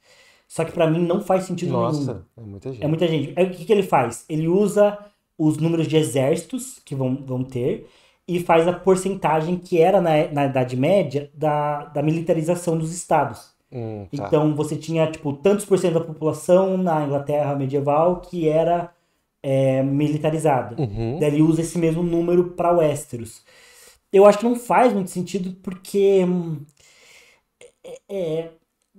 Só que para mim não faz sentido Nossa, nenhum. Nossa, é muita gente. É muita gente. Aí, o que, que ele faz? Ele usa os números de exércitos que vão, vão ter e faz a porcentagem que era na, na Idade Média da, da militarização dos estados. Hum, tá. Então você tinha, tipo, tantos por cento da população na Inglaterra medieval que era é, militarizada. Uhum. Daí ele usa esse mesmo número para Westeros. Eu acho que não faz muito sentido porque. Hum, é, é,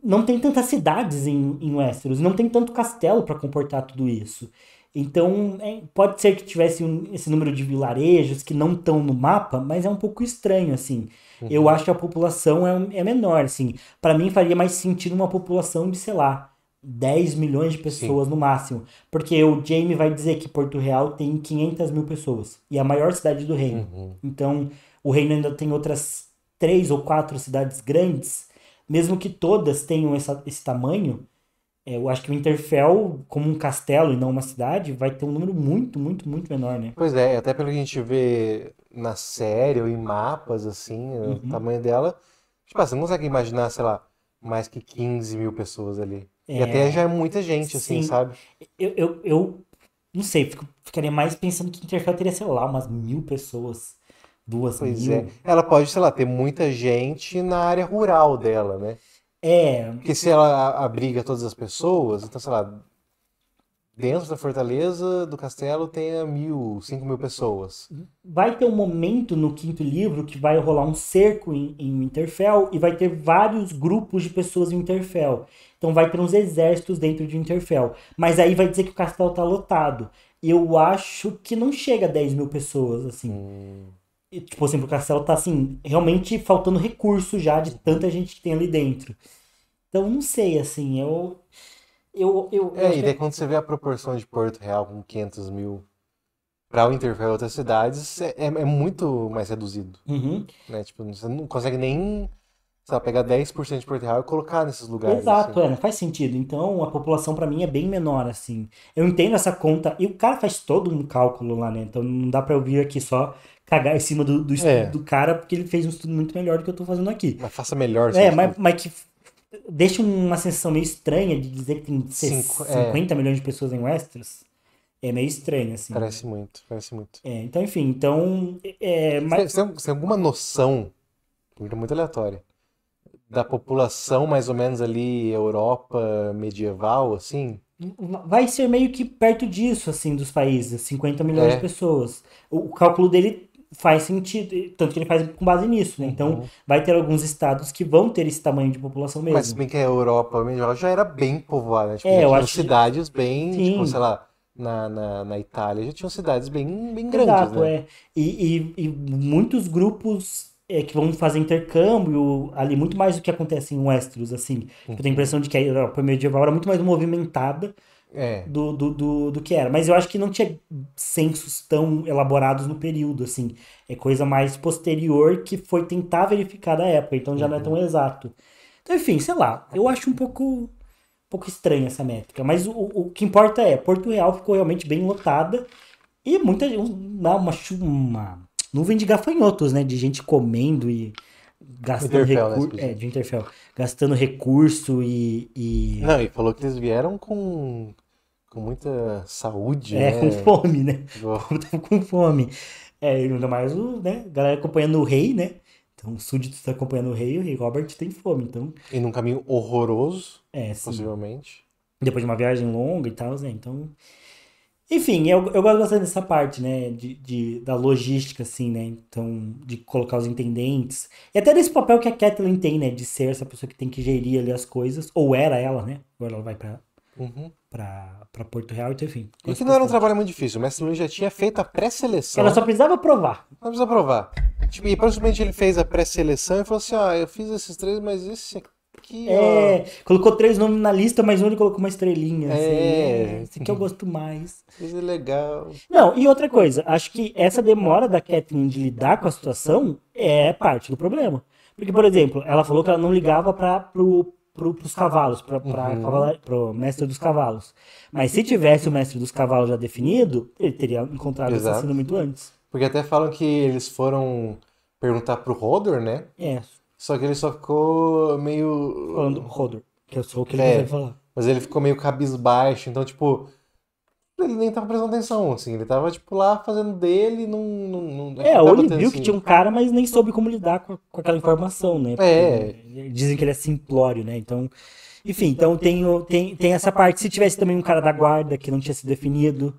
não tem tantas cidades em, em Westeros, não tem tanto castelo para comportar tudo isso. Então, é, pode ser que tivesse um, esse número de vilarejos que não estão no mapa, mas é um pouco estranho, assim. Uhum. Eu acho que a população é, é menor, assim. Para mim, faria mais sentido uma população de, sei lá, 10 milhões de pessoas Sim. no máximo. Porque o Jamie vai dizer que Porto Real tem 500 mil pessoas. E é a maior cidade do reino. Uhum. Então, o reino ainda tem outras três ou quatro cidades grandes. Mesmo que todas tenham essa, esse tamanho, é, eu acho que o Interfell, como um castelo e não uma cidade, vai ter um número muito, muito, muito menor, né? Pois é, até pelo que a gente vê na série ou em mapas, assim, uhum. o tamanho dela. Tipo, ah, você não consegue imaginar, sei lá, mais que 15 mil pessoas ali. É... E até é, já é muita gente, assim, Sim. sabe? Eu, eu, eu não sei, fico, ficaria mais pensando que Interfell teria, sei lá, umas mil pessoas. Duas pois mil. Pois é. Ela pode, sei lá, ter muita gente na área rural dela, né? É. Porque se ela abriga todas as pessoas, então, sei lá, dentro da fortaleza do castelo tenha mil, cinco mil pessoas. Vai ter um momento no quinto livro que vai rolar um cerco em, em Winterfell e vai ter vários grupos de pessoas em Winterfell. Então vai ter uns exércitos dentro de Winterfell. Mas aí vai dizer que o castelo tá lotado. Eu acho que não chega a 10 mil pessoas, assim. Hum tipo assim, pro Castelo tá assim, realmente faltando recurso já de tanta gente que tem ali dentro. Então não sei, assim, eu. eu, eu é, eu e daí que... quando você vê a proporção de Porto Real com 500 mil para o Interfell e outras cidades, é, é, muito mais reduzido. Uhum. Né? Tipo, você não consegue nem sei pegar 10% de Porto Real e colocar nesses lugares. Exato, assim. é, faz sentido. Então a população para mim é bem menor, assim. Eu entendo essa conta, e o cara faz todo um cálculo lá, né? Então não dá para eu vir aqui só cagar em cima do, do estudo é. do cara, porque ele fez um estudo muito melhor do que eu tô fazendo aqui. Mas faça melhor. É, mas, mas, que deixa uma sensação meio estranha de dizer que tem Cinco, 50 é. milhões de pessoas em Westeros. É meio estranho, assim. Parece né? muito, parece muito. É, então, enfim, então... É, mas... você, você tem alguma noção, muito aleatória, da população mais ou menos ali Europa medieval, assim? Vai ser meio que perto disso, assim, dos países, 50 milhões é. de pessoas. O, o cálculo dele faz sentido, tanto que ele faz com base nisso, né? Então, uhum. vai ter alguns estados que vão ter esse tamanho de população mesmo. Mas bem que a Europa medieval já era bem povoada, né? Tipo, é, eu acho cidades que... bem, Sim. tipo, sei lá, na, na, na, Itália já tinham cidades bem, bem grandes, Exato, né? é. E, e, e muitos grupos é, que vão fazer intercâmbio ali, muito mais do que acontece em Westeros, assim. Uhum. Eu tenho a impressão de que a Europa medieval era muito mais movimentada, é. do, do, do, do, que era. Mas eu acho que não tinha censos tão elaborados no período, assim. É coisa mais posterior que foi tentar verificar da época, então já uhum. não é uhum. tão exato. Então, enfim, sei lá. Eu acho um pouco, um pouco estranha essa métrica. Mas o, o que importa é, Porto Real ficou realmente bem lotada e muita uma, uma, uma nuvem de gafanhotos, né? De gente comendo e gastando recurso. Né, é, de Interfell. Gastando recurso e, e, Não, e falou que eles vieram com com muita saúde. É, né? com fome, né? [LAUGHS] Tava tá com fome. É, ainda mais o, né? Galera acompanhando o rei, né? Então, o súdito está acompanhando o rei, o rei Robert tem fome, então. E num caminho horroroso. É, sim. Possivelmente. Depois de uma viagem longa e tal, né? Então. Enfim, eu, eu gosto bastante dessa parte, né? De, de, da logística, assim, né? Então, de colocar os intendentes. E até desse papel que a Kathleen tem, né? De ser essa pessoa que tem que gerir ali as coisas. Ou era ela, né? Agora ela vai pra. Uhum para Porto Real e enfim. E que não era um trabalho muito difícil, o Mestre Luiz já tinha feito a pré-seleção. Ela só precisava provar. Não precisava provar. Tipo, e provavelmente ele fez a pré-seleção e falou assim: ó, ah, eu fiz esses três, mas esse aqui. É, colocou três nomes na lista, mas um ele colocou uma estrelinha. É, assim, né? esse aqui eu gosto mais. Isso é legal. Não, e outra coisa, acho que essa demora da Catherine de lidar com a situação é parte do problema. Porque, por exemplo, ela falou que ela não ligava para pro para os cavalos, para uhum. o mestre dos cavalos. Mas se tivesse o mestre dos cavalos já definido, ele teria encontrado Exato. o assassino muito antes. Porque até falam que eles foram perguntar pro Rodor, né? É. Só que ele só ficou meio. Falando Rodor, que eu é sou o que ele é, falar. Mas ele ficou meio cabisbaixo, então, tipo, ele nem tava prestando atenção, assim, ele tava, tipo, lá fazendo dele, não... não, é, ou ele viu assim. que tinha um cara, mas nem soube como lidar com, com aquela informação, né? É. Porque é. Dizem que ele é simplório, né? Então, enfim, então tem, tem, tem essa parte. Se tivesse também um cara da guarda que não tinha sido definido,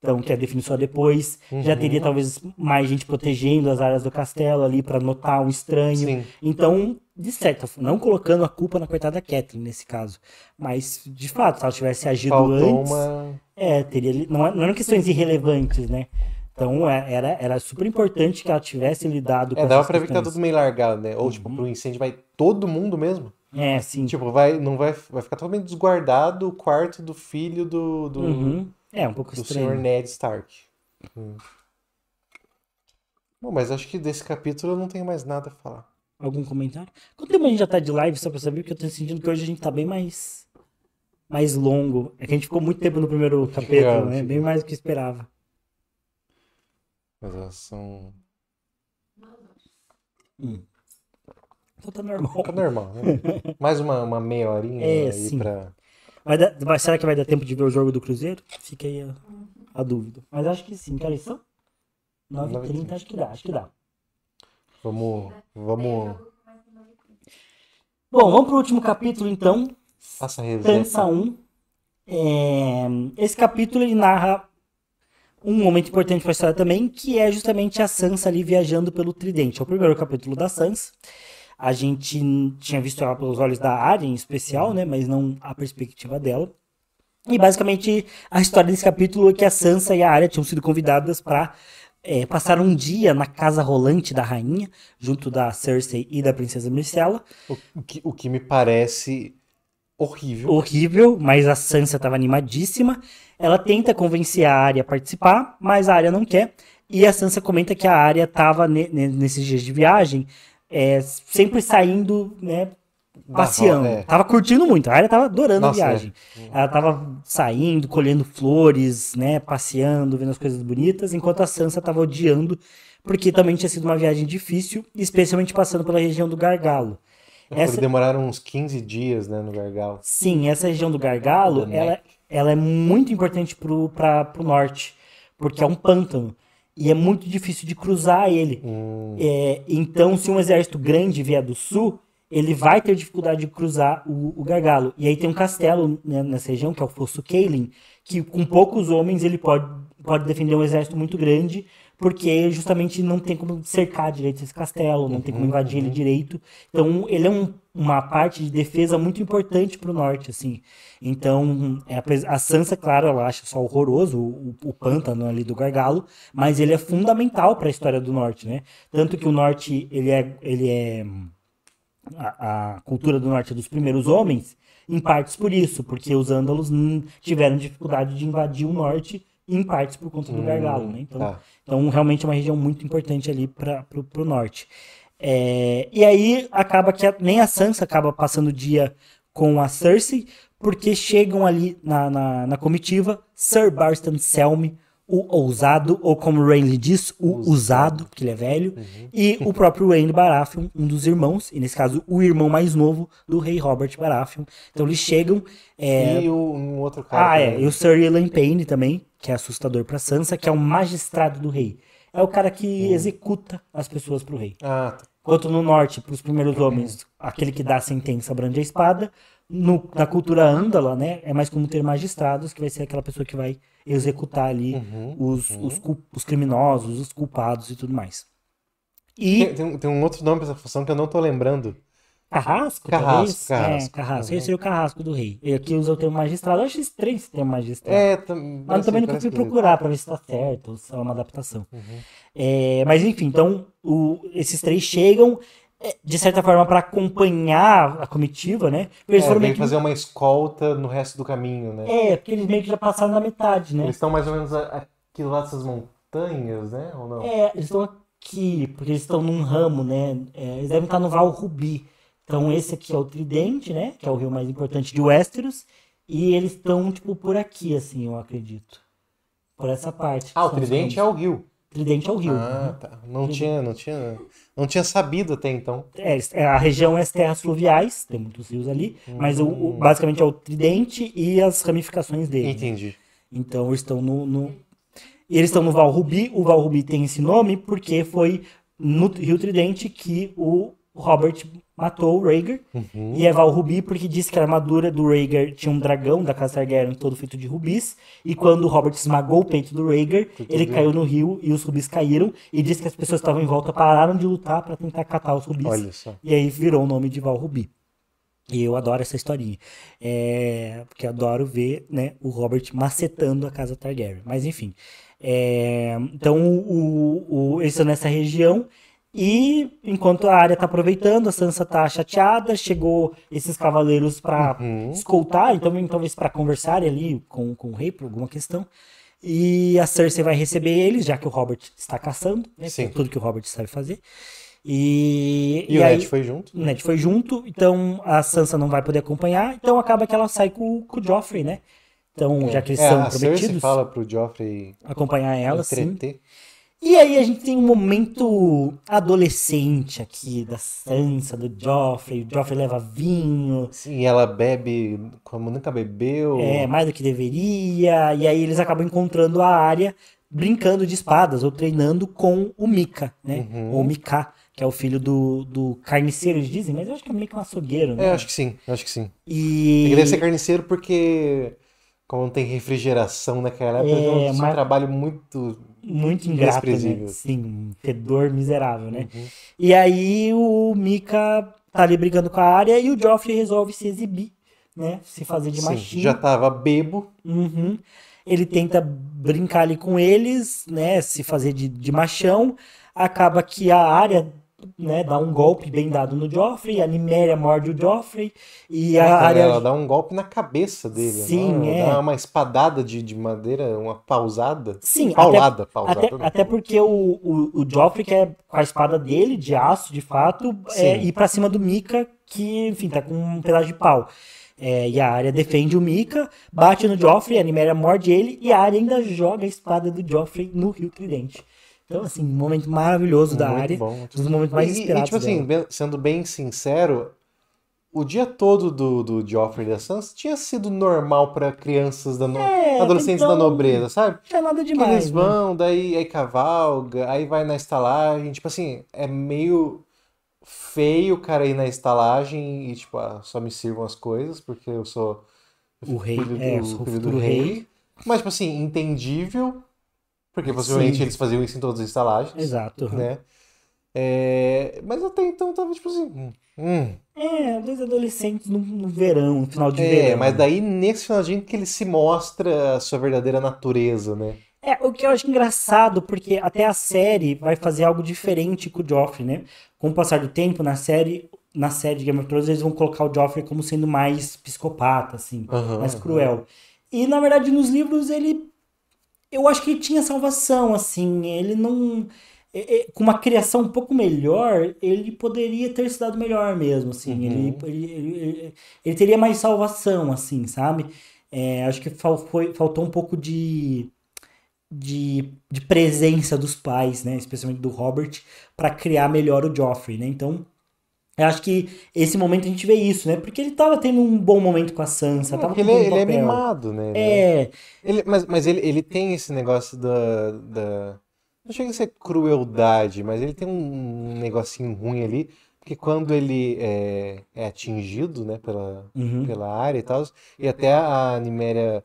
então que é definido só depois, uhum. já teria talvez mais gente protegendo as áreas do castelo ali para notar um estranho. Sim. Então de certa forma, não colocando a culpa na coitada Kathleen nesse caso, mas de fato, se ela tivesse agido Faltou antes, uma... é, teria, não, é, não eram questões irrelevantes, né? Então é, era, era super importante que ela tivesse lidado é, com É, dava pra ver que tá tudo meio largado, né? Ou tipo, uhum. tipo, pro incêndio vai todo mundo mesmo. É, sim. Tipo, vai, não vai, vai ficar totalmente desguardado o quarto do filho do. do uhum. É, um pouco do estranho. Do senhor Ned Stark. Hum. Bom, mas acho que desse capítulo eu não tenho mais nada a falar. Algum comentário? Quanto tempo a gente já tá de live, só pra saber? Porque eu tô sentindo que hoje a gente tá bem mais. mais longo. É que a gente ficou muito tempo no primeiro capítulo, é, né? Bem é. mais do que esperava. Mas elas são. um Então tá normal. Tá normal, né? [LAUGHS] Mais uma, uma meia horinha é, aí sim. pra. Vai dar, vai, será que vai dar tempo de ver o jogo do Cruzeiro? Fica aí a, a dúvida. Mas acho que sim. Que horas são? 9h30, acho que dá, acho que dá. Vamos. Vamos. Bom, vamos para o último capítulo então. Faça Dança 1. É... Esse capítulo ele narra um momento importante para a história também, que é justamente a Sansa ali viajando pelo Tridente. É o primeiro capítulo da Sansa. A gente tinha visto ela pelos olhos da Arya em especial, né? Mas não a perspectiva dela. E basicamente a história desse capítulo é que a Sansa e a Arya tinham sido convidadas para é, passar um dia na casa rolante da rainha, junto da Cersei e da princesa Myrcella. O que, o que me parece horrível. Horrível, mas a Sansa estava animadíssima. Ela tenta convencer a Arya a participar, mas a Arya não quer. E a Sansa comenta que a Arya estava nesses dias de viagem é, sempre saindo, né, passeando. É. Tava curtindo muito. A área tava adorando Nossa, a é. viagem. É. Ela tava saindo, colhendo flores, né? Passeando, vendo as coisas bonitas, enquanto a Sansa tava odiando, porque também tinha sido uma viagem difícil, especialmente passando pela região do Gargalo. É, essa... Demoraram uns 15 dias, né, no Gargalo. Sim, essa região do Gargalo, ela, ela é muito importante pro, pra, pro norte, porque é um pântano e é muito difícil de cruzar ele. Hum. É, então, se um exército grande vier do sul, ele vai ter dificuldade de cruzar o, o gargalo. E aí tem um castelo né, nessa região, que é o Fosso Kaelin, que com poucos homens ele pode, pode defender um exército muito grande, porque justamente não tem como cercar direito esse castelo, não tem como uhum, invadir ele uhum. direito. Então, ele é um, uma parte de defesa muito importante para o norte, assim. Então, é, a Sansa, claro, ela acha só horroroso o, o, pântano ali do gargalo, mas ele é fundamental para a história do norte, né? Tanto que o norte, ele é. Ele é a, a cultura do norte é dos primeiros homens, em partes por isso, porque os ândalos tiveram dificuldade de invadir o norte, em partes por conta do hum, gargalo, né? Então, tá. então realmente é uma região muito importante ali para o norte. É, e aí acaba que a, nem a Sansa acaba passando o dia com a Cersei, porque chegam ali na, na, na comitiva Sir Barstan Selmy, o ousado, ou como o Renly diz, o usado, porque ele é velho, uhum. e o próprio Renly Baratheon, um dos irmãos, e nesse caso o irmão mais novo do rei Robert Baratheon. Então eles chegam... É... E o, um outro cara... Ah, é, também. é, e o Sir Elaine Payne também, que é assustador para Sansa, que é o magistrado do rei. É o cara que uhum. executa as pessoas pro rei. Ah, tá. Quanto no norte, para os primeiros uhum. homens, aquele que dá a sentença brande a espada, no, na cultura andala, né, é mais como ter magistrados, que vai ser aquela pessoa que vai executar ali uhum, os, uhum. Os, os, criminosos, os culpados e tudo mais. E... Tem, tem, um outro nome pra essa função que eu não tô lembrando. Carrasco, carrasco, Carrasco. É, carrasco. Uhum. Esse seria o carrasco do rei. E aqui usa o termo magistrado. Eu acho estranho esse termo magistrado. É, tam... Mas também nunca fui procurar para ver se tá certo, se é uma adaptação. Uhum. É, mas enfim, então o, esses três chegam é, de certa forma, para acompanhar a comitiva, né? Eles é, foram meio que fazer uma escolta no resto do caminho, né? É, porque eles meio que já passaram na metade, né? Eles estão mais ou menos aqui lá dessas montanhas, né? Ou não? É, eles estão aqui, porque eles estão num ramo, né? É, eles devem estar no Val Rubi. Então, esse aqui é o Tridente, né? Que é o rio mais importante de Westeros. E eles estão, tipo, por aqui, assim, eu acredito. Por essa parte. Ah, o Tridente é o rio. Tridente é o rio. Ah, né? tá. Não tinha, não tinha, não tinha sabido até então. É, é, a região é as terras fluviais, tem muitos rios ali, hum. mas o, o, hum. basicamente é o Tridente e as ramificações dele. Né? Entendi. Né? Então estão no, no, eles estão no Val Rubi. O Val Rubi tem esse nome porque foi no Rio Tridente que o Robert matou o Rhaegar uhum. e levar é o rubi porque disse que a armadura do Rhaegar tinha um dragão da casa Targaryen todo feito de rubis e quando o Robert esmagou o peito do Rhaegar ele caiu no rio e os rubis caíram e disse que as pessoas estavam em volta pararam de lutar para tentar catar os rubis e aí virou o nome de Val Rubi e eu adoro essa historinha é... porque adoro ver né o Robert macetando a casa Targaryen mas enfim é... então o, o, eles estão nessa região e enquanto a área está aproveitando, a Sansa está chateada, chegou esses cavaleiros para uhum. escoltar, então talvez para conversar ali com, com o rei por alguma questão. E a Cersei vai receber eles, já que o Robert está caçando, né? Sim. Tudo que o Robert sabe fazer. E, e, e o aí, Ned foi junto? O Ned foi junto, então a Sansa não vai poder acompanhar, então acaba que ela sai com, com o Joffrey, né? Então, é. já que eles é, são a prometidos. Cersei fala pro Joffrey acompanhar ela, sim. E aí a gente tem um momento adolescente aqui da Sansa, do Joffrey. O Joffrey leva vinho. Sim, ela bebe como nunca bebeu. É, mais do que deveria. E aí eles acabam encontrando a área brincando de espadas ou treinando com o Mika, né? Uhum. Ou Mika que é o filho do, do carniceiro, eles dizem, mas eu acho que é meio que um açougueiro, né? É, acho que sim, acho que sim. E... Ele deve ser carniceiro porque, como não tem refrigeração naquela época, é, então é um mas... trabalho muito muito ingrato, né? Sim, um fedor miserável, né? Uhum. E aí o Mika tá ali brigando com a área e o Joffrey resolve se exibir, né? Se fazer de Sim, machinho. Já tava bebo. Uhum. Ele tenta brincar ali com eles, né? Se fazer de, de machão. Acaba que a área né, dá um golpe bem dado no Joffrey, a Niméria morde o Joffrey e é, a Arya... Ela dá um golpe na cabeça dele, Sim, é. Dá uma espadada de, de madeira, uma pausada. Sim, paulada, até, pausada. Até, né? até porque o, o, o, Joffrey quer é com a espada dele, de aço, de fato, é, ir para cima do Mika, que, enfim, tá com um pedaço de pau. É, e a área defende o Mika, bate no Joffrey, a Niméria morde ele e a área ainda joga a espada do Joffrey no Rio Tridente. Então, uhum. assim, um momento maravilhoso da área. Um dos momentos mais inspirados. E, e tipo assim, sendo bem sincero, o dia todo do, do Joffrey da Sans tinha sido normal para crianças da no... é, adolescentes então, da nobreza, sabe? É nada demais. Que eles né? vão, né? daí aí cavalga, aí vai na estalagem, tipo assim, é meio feio o cara ir na estalagem e tipo, ah, só me sirvam as coisas porque eu sou o rei, filho é, do, é, filho do rei. rei. Mas tipo assim, entendível porque possivelmente Sim. eles faziam isso em todas as estalagens. Exato. Né? É, mas até então tava tipo assim. Hum. hum. É, dois adolescentes no, no verão, no final de é, verão. É, mas daí nesse finalzinho que ele se mostra a sua verdadeira natureza, né? É, o que eu acho engraçado, porque até a série vai fazer algo diferente com o Joffrey, né? Com o passar do tempo, na série, na série de Game of Thrones, eles vão colocar o Joffrey como sendo mais psicopata, assim, uhum, mais cruel. Uhum. E na verdade, nos livros ele eu acho que ele tinha salvação, assim. Ele não. É, é, com uma criação um pouco melhor, ele poderia ter se dado melhor mesmo, assim. Uhum. Ele, ele, ele, ele, teria mais salvação, assim, sabe? É, acho que fal, foi, faltou um pouco de, de, de presença dos pais, né? Especialmente do Robert, para criar melhor o Joffrey, né? Então, eu acho que esse momento a gente vê isso, né? Porque ele tava tendo um bom momento com a Sansa. Não, é, ele, ele é, é mimado, né? É. é. Ele, mas mas ele, ele tem esse negócio da, da. Não chega a ser crueldade, mas ele tem um negocinho ruim ali. Porque quando ele é, é atingido, né, pela, uhum. pela área e tal, e até a Niméria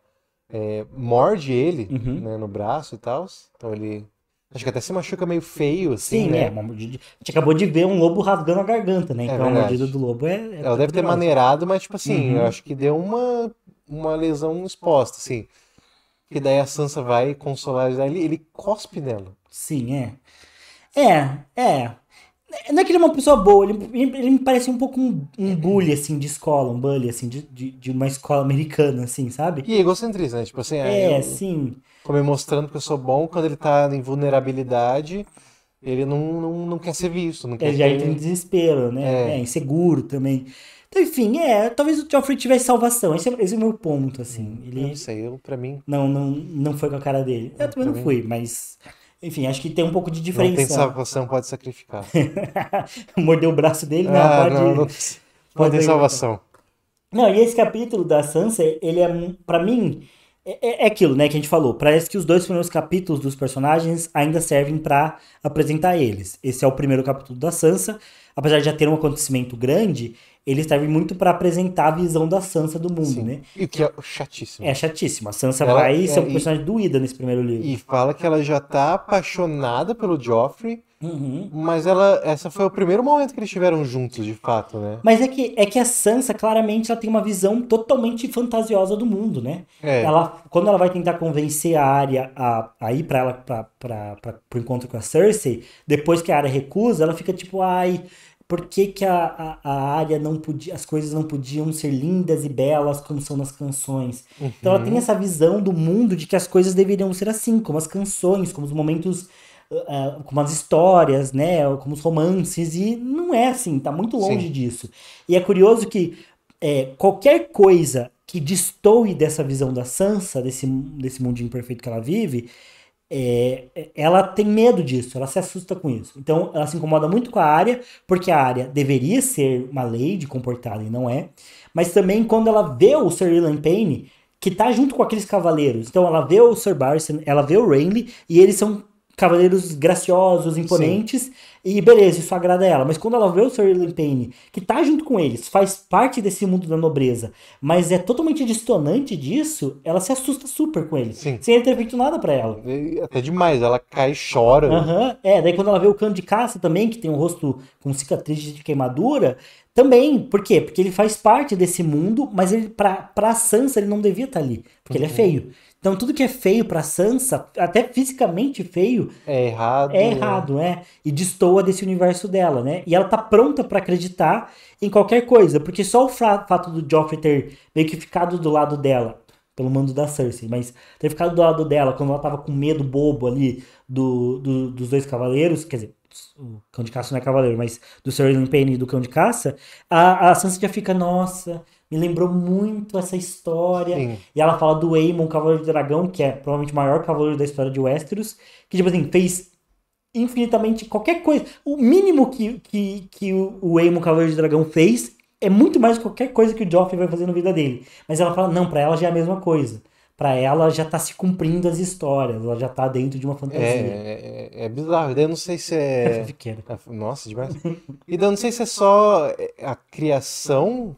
é, morde ele uhum. né, no braço e tal. Então ele Acho que até se machuca meio feio, assim. Sim, né? é. A gente acabou de ver um lobo rasgando a garganta, né? É então é a mordida do lobo é. é Ela deve ter maneirado, mas, tipo assim, uhum. eu acho que deu uma, uma lesão exposta, assim. que daí a Sansa vai consolar ele, ele cospe nela. Sim, é. É, é. Não é que ele é uma pessoa boa, ele, ele, ele me parece um pouco um, um bully, assim, de escola, um bully, assim, de, de, de uma escola americana, assim, sabe? E egocentrista, né? Tipo assim, é, é eu, sim. como me mostrando que eu sou bom quando ele tá em vulnerabilidade, ele não, não, não quer ser visto. Não é, quer ele já entra em desespero, né? É. é. inseguro também. Então, enfim, é, talvez o Geoffrey tivesse salvação, esse é, esse é o meu ponto, assim. Hum, ele, eu não sei, eu, pra mim... Não, não, não foi com a cara dele. Eu, é, também não mim... fui, mas... Enfim, acho que tem um pouco de diferença. Não tem salvação, pode sacrificar. [LAUGHS] Mordeu o braço dele, não, né? ah, pode, não, não, pode ter salvação. Não, e esse capítulo da Sansa, ele é, para mim, é, é, é, aquilo, né, que a gente falou. Parece que os dois primeiros capítulos dos personagens ainda servem para apresentar eles. Esse é o primeiro capítulo da Sansa, apesar de já ter um acontecimento grande, ele serve muito para apresentar a visão da Sansa do mundo, Sim. né? E que é chatíssimo. É chatíssimo. A Sansa ela, vai é, ser um e, personagem doída nesse primeiro livro. E fala que ela já tá apaixonada pelo Joffrey, uhum. mas ela essa foi o primeiro momento que eles estiveram juntos, de fato, né? Mas é que é que a Sansa claramente ela tem uma visão totalmente fantasiosa do mundo, né? É. Ela quando ela vai tentar convencer a Arya a, a ir para ela para para encontro com a Cersei, depois que a Arya recusa, ela fica tipo, ai, por que, que a, a, a, área não podia, as coisas não podiam ser lindas e belas como são nas canções? Uhum. Então ela tem uhum. essa visão do mundo de que as coisas deveriam ser assim, como as canções, como os momentos, uh, como as histórias, né? Como os romances, e não é assim, tá muito longe Sim. disso. E é curioso que é, qualquer coisa que destoe dessa visão da Sansa, desse, desse mundinho perfeito que ela vive, é, é, ela tem medo disso, ela se assusta com isso. Então, ela se incomoda muito com a área, porque a área deveria ser uma lei de comportada e não é. Mas também quando ela vê o Sir Ilan Payne, que tá junto com aqueles cavaleiros. Então, ela vê o Sir Barson, ela vê o Renly, e eles são cavaleiros graciosos, imponentes, Sim. e beleza, isso agrada ela. Mas quando ela vê o Sir Ellen Payne, que tá junto com eles, faz parte desse mundo da nobreza, mas é totalmente distonante disso, ela se assusta super com ele. Sim. Sem ele ter feito nada para ela. até demais, ela cai e chora. Uhum. É, daí quando ela vê o cano de caça também, que tem um rosto com cicatrizes de queimadura, também, por quê? Porque ele faz parte desse mundo, mas ele pra, pra Sansa ele não devia estar tá ali, porque uhum. ele é uhum. feio. Então tudo que é feio para Sansa, até fisicamente feio, é errado. É errado, é. é. E destoa desse universo dela, né? E ela tá pronta para acreditar em qualquer coisa, porque só o fato do Joffrey ter meio que ficado do lado dela, pelo mando da Cersei, mas ter ficado do lado dela quando ela tava com medo bobo ali do, do dos dois cavaleiros, quer dizer, o cão de caça não é cavaleiro, mas do Sir Payne e do cão de caça, a, a Sansa já fica, nossa, me lembrou muito essa história. Sim. E ela fala do Aemon, Cavaleiro do Dragão, que é provavelmente o maior cavaleiro da história de Westeros, que, tipo assim, fez infinitamente qualquer coisa. O mínimo que, que, que o Aemon, Cavaleiro do Dragão, fez é muito mais qualquer coisa que o Joffrey vai fazer na vida dele. Mas ela fala, não, para ela já é a mesma coisa. Para ela já tá se cumprindo as histórias, ela já tá dentro de uma fantasia. É, é, é, é bizarro. Eu não sei se é. é [LAUGHS] Nossa, demais. e eu não sei se é só a criação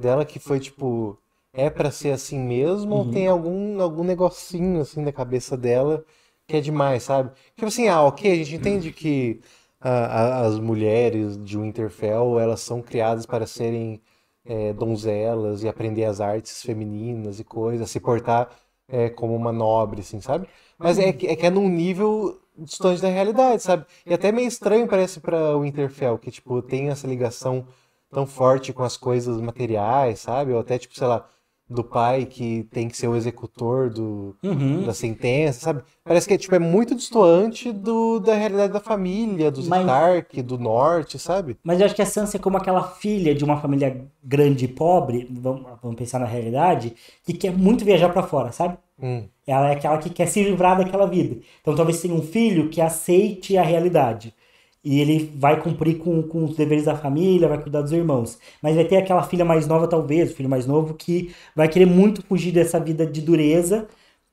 dela que foi tipo é para ser assim mesmo uhum. ou tem algum algum negocinho assim na cabeça dela que é demais, sabe? Tipo assim, ah, ok, a gente entende uhum. que a, a, as mulheres de Winterfell elas são criadas para serem é, donzelas e aprender as artes femininas e coisas, se portar é, como uma nobre, assim, sabe? Mas é, uhum. é que é num nível distante da realidade, sabe? E até meio estranho parece para Winterfell, que tipo tem essa ligação tão forte com as coisas materiais, sabe? Ou até, tipo, sei lá, do pai que tem que ser o executor do, uhum. da sentença, sabe? Parece que é, tipo, é muito distoante do, da realidade da família, dos mas, Stark, do norte, sabe? Mas eu acho que a Sansa é como aquela filha de uma família grande e pobre, vamos, vamos pensar na realidade, que quer muito viajar para fora, sabe? Hum. Ela é aquela que quer se livrar daquela vida. Então talvez tenha um filho que aceite a realidade e ele vai cumprir com, com os deveres da família, vai cuidar dos irmãos. Mas vai ter aquela filha mais nova, talvez, o filho mais novo, que vai querer muito fugir dessa vida de dureza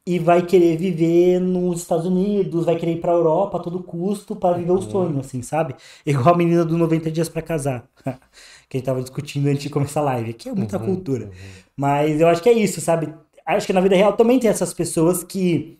e vai querer viver nos Estados Unidos, vai querer ir pra Europa a todo custo para viver uhum. o sonho, assim, sabe? Igual a menina do 90 Dias para Casar, [LAUGHS] que a gente tava discutindo antes de começar a live. Aqui é muita uhum, cultura. Uhum. Mas eu acho que é isso, sabe? Acho que na vida real também tem essas pessoas que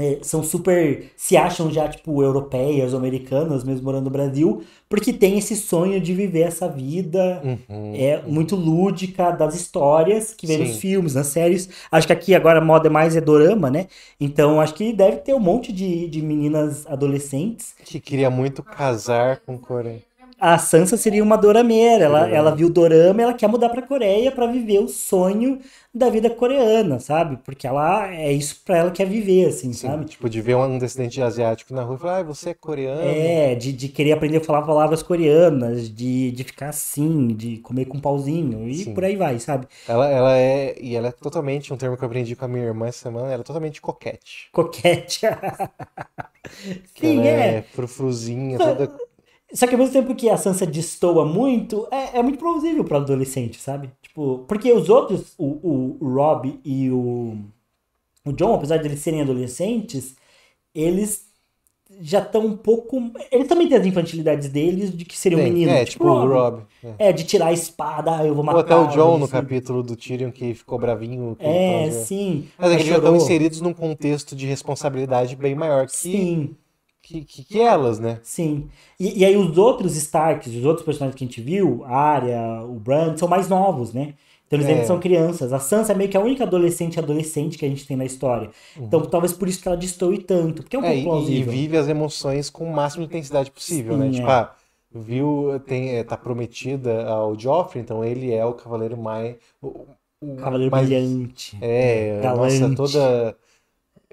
é, são super. se acham já, tipo, europeias ou americanas, mesmo morando no Brasil, porque tem esse sonho de viver essa vida uhum, é uhum. muito lúdica das histórias que vem Sim. nos filmes, nas séries. Acho que aqui agora a moda é mais é dorama, né? Então acho que deve ter um monte de, de meninas adolescentes. Que queria muito casar com Coreia a Sansa seria uma dorameira. Ela, é. ela viu o dorama, ela quer mudar para Coreia para viver o sonho da vida coreana, sabe? Porque ela é isso para ela que é viver, assim, Sim, sabe? Tipo, de ver um descendente asiático na rua e falar, ah, você é coreano. É, de, de querer aprender a falar palavras coreanas, de, de ficar assim, de comer com um pauzinho e Sim. por aí vai, sabe? Ela, ela é, e ela é totalmente, um termo que eu aprendi com a minha irmã essa semana, ela é totalmente coquete. Coquete. [LAUGHS] Sim, ela é. é frufruzinha, toda só que ao mesmo tempo que a Sansa destoa muito, é, é muito plausível para adolescente, sabe? Tipo, porque os outros, o, o Rob e o, o John, apesar de eles serem adolescentes, eles já estão um pouco. eles também têm as infantilidades deles de que seria um menino. É, tipo, tipo o Rob. É. é. de tirar a espada, ah, eu vou matar. Ou até o John assim. no capítulo do Tyrion que ficou bravinho. Que é, sim. Mas eles já estão inseridos num contexto de responsabilidade bem maior que. Sim que, que, que elas, né? Sim. E, e, aí os outros Starks, os outros personagens que a gente viu, a Arya, o Bran, são mais novos, né? Então eles ainda é. são crianças. A Sansa é meio que a única adolescente adolescente que a gente tem na história. Uhum. Então talvez por isso que ela destoe tanto, porque é um é, pouco plausível. E, e, vive as emoções com o máximo de intensidade possível, né? Sim, né? É. Tipo, ah, viu, tem, é, tá prometida ao Joffrey, então ele é o cavaleiro mais... O, o Cavaleiro mais, brilhante. É, galante. É, nossa, toda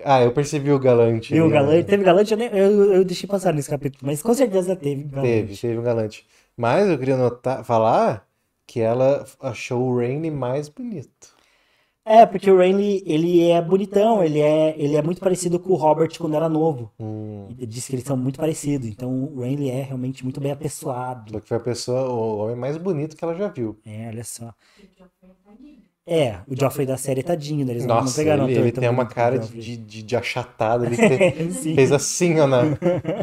ah, eu percebi o galante. o né? galante? Teve galante? Eu, nem, eu, eu, deixei passar nesse capítulo, mas com certeza teve galante. Teve, teve um galante. Mas eu queria notar, falar que ela achou o Rainey mais bonito. É, porque o Rainey, ele é bonitão, ele é, ele é muito parecido com o Robert quando era novo. Hum. Diz que eles são muito parecidos, então o Rainey é realmente muito bem apessoado. Só que foi a pessoa, o homem mais bonito que ela já viu. É, olha só. É, o Joffrey da série é tadinho, né? Eles Nossa, não pegaram ele, ele então tem uma cara de, de, de, achatado, ele fez, [LAUGHS] fez assim, ó, na,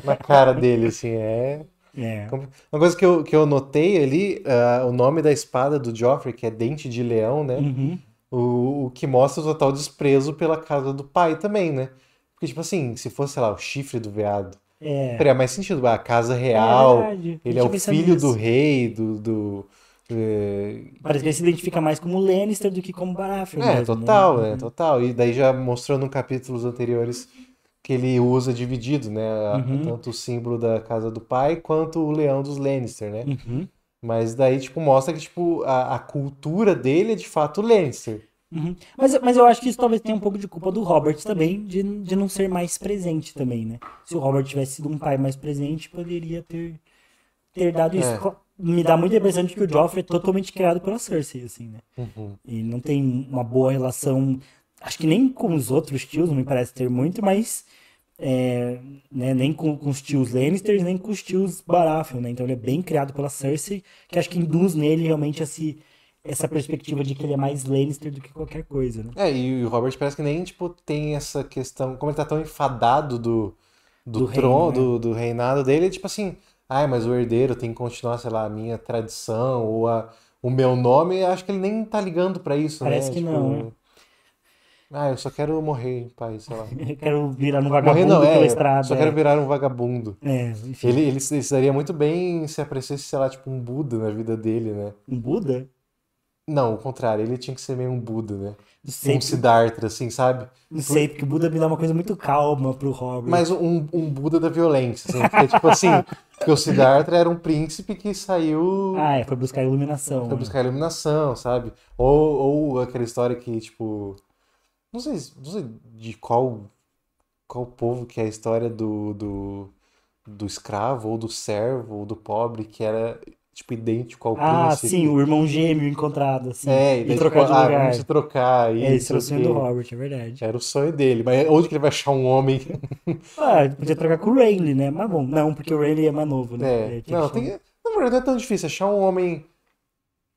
na cara dele, assim, é... é... Uma coisa que eu, que eu notei ali, uh, o nome da espada do Joffrey, que é Dente de Leão, né? Uhum. O, o que mostra o total desprezo pela casa do pai também, né? Porque, tipo assim, se fosse, sei lá, o chifre do veado, é. teria mais sentido. A casa é real, é ele é o filho nisso. do rei, do... do é, Parece que ele se identifica mais como Lannister do que como Baratheon. É, mesmo, né? total, né? é, total. E daí já mostrando em capítulos anteriores que ele usa dividido, né? Uhum. Tanto o símbolo da casa do pai quanto o leão dos Lannister, né? Uhum. Mas daí, tipo, mostra que, tipo, a, a cultura dele é de fato Lannister. Uhum. Mas, mas eu acho que isso talvez tenha um pouco de culpa do Robert também, de, de não ser mais presente também, né? Se o Robert tivesse sido um pai mais presente, poderia ter, ter dado isso. É me dá muito impressão de que o Joffrey é, é totalmente criado pela Cersei, assim, né? Uhum. E não tem uma boa relação, acho que nem com os outros tios, não me parece ter muito, mas é, né, nem com, com, os tios Lannisters, nem com os tios Baratheon, né? Então ele é bem criado pela Cersei, que acho que induz nele realmente esse, essa perspectiva de que ele é mais Lannister do que qualquer coisa, né? É, e o Robert parece que nem, tipo, tem essa questão, como ele tá tão enfadado do, do, do trono, reino, né? do, do reinado dele, tipo assim ah, mas o herdeiro tem que continuar, sei lá, a minha tradição ou a, o meu nome, acho que ele nem tá ligando para isso, né? Parece né? que tipo, não. Né? Ah, eu só quero morrer em paz, sei lá. [LAUGHS] quero virar um vagabundo morrer, não, é, estrada. Só é. quero virar um vagabundo. É, enfim. Ele, ele, ele estaria muito bem se aparecesse, sei lá, tipo um Buda na vida dele, né? Um Buda? Não, o contrário, ele tinha que ser meio um Buda, né? sempre... um Siddhartha, assim, sabe? Não sei, porque Buda me dá uma coisa muito calma pro Robert. Mas um, um Buda da violência, assim, porque, tipo assim, porque o Siddhartha era um príncipe que saiu... Ah, é, foi buscar iluminação. Foi né? buscar iluminação, sabe? Ou, ou aquela história que, tipo... Não sei, não sei de qual, qual povo que é a história do, do, do escravo, ou do servo, ou do pobre, que era tipo, idêntico ao ah, príncipe. Ah, sim, o irmão gêmeo encontrado, assim. É, e, daí, e trocar tipo, de ah, vamos trocar. E é, esse era o sonho do Robert, é verdade. Era o sonho dele, mas onde que ele vai achar um homem? [LAUGHS] ah, podia trocar com o Rayleigh, né? Mas bom, não, porque o Rayleigh é mais novo, né? É. Não, tem... Na verdade, não é tão difícil achar um homem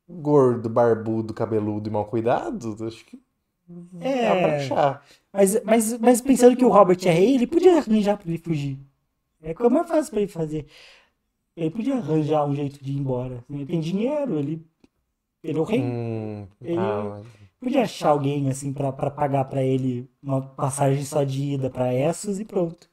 gordo, barbudo, cabeludo e mal cuidado. Acho que é. dá pra achar. Mas, mas, mas pensando que o Robert é rei, ele podia arranjar pra ele fugir. É como é fácil pra ele fazer. Ele podia arranjar um jeito de ir embora. Ele né? tem dinheiro, ele. Ele é o rei. Hum, ele ah, podia achar alguém, assim, para pagar para ele uma passagem só de ida para Essos e pronto.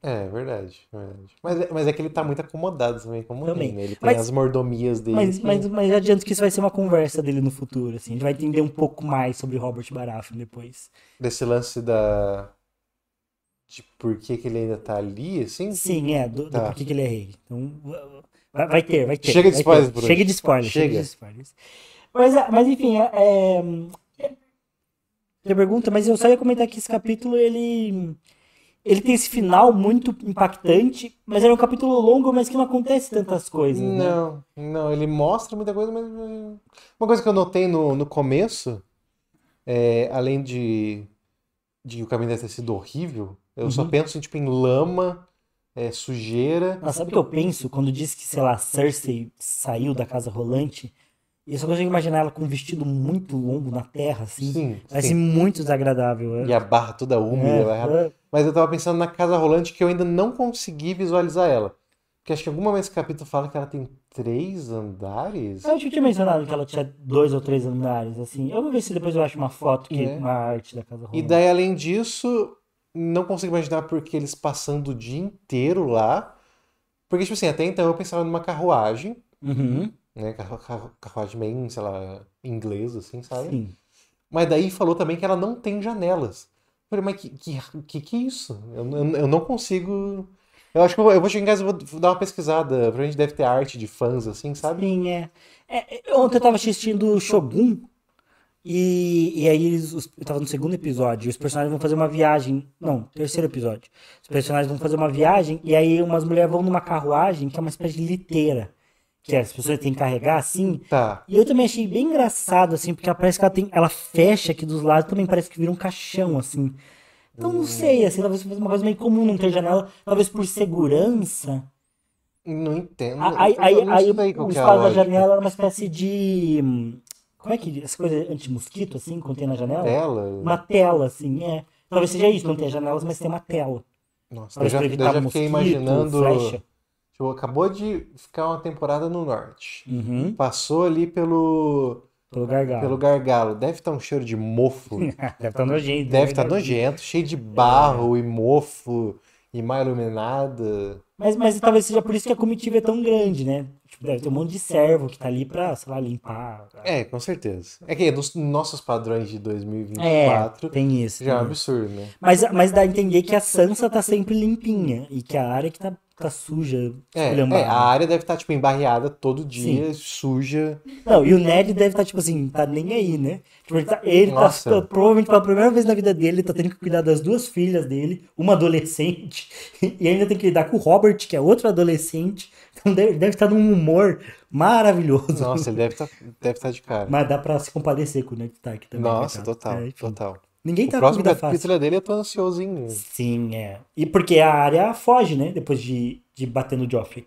É, verdade, verdade. Mas, é, mas é que ele tá muito acomodado também, como também. Né? ele tem mas, as mordomias dele. Mas, mas, mas adianto que isso vai ser uma conversa dele no futuro, assim. A gente vai entender um pouco mais sobre Robert Baratheon depois. Desse lance da, de por que, que ele ainda tá ali, assim? Sim, é, do, tá. do por que, que ele é rei. Então, vai, vai ter, vai ter. Chega de spoilers, Bruno. Chega de spoilers. Chega, chega de spoilers. Mas, ah, mas enfim, é, é, é pergunta, mas eu só ia comentar que esse capítulo, ele ele tem esse final muito impactante, mas era um capítulo longo, mas que não acontece tantas coisas. Né? Não, não, ele mostra muita coisa, mas. Uma coisa que eu notei no, no começo, é, além de, de o caminho deve ter sido horrível, eu uhum. só penso tipo, em lama, é, sujeira. Mas sabe o que eu penso quando diz que, sei lá, Cersei saiu da casa rolante? Eu só consigo imaginar ela com um vestido muito longo na terra, assim. Sim, Parece sim. muito desagradável. É. E a barra toda úmida. É, é. Mas eu tava pensando na casa rolante que eu ainda não consegui visualizar ela. Porque acho que alguma vez esse capítulo fala que ela tem três andares. Eu acho que eu tinha mencionado que ela tinha dois ou três andares, assim. Eu vou ver se depois eu acho uma foto, que é. é uma arte da casa rolante. E daí, além disso, não consigo imaginar porque eles passando o dia inteiro lá. Porque, tipo assim, até então eu pensava numa carruagem, uhum. né? Carru carru carruagem bem, sei lá, inglesa, assim, sabe? Sim. Mas daí falou também que ela não tem janelas. Eu falei, mas que que, que, que é isso? Eu, eu, eu, não consigo. Eu acho que eu, eu vou chegar em casa e vou dar uma pesquisada. Provavelmente deve ter arte de fãs, assim, sabe? Sim, é. é, é ontem eu tava assistindo o Shogun, e, e aí eles. Os, eu tava no segundo episódio, e os personagens vão fazer uma viagem. Não, terceiro episódio. Os personagens vão fazer uma viagem, e aí umas mulheres vão numa carruagem que é uma espécie de liteira. Que as pessoas têm que carregar assim. Tá. E eu também achei bem engraçado, assim, porque ela parece que ela tem. Ela fecha aqui dos lados, também parece que vira um caixão, assim. Então não sei, assim, talvez fosse uma coisa meio comum não ter janela, talvez por segurança. Não entendo. Aí, aí, aí, aí o é espaço da janela era uma espécie de hum, como é que. As coisas anti-mosquito, assim, quando tem na janela? Tela. Uma tela, assim, é. Talvez seja isso, não tem janelas, mas tem uma tela. Nossa, eu já, eu já fiquei imaginando. Tipo, acabou de ficar uma temporada no norte. Uhum. Passou ali pelo. Pelo gargalo. Pelo gargalo. Deve estar tá um cheiro de mofo. [LAUGHS] Deve estar tá nojento. Deve estar tá né? nojento, cheio de barro é. e mofo e mal iluminada. Mas, mas talvez seja por isso que a comitiva é tão grande, né? Deve ter um monte de servo que tá ali pra, sei lá, limpar. É, com certeza. É que nos é nossos padrões de 2024. É, tem isso. Já é um absurdo, né? Mas, mas dá a entender que a Sansa tá sempre limpinha e que a área que tá, tá suja. É, é, a área deve estar, tá, tipo, embarreada todo dia, Sim. suja. Não, e o Ned deve estar, tá, tipo assim, tá nem aí, né? Tipo, ele tá, ele tá, provavelmente pela primeira vez na vida dele, ele tá tendo que cuidar das duas filhas dele, uma adolescente, [LAUGHS] e ainda tem que lidar com o Robert, que é outro adolescente então deve, deve estar num humor maravilhoso. Nossa, ele deve estar tá, deve estar tá de cara. Mas dá pra se compadecer com o Ned Stark também. Nossa, total, é, total. Ninguém o tá próximo da fácil. dele eu tô ansiosinho. Sim, é. E porque a área foge, né? Depois de, de bater no Joffrey.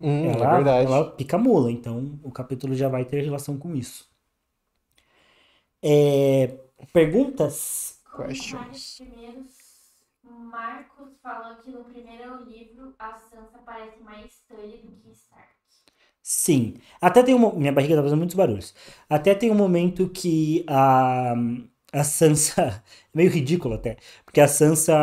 Hum, é ela, é verdade. Ela pica mula, então o capítulo já vai ter relação com isso. É, perguntas? Questions. Marcos falou que no primeiro livro a Sansa parece mais Tully do que Stark. Sim. Até tem um. Minha barriga tá fazendo muitos barulhos. Até tem um momento que a. A Sansa. [LAUGHS] Meio ridículo até. Porque a Sansa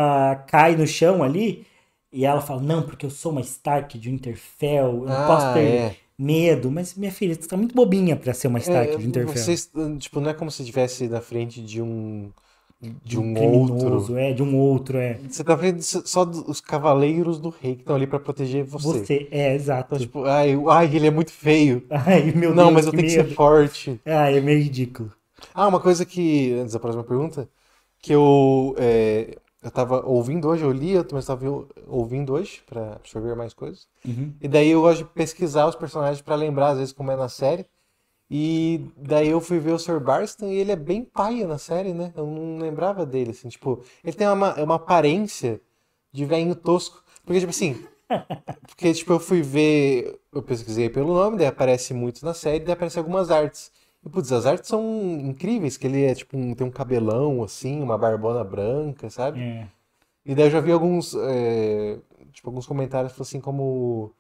cai no chão ali. E ela fala: Não, porque eu sou uma Stark de Winterfell. Eu não ah, posso ter é. medo. Mas, minha filha, você tá muito bobinha para ser uma é, Stark é, de Winterfell. Vocês, tipo, não é como se estivesse na frente de um de um, um outro. é, de um outro, é. Você tá vendo só os cavaleiros do rei que estão ali para proteger você. Você, é, exato. Então, tipo, ai, ai, ele é muito feio. [LAUGHS] Ai, meu Não, Deus. Não, mas eu tenho medo. que ser forte. Ai, ah, é meio ridículo. Ah, uma coisa que, antes da próxima pergunta, que eu, é, eu tava ouvindo hoje, eu li, mas eu estava ouvindo hoje para absorver mais coisas. Uhum. E daí eu gosto de pesquisar os personagens para lembrar, às vezes, como é na série. E daí eu fui ver o Sr. Barston e ele é bem paia na série, né? Eu não lembrava dele, assim, tipo, ele tem uma, é uma aparência de velhinho tosco. Porque, tipo assim, [LAUGHS] porque, tipo, eu fui ver, eu pesquisei pelo nome, daí aparece muito na série, daí aparece algumas artes. E, putz, as artes são incríveis, que ele é, tipo, um, tem um cabelão, assim, uma barbona branca, sabe? É. E daí eu já vi alguns, é, tipo, alguns comentários, assim, como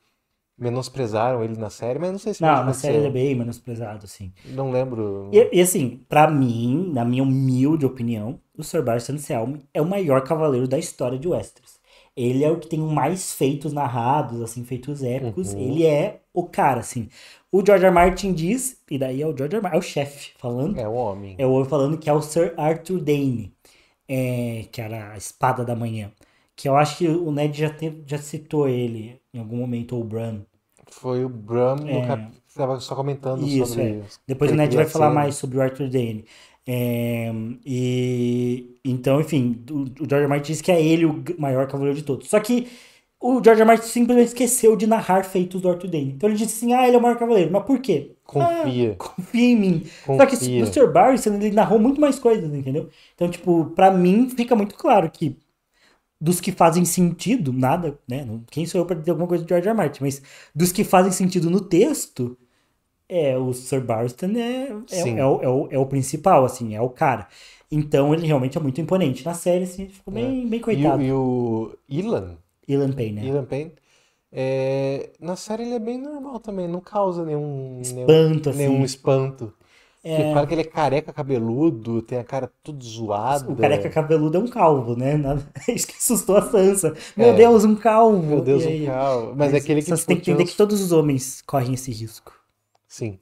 menosprezaram ele na série, mas não sei se. Não, na série ele é bem menosprezado, assim. Não lembro. E, e assim, para mim, na minha humilde opinião, o Sir Barristan Selmy é o maior cavaleiro da história de Westeros. Ele é o que tem mais feitos narrados, assim, feitos épicos. Uhum. Ele é o cara, assim. O George R. Martin diz, e daí é o George R. Martin, é o chefe falando. É o homem. É o homem falando que é o Sir Arthur Dane, é, que era a espada da manhã. Que eu acho que o Ned já, te, já citou ele em algum momento, ou o Bran. Foi o Bran é. no cap... só comentando Isso, sobre é. isso. Depois o Ned vai falar ser. mais sobre o Arthur Dane. É, e então, enfim, o, George Martin diz que é ele o maior cavaleiro de todos. Só que o George Martin simplesmente esqueceu de narrar feitos do Arthur Dane. Então ele disse assim: ah, ele é o maior cavaleiro, mas por quê? Confia. Ah, confia em mim. Confia. Só que no Sr. Barry ele narrou muito mais coisas, entendeu? Então, tipo, pra mim fica muito claro que dos que fazem sentido, nada, né? Quem sou eu para dizer alguma coisa de George R. R. Martin, mas dos que fazem sentido no texto, é o Sir Barristan é, é, é, é, o, é, o, é o principal, assim, é o cara. Então ele realmente é muito imponente. Na série, assim, ficou é. bem, bem coitado. E o, e o Ilan? Ilan Payne, né? Ilan Payne. É, na série ele é bem normal também, não causa nenhum espanto, nenhum, assim. nenhum espanto. É... Que fala que ele é careca cabeludo, tem a cara tudo zoada. O careca cabeludo é um calvo, né? [LAUGHS] Isso que assustou a Sansa. Meu é. Deus, um calvo! Meu Deus, um calvo. Mas, Mas é aquele que. Você tipo, tem que entender que todos os homens correm esse risco. Sim.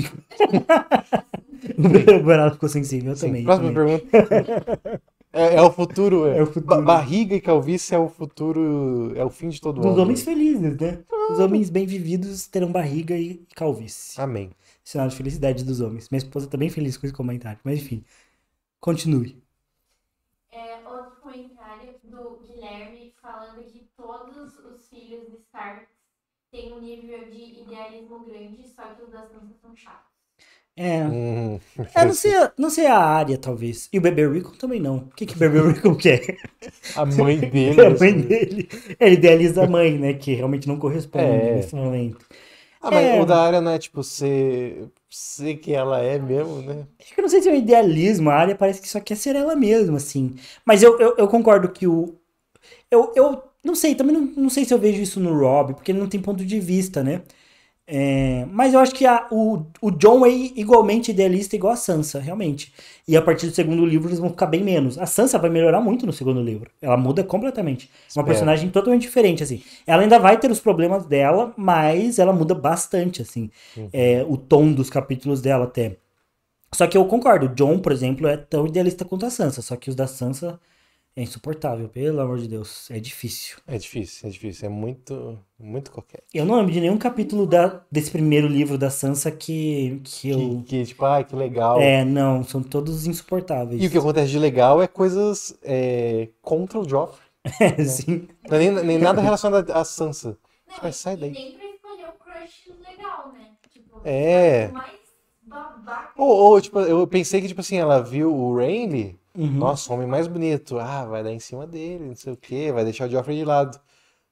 [LAUGHS] o Bernardo ficou sensível Sim, também. Próxima também. pergunta. [LAUGHS] É, é, o futuro. É. é o futuro. barriga e calvície é o futuro. É o fim de todo mundo. Os homens felizes, né? Os homens bem vividos terão barriga e calvície. Amém sinal de felicidade dos homens. Minha esposa tá bem feliz com esse comentário, mas enfim, continue. É, outro comentário do Guilherme falando que todos os filhos de Stark têm um nível de idealismo grande, só que os das crianças são chatos. É. Hum. é não, sei, não sei a área, talvez. E o Bebê Rico também não. O que, que o Bebê Rico quer? A mãe [LAUGHS] dele. a assim. mãe dele. É, idealiza a mãe, né? Que realmente não corresponde é. nesse momento. Ah, mas é, o da área né tipo ser, ser que ela é mesmo, né? Acho que eu não sei se é um idealismo, a área parece que só quer ser ela mesma, assim. Mas eu, eu, eu concordo que o. Eu, eu não sei, também não, não sei se eu vejo isso no Rob, porque ele não tem ponto de vista, né? É, mas eu acho que a, o, o John é igualmente idealista igual a Sansa, realmente. E a partir do segundo livro eles vão ficar bem menos. A Sansa vai melhorar muito no segundo livro. Ela muda completamente. Uma personagem totalmente diferente, assim. Ela ainda vai ter os problemas dela, mas ela muda bastante, assim. Uhum. É, o tom dos capítulos dela até. Só que eu concordo. O John, por exemplo, é tão idealista quanto a Sansa. Só que os da Sansa é insuportável, pelo amor de Deus. É difícil. É difícil, é difícil. É muito, muito qualquer. Eu não lembro de nenhum capítulo da, desse primeiro livro da Sansa que, que, eu. Que, tipo, ai, ah, que legal. É, não, são todos insuportáveis. E o que acontece de legal é coisas é, contra o Joffrey. É, [LAUGHS] né? sim. Não, é nem, nem nada relacionado à Sansa. Tipo, não, tipo, sai daí. Nem pra escolher o crush legal, né? Tipo, é. Mais babaca. Ou, ou, tipo, eu pensei que, tipo assim, ela viu o Rainley. Uhum. Nossa, o homem mais bonito. Ah, vai dar em cima dele, não sei o quê, vai deixar o Joffrey de lado.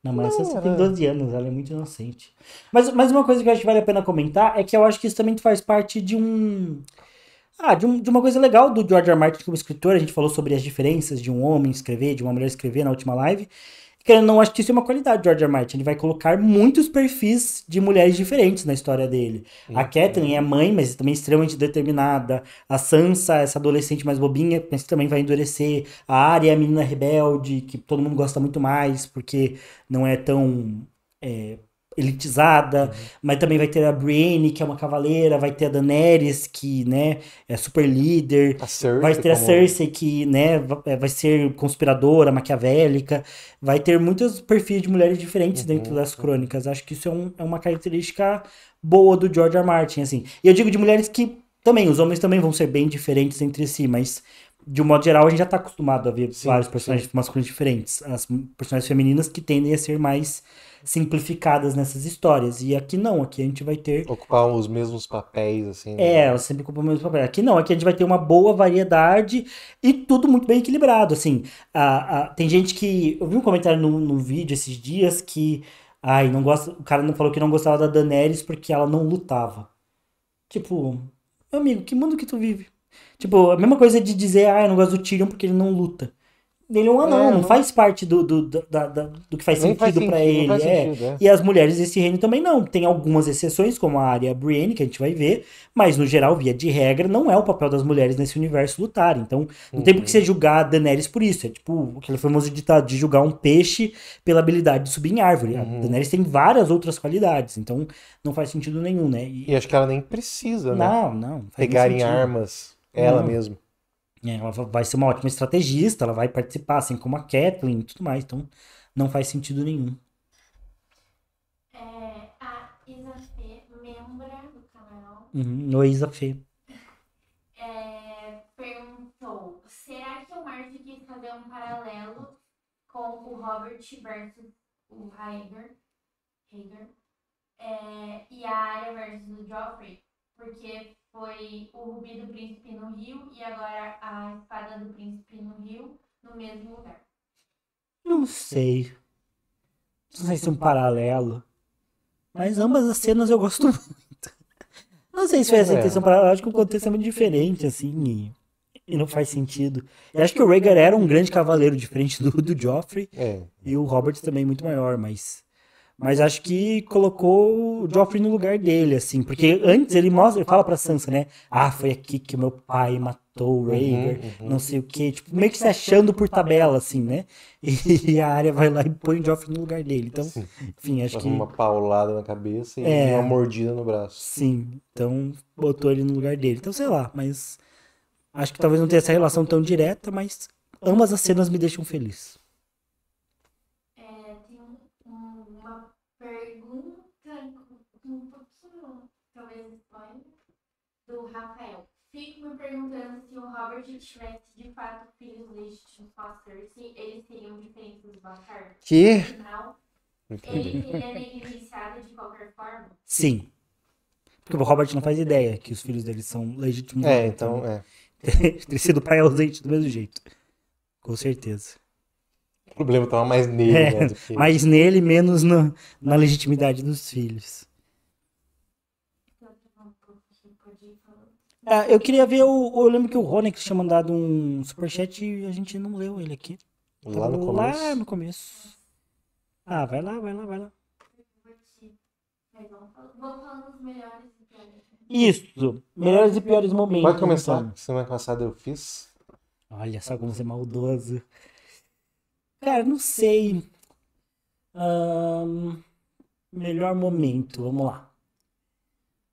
Não, mas não, essa tem 12 né? anos, ela é muito inocente. Mas, mas uma coisa que eu acho que vale a pena comentar é que eu acho que isso também faz parte de um. Ah, de, um, de uma coisa legal do George R. R. Martin como escritor. A gente falou sobre as diferenças de um homem escrever, de uma mulher escrever na última live. Querendo não, acho que isso é uma qualidade de George R. Martin. Ele vai colocar muitos perfis de mulheres diferentes na história dele. Uhum. A Catherine é mãe, mas também extremamente determinada. A Sansa, essa adolescente mais bobinha, mas que também vai endurecer. A Arya é a menina rebelde, que todo mundo gosta muito mais, porque não é tão é, elitizada, uhum. mas também vai ter a Brienne, que é uma cavaleira, vai ter a Daenerys, que, né, é super líder, Cersei, vai ter a Cersei, que, né, é, vai ser conspiradora, maquiavélica, vai ter muitos perfis de mulheres diferentes uhum. dentro das uhum. crônicas, acho que isso é, um, é uma característica boa do George R. R. Martin, assim, e eu digo de mulheres que também, os homens também vão ser bem diferentes entre si, mas de um modo geral, a gente já está acostumado a ver sim, vários personagens sim. masculinos diferentes. As personagens femininas que tendem a ser mais simplificadas nessas histórias. E aqui não, aqui a gente vai ter. Ocupar os mesmos papéis, assim. Né? É, eu sempre ocupo os mesmos papéis. Aqui não, aqui a gente vai ter uma boa variedade e tudo muito bem equilibrado. Assim, a, a... tem gente que. Eu vi um comentário no no vídeo esses dias que. Ai, não gosta. O cara não falou que não gostava da Daenerys porque ela não lutava. Tipo, meu amigo, que mundo que tu vive? Tipo, a mesma coisa de dizer, ah, eu não gosto do Tyrion porque ele não luta. Ele é um anão, é, não, faz parte do, do, da, da, do que faz sentido, sentido para ele. É. Sentido, é. E as mulheres desse reino também não. Tem algumas exceções, como a área Brienne, que a gente vai ver, mas no geral, via de regra, não é o papel das mulheres nesse universo lutar. Então, não uhum. tem por que uhum. você julgar a Daenerys por isso. É tipo aquele famoso ditado de julgar um peixe pela habilidade de subir em árvore. Uhum. A Daenerys tem várias outras qualidades, então não faz sentido nenhum, né? E, e acho que ela nem precisa, né? Não, não. Pegar em armas ela mesma né, ela vai ser uma ótima estrategista, ela vai participar, assim como a Kathleen e tudo mais. Então, não faz sentido nenhum. É, a Isa Fê, membra do canal. Uhum, o Isa Fê. [LAUGHS] É, perguntou: será que o Martin quis fazer um paralelo com o Robert versus o Hager? Hager? É, e a Arya versus o Joffrey? Porque foi o Rubi do Príncipe no Rio e agora a Espada do Príncipe no Rio, no mesmo lugar. Não sei. Não sei se é um paralelo. Mas ambas as cenas eu gosto [LAUGHS] muito. Não sei se foi é. essa intenção paralela. Acho que o contexto é muito diferente, assim. E, não faz sentido. Eu acho que o Rhaegar era um grande cavaleiro, diferente do, do Joffrey. É. E o Robert também muito maior, mas mas acho que colocou o Joffrey no lugar dele, assim. Porque antes ele mostra, ele fala pra Sansa, né? Ah, foi aqui que o meu pai matou o uhum, Rhaegar, uhum, uhum. não sei o quê. Tipo, meio que se achando por tabela, assim, né? [LAUGHS] E a área vai lá e põe o Joffrey no lugar dele. Então, sim. enfim, acho que... Uma paulada na cabeça e é... uma mordida no braço. Sim, então botou ele no lugar dele. Então, sei lá, mas... Acho que talvez não tenha essa relação tão direta, mas ambas as cenas me deixam feliz. do Rafael. Fico me perguntando se o Robert tivesse de fato filhos legítimos com a Cersei, eles teriam diferentes do Que? Afinal, ele seria é negligenciado de qualquer forma? Sim. Porque o Robert não faz ideia que os filhos dele são legítimos. É, então, é. [LAUGHS] Ter sido pai ausente do mesmo jeito. Com certeza. O problema estava mais nele, é, né, que... [LAUGHS] Mais nele, menos no, na legitimidade dos filhos. É, eu queria ver o. Eu lembro que o Ronex tinha mandado um superchat e a gente não leu ele aqui. Lá no começo. Lá no começo. Ah, vai lá, vai lá, vai lá. Isso. Melhores e piores momentos. Vai começar. Então. Semana passada eu fiz. Olha só como você é maldoso. Cara, não sei. Um, melhor momento, vamos lá.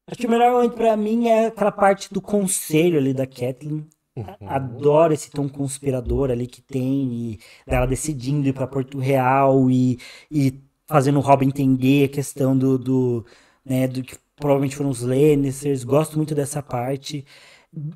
Acho que o melhor momento pra mim é aquela parte do conselho ali da Kathleen. Uhum. Adoro esse tom conspirador ali que tem, e dela decidindo ir pra Porto Real e, e fazendo o Robin entender a questão do, do, né, do que provavelmente foram os Lannisters. Gosto muito dessa parte.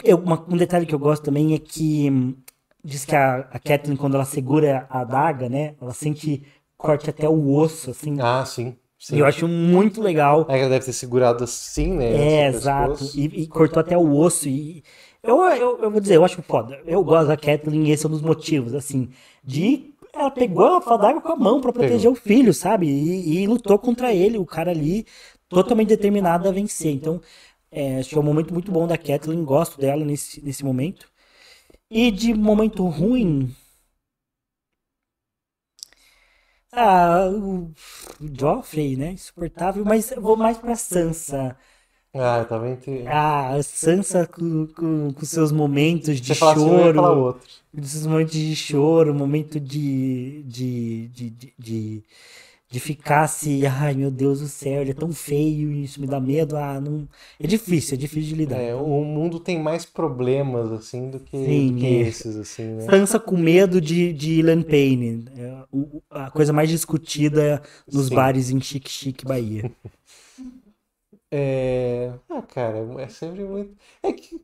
Eu, uma, um detalhe que eu gosto também é que hum, diz que a, a Kathleen, quando ela segura a adaga, né, ela sente corte até o osso, assim. Ah, sim. Sim. E eu acho muito legal. É, ela deve ter segurado assim, né? É, exato. E, e, cortou até o osso. E... Eu, eu, eu vou dizer, eu acho foda. Eu gosto da Kathleen e esse é um dos motivos, assim, de ela pegou a fada com a mão para proteger o filho, sabe? E, e, lutou contra ele, o cara ali, totalmente determinado a vencer. Então, é, acho que é um momento muito bom da Kathleen, gosto dela nesse, nesse momento. E de momento ruim, Ah, o Joffrey, né? Insuportável, mas eu vou mais pra Sansa. Ah, eu também tenho. Ah, a Sansa com, com, com seus momentos de Você assim, choro. Assim, outro. Com seus momentos de choro, momento de, de, de, de, de de ficar assim, ai meu Deus do céu, ele é tão feio, isso me dá medo, ah, não. É difícil, é difícil de lidar. É, o mundo tem mais problemas, assim, do que, Sim, do que é. esses, assim, né? com medo de, de Ilan Payne. É a coisa mais discutida nos Sim. bares em Chique Chique, Bahia. [LAUGHS] É. Ah, cara, é sempre muito. É que.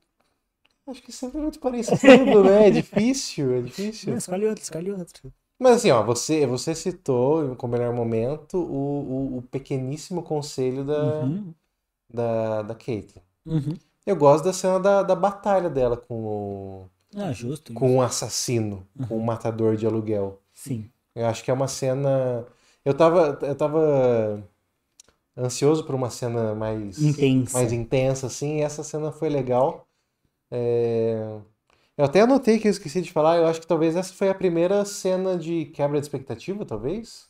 Acho que é sempre muito parecido, né? É difícil, é difícil. Não, escolhe outro, escolhe outro. Mas assim, ó, você, você citou o melhor momento o, o, o pequeníssimo conselho da, uhum. da, da Kate. Uhum. Eu gosto da cena da, da batalha dela com o. Ah, justo, com o um assassino, uhum. com o um uhum. matador de aluguel. Sim. Eu acho que é uma cena. Eu tava. Eu tava ansioso por uma cena mais intensa, mais intensa assim. essa cena foi legal. É... Eu até anotei que eu esqueci de falar, eu acho que talvez essa foi a primeira cena de quebra de expectativa, talvez?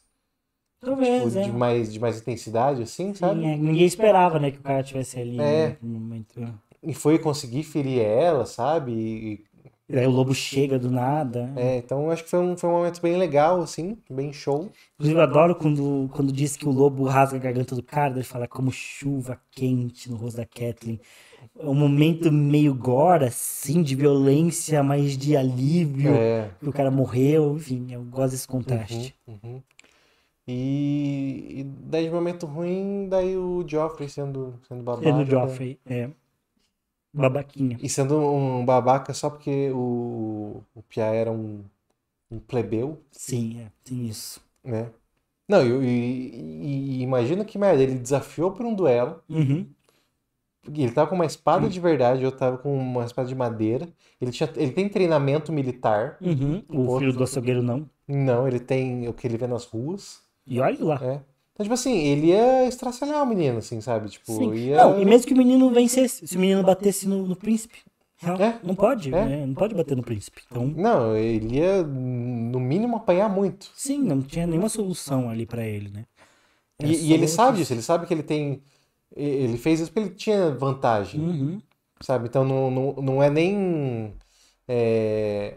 Talvez, tipo, é. de, mais, de mais intensidade, assim, Sim, sabe? É. Ninguém esperava, né, que o cara tivesse ali é. Né, no momento. É. E foi conseguir ferir ela, sabe? E, e o lobo chega do nada. Né? É, então acho que foi um, foi um momento bem legal, assim, bem show. Inclusive, eu adoro quando, quando diz que o lobo rasga a garganta do cara, ele fala é como chuva quente no rosto da Kathleen um momento meio gore, assim, de violência, mas de alívio, é. que o cara morreu, enfim, eu gosto desse contraste. Uhum, uhum. E, e, daí de momento ruim, daí o Joffrey sendo, sendo babaca. Sendo né? Joffrey, né? é. Babaquinha. E sendo um babaca só porque o, o Pia era um, um plebeu. Sim, é, tem isso. Né? Não, e, e, e imagina que merda, ele desafiou por um duelo. Uhum. Ele tava com uma espada de verdade, eu tava com uma espada de madeira. Ele, tinha, ele tem treinamento militar. Uhum, o outro, filho do açougueiro não. Não, ele tem o que ele vê nas ruas. E olha lá. É. Então, tipo assim, ele ia estraçalhar o menino, assim, sabe? Tipo, Sim. Ia... Não, e mesmo que o menino vencesse, se o menino batesse no, no príncipe. Não, é, não pode, é. né? Não pode bater no príncipe. Então... Não, ele ia, no mínimo, apanhar muito. Sim, não tinha nenhuma solução ali para ele, né? E, é e, ele sabe disso, ele sabe que ele tem ele fez isso porque ele tinha vantagem. Uhum. Sabe? Então não, não, não é nem. É,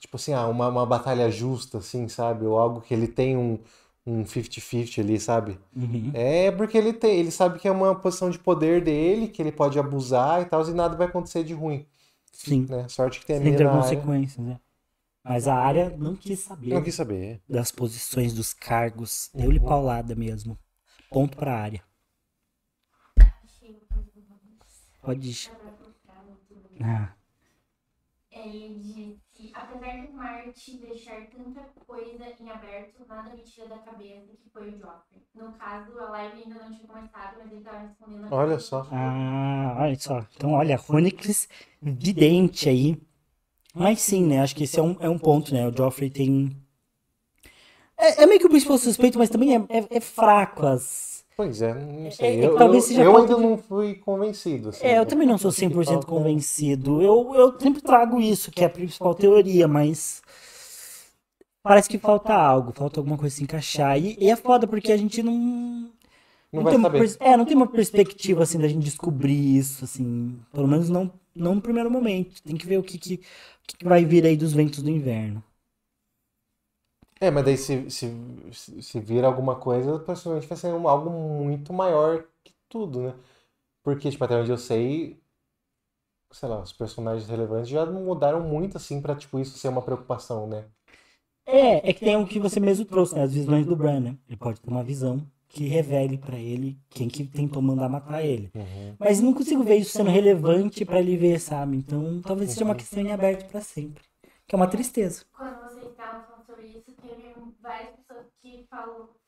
tipo assim, ah, uma, uma batalha justa, assim, sabe? Ou algo que ele tem um, um 50-50 ali, sabe? Uhum. É porque ele tem, ele sabe que é uma posição de poder dele, que ele pode abusar e tal, e nada vai acontecer de ruim. Sim. Né? Sorte que tem a Sem ter né? consequências, área. né? Mas a área não quis saber. Não quis saber. Das posições, dos cargos. Deu-lhe uhum. paulada mesmo. Ponto pra área. Pode. Ah. Ele disse: apesar do Marte deixar tanta coisa em aberto, nada me tira da cabeça que foi o Joffrey. No caso, a live ainda não tinha começado, mas ele estava tá respondendo. Olha só. Ah, olha só. Então, olha, Ronix vidente aí. Mas sim, né? Acho que esse é um, é um ponto, né? O Joffrey tem. É, é meio que o principal suspeito, mas também é, é, é fraco as Pois é, não é, sei. É, eu, talvez eu, eu ainda não fui convencido. Assim, é, eu também não sou 100% convencido. Eu, eu sempre trago isso, que é a principal teoria, mas parece que falta algo, falta alguma coisa se encaixar. E, e é foda porque a gente não. Não, não tem uma, é, não tem uma perspectiva assim da gente descobrir isso, assim. Pelo menos não, não no primeiro momento. Tem que ver o que, que, que vai vir aí dos ventos do inverno. É, mas daí se, se, se vir alguma coisa, provavelmente vai ser um, algo muito maior que tudo, né? Porque, tipo, até onde eu sei, sei lá, os personagens relevantes já mudaram muito, assim, pra, tipo, isso ser uma preocupação, né? É, é que tem o que você mesmo trouxe, né? As visões do Bran, né? Ele pode ter uma visão que revele para ele quem que tentou mandar matar ele. Uhum. Mas não consigo ver isso sendo relevante para ele ver, sabe? Então, talvez seja uma questão em aberto para sempre. Que é uma tristeza isso, teve várias pessoas que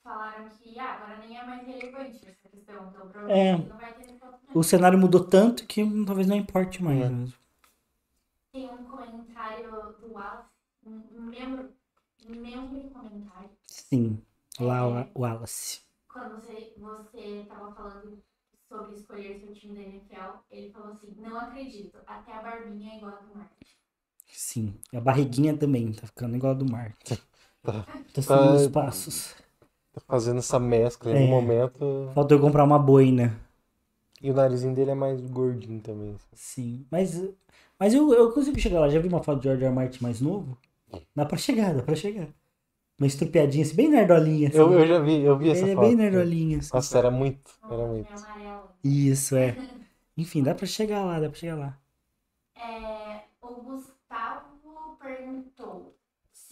falaram que ah, agora nem é mais relevante essa questão, então provavelmente é, não vai ter resposta. O cenário mudou tanto que talvez não importe mais é. Tem um comentário do Wallace, um membro, membro comentário. Sim, lá é, Wallace. Quando você estava falando sobre escolher seu time da NFL, ele falou assim, não acredito, até a barbinha é igual a do Martin. Sim. A barriguinha também tá ficando igual a do Mark Tá, tá, tá seguindo tá os passos. Tá fazendo essa mescla é. no momento. Falta eu comprar uma boina. E o narizinho dele é mais gordinho também. Assim. Sim. Mas, mas eu, eu consigo chegar lá. Já vi uma foto de George R. Martin mais novo? Dá pra chegar, dá pra chegar. Uma estrupiadinha, assim, bem nerdolinha. Assim. Eu, eu já vi, eu vi essa Ele é foto. é bem nerdolinha. Assim. Nossa, era muito, era muito. Isso, é. [LAUGHS] Enfim, dá pra chegar lá, dá pra chegar lá. É, Gustavo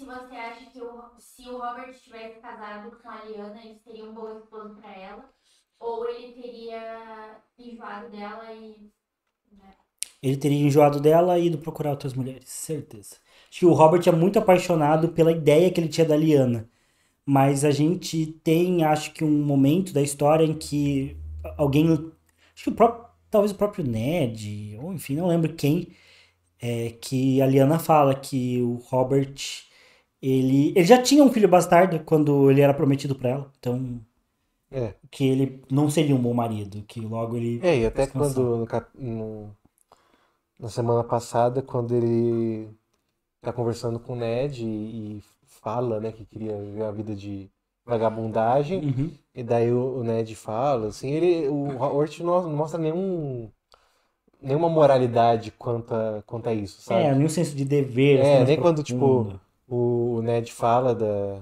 você acha que o, se o Robert tivesse casado com a Liana, eles teriam um bom esposo para ela, ou ele teria enjoado dela e. Né? Ele teria enjoado dela e ido procurar outras mulheres, certeza. Acho que o Robert é muito apaixonado pela ideia que ele tinha da Liana. Mas a gente tem, acho que, um momento da história em que alguém. Acho que o próprio. Talvez o próprio Ned, ou enfim, não lembro quem. É que a Liana fala que o Robert ele, ele já tinha um filho bastardo quando ele era prometido para ela, então. É. Que ele não seria um bom marido, que logo ele. É, e até quando. No, no, na semana passada, quando ele tá conversando com o Ned e, e fala, né, que queria viver a vida de vagabundagem. Uhum. E daí o, o, Ned fala, assim, ele, o Hort não mostra nenhum, nenhuma moralidade quanto a, quanto a isso, sabe? É, nenhum senso de dever. Assim, é, nem profundo. quando, tipo, o Ned fala da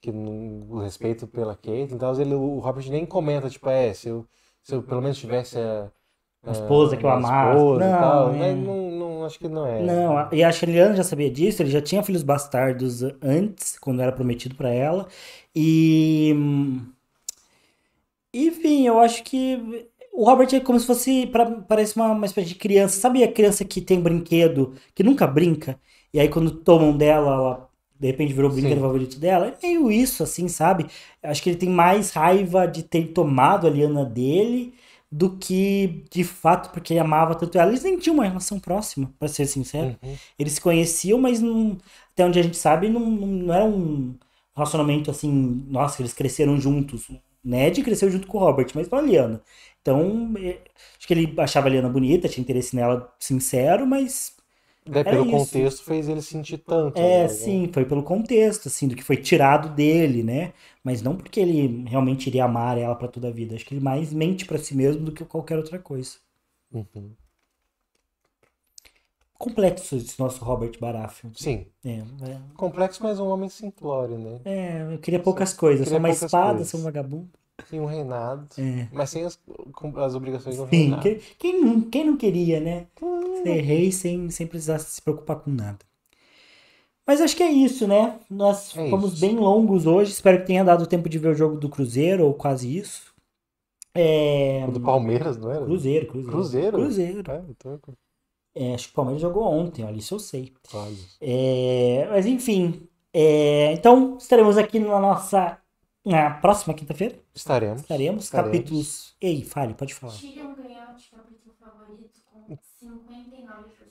que o respeito pela Kate, então ele, o Robert nem comenta, tipo, é, se eu, se eu pelo menos tivesse a, a esposa que eu amasse não, é. né, não, não, acho que não é. Não, e a Sheliana já sabia disso, ele já tinha filhos bastardos antes, quando era prometido para ela. E. Enfim, eu acho que o Robert é como se fosse. Pra, parece uma, uma espécie de criança. Sabe a criança que tem um brinquedo, que nunca brinca? E aí quando tomam dela, ela de repente virou o brinquedo favorito dela. É meio isso, assim, sabe? Acho que ele tem mais raiva de ter tomado a Liana dele do que de fato porque ele amava tanto ela. Eles nem tinham uma relação próxima, para ser sincero. Uhum. Eles se conheciam, mas não, até onde a gente sabe, não, não era um relacionamento assim, nossa, eles cresceram juntos. Ned cresceu junto com o Robert, mas não a Liana. Então, é, acho que ele achava a Liana bonita, tinha interesse nela sincero, mas é pelo contexto fez ele sentir tanto. É, né? sim, foi pelo contexto, assim, do que foi tirado dele, né? Mas não porque ele realmente iria amar ela para toda a vida. Acho que ele mais mente para si mesmo do que qualquer outra coisa. Uhum. Complexo esse nosso Robert Baratheon. Sim. É, é... Complexo, mas um homem simplório, né? É, eu queria poucas coisas. Queria só uma espada, coisas. só um vagabundo. Sim, um reinado. É. Mas sem as, as obrigações do Sim, reinado. Quem, quem, não, queria, né? Hum. Ser rei sem, sem precisar se preocupar com nada. Mas acho que é isso, né? Nós é fomos isso. bem longos hoje. Espero que tenha dado tempo de ver o jogo do Cruzeiro, ou quase isso. É... O do Palmeiras, não era? Cruzeiro, Cruzeiro. Cruzeiro? Cruzeiro. É, então... é, acho que o Palmeiras jogou ontem, olha, isso eu sei. Quase. É, mas enfim, é, então estaremos aqui na nossa na próxima quinta-feira? Estaremos. Estaremos. Estaremos. Capítulos. Ei, fale, pode falar. Tyrion ganhou de capítulo favorito com 59%.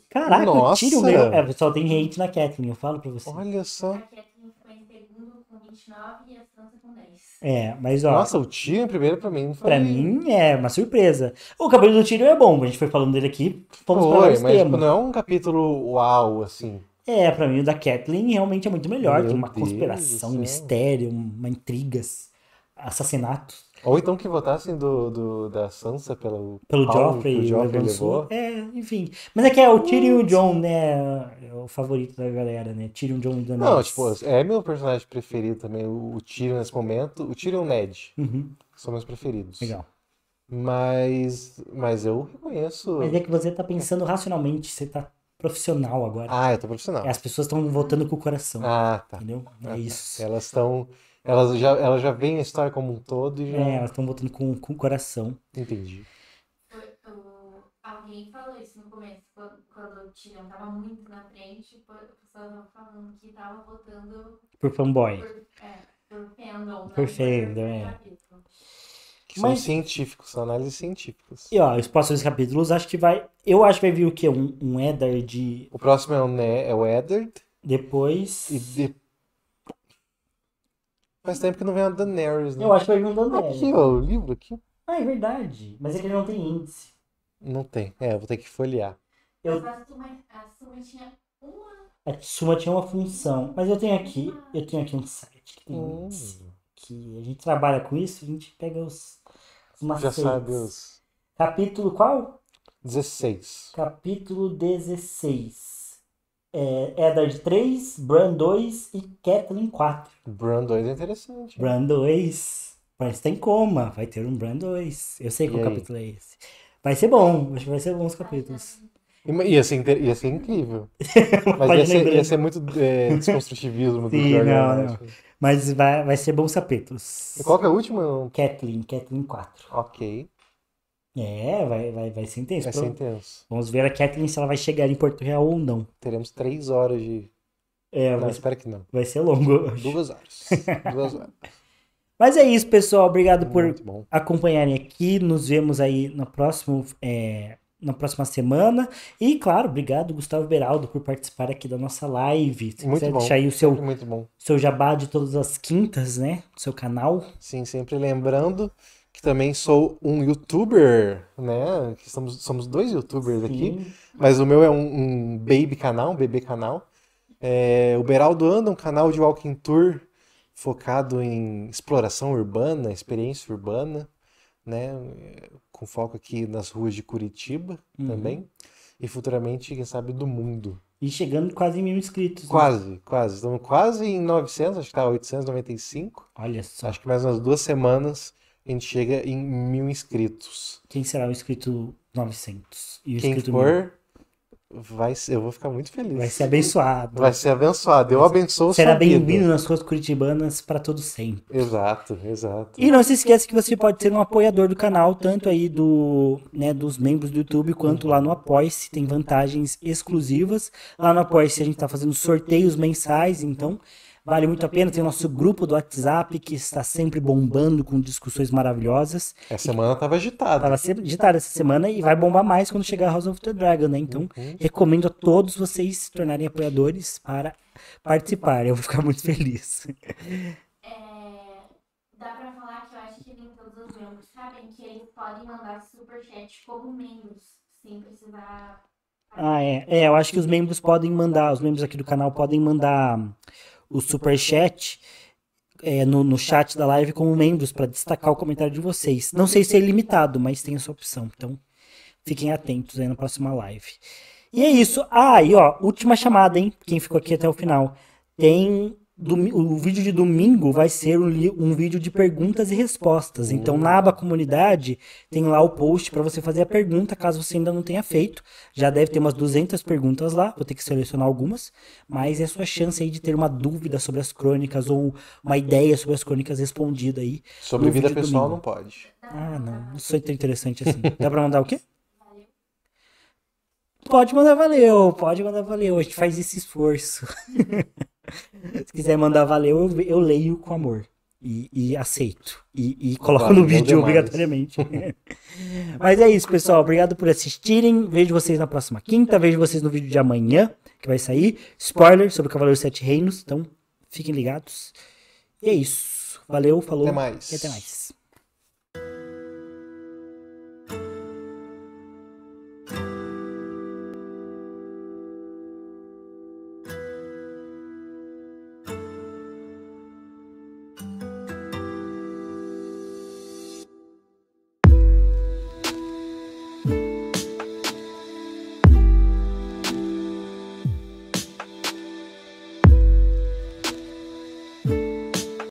Caraca, Nossa. É, o Tyrion ganhou. É, pessoal, tem hate na Kathleen, eu falo pra você. Olha só. A Kathleen foi em segundo com 29 e a Sansa com 10. É, mas ó. Nossa, o Tyrion em primeiro pra mim não foi. Pra mim é uma surpresa. O capítulo do Tyrion é bom, a gente foi falando dele aqui. Fomos foi, mas tipo, não é um capítulo uau, assim. É, pra mim o da Kathleen realmente é muito melhor. Meu tem uma Deus conspiração, um mistério, uma intrigas, assassinatos. Ou então que votassem do, do, da Sansa pelo, pelo Paulo, Joffrey, que Joffrey levou. É, enfim. Mas é que é o Tyrion John, né? É o favorito da galera, né? Tyrion John da Não, tipo, é meu personagem preferido também, o Tyrion nesse momento. O Tyrion e o Ned uhum. são meus preferidos. Legal. Mas, mas eu reconheço. Mas é que você tá pensando racionalmente, você tá profissional agora. Ah, eu tô profissional. É, as pessoas estão voltando com o coração. Ah, tá. Entendeu? Ah, é tá. isso. Elas estão. Elas já, elas já veem a história como um todo e já. É, elas estão voltando com, com o coração. Entendi. Foi, o, alguém falou isso no começo, quando, quando o Tirão tava muito na frente, o pessoal tava falando que tava votando. Por fanboy. Por, é, por fandom. Por fandom, é. Capítulo. Que Mas... são científicos, são análises científicas. E ó, os próximos capítulos acho que vai. Eu acho que vai vir o quê? Um, um Eddard. De... O próximo é o, né, é o Eddard. Depois. E de... Faz tempo que não vem a Daenerys, né? Eu acho que vai vir um Daenerys. Aqui, ó, o livro aqui. Ah, é verdade. Mas é que ele não tem índice. Não tem. É, eu vou ter que folhear. Eu... a Suma, a Suma tinha uma. A Suma tinha uma função. Mas eu tenho aqui, eu tenho aqui um site que tem hum. índice. Que a gente trabalha com isso, a gente pega os uma Já seis. sabe os... Capítulo qual? 16. Capítulo 16. É, Eddard 3, Bran 2 e Kathleen 4. Bran 2 é interessante. Bran 2. Parece que tem coma. Vai ter um Bran 2. Eu sei e qual aí? capítulo é esse. Vai ser bom. Acho que vai ser bons capítulos. Ia ser, inter... ia ser incrível. [LAUGHS] Mas ia ser, ia ser, muito é, desconstrutivismo Sim, do Jorge Não, não. Mas vai, vai ser bons capítulos. E qual que é a última? Kathleen, Kathleen 4. Ok. É, vai, vai, vai ser intenso. Vai ser intenso. Vamos ver a Kathleen se ela vai chegar em Porto Real ou não. Teremos três horas de. É, não, vai, espero que não. Vai ser longo. Duas horas. [LAUGHS] Duas horas. Mas é isso, pessoal. Obrigado Muito por bom. acompanharem aqui. Nos vemos aí no próximo é, na próxima semana. E, claro, obrigado, Gustavo Beraldo, por participar aqui da nossa live. Se muito quiser bom, deixar aí o seu, muito bom. seu jabá de todas as quintas, né? Do seu canal. Sim, sempre lembrando que também sou um youtuber, né? Estamos, somos dois youtubers Sim. aqui. Mas o meu é um, um baby canal, um bebê canal. É, o Beraldo anda um canal de walking tour focado em exploração urbana, experiência urbana, né? com foco aqui nas ruas de Curitiba uhum. também. E futuramente, quem sabe, do mundo. E chegando quase em mil inscritos. Né? Quase, quase. Estamos quase em 900, acho que está 895. Olha só. Acho que mais umas duas semanas a gente chega em mil inscritos. Quem será o inscrito 900? E o Quem inscrito for, mil? vai ser, eu vou ficar muito feliz. Vai ser abençoado. Vai ser abençoado. Eu abençoo Será bem-vindo nas ruas curitibanas para todo sempre. Exato, exato. E não se esqueça que você pode ser um apoiador do canal, tanto aí do, né, dos membros do YouTube, quanto uhum. lá no Apoia-se, tem vantagens exclusivas. Lá no Apoia-se a gente está fazendo sorteios mensais, então Vale muito a pena, tem o nosso grupo do WhatsApp que está sempre bombando com discussões maravilhosas. Essa semana estava agitada. Estava sempre agitada essa semana e vai bombar mais quando chegar House of the Dragon, né? Então, uhum. recomendo a todos vocês se tornarem apoiadores para participar. Eu vou ficar muito feliz. É, dá para falar que eu acho que nem todos os membros sabem que eles podem mandar superchat como membros, sem precisar. Ah, é. É, eu acho que os membros podem mandar, os membros aqui do canal podem mandar o superchat é, no, no chat da live como membros para destacar o comentário de vocês. Não sei se é limitado, mas tem essa opção. Então, fiquem atentos aí na próxima live. E é isso. Ah, e ó, última chamada, hein? Quem ficou aqui até o final. Tem o vídeo de domingo vai ser um, um, vídeo de perguntas e respostas. Então, na aba comunidade, tem lá o post para você fazer a pergunta, caso você ainda não tenha feito. Já deve ter umas 200 perguntas lá, vou ter que selecionar algumas. Mas é a sua chance aí de ter uma dúvida sobre as crônicas ou uma ideia sobre as crônicas respondida aí. Sobre vida pessoal domingo. não pode. Ah, não. Não sou tão interessante assim. Dá para mandar o quê? pode mandar valeu, pode mandar valeu, a gente faz esse esforço. [LAUGHS] Se quiser mandar valeu, eu, eu leio com amor. E, e, aceito. E, e coloco claro, no é vídeo obrigatoriamente. [LAUGHS] Mas é isso, pessoal. Obrigado por assistirem. Vejo vocês na próxima quinta. Vejo vocês no vídeo de amanhã, que vai sair. Spoiler sobre o Cavaleiro Sete Reinos. Então, fiquem ligados. E é isso. Valeu, falou. Até mais. E até mais.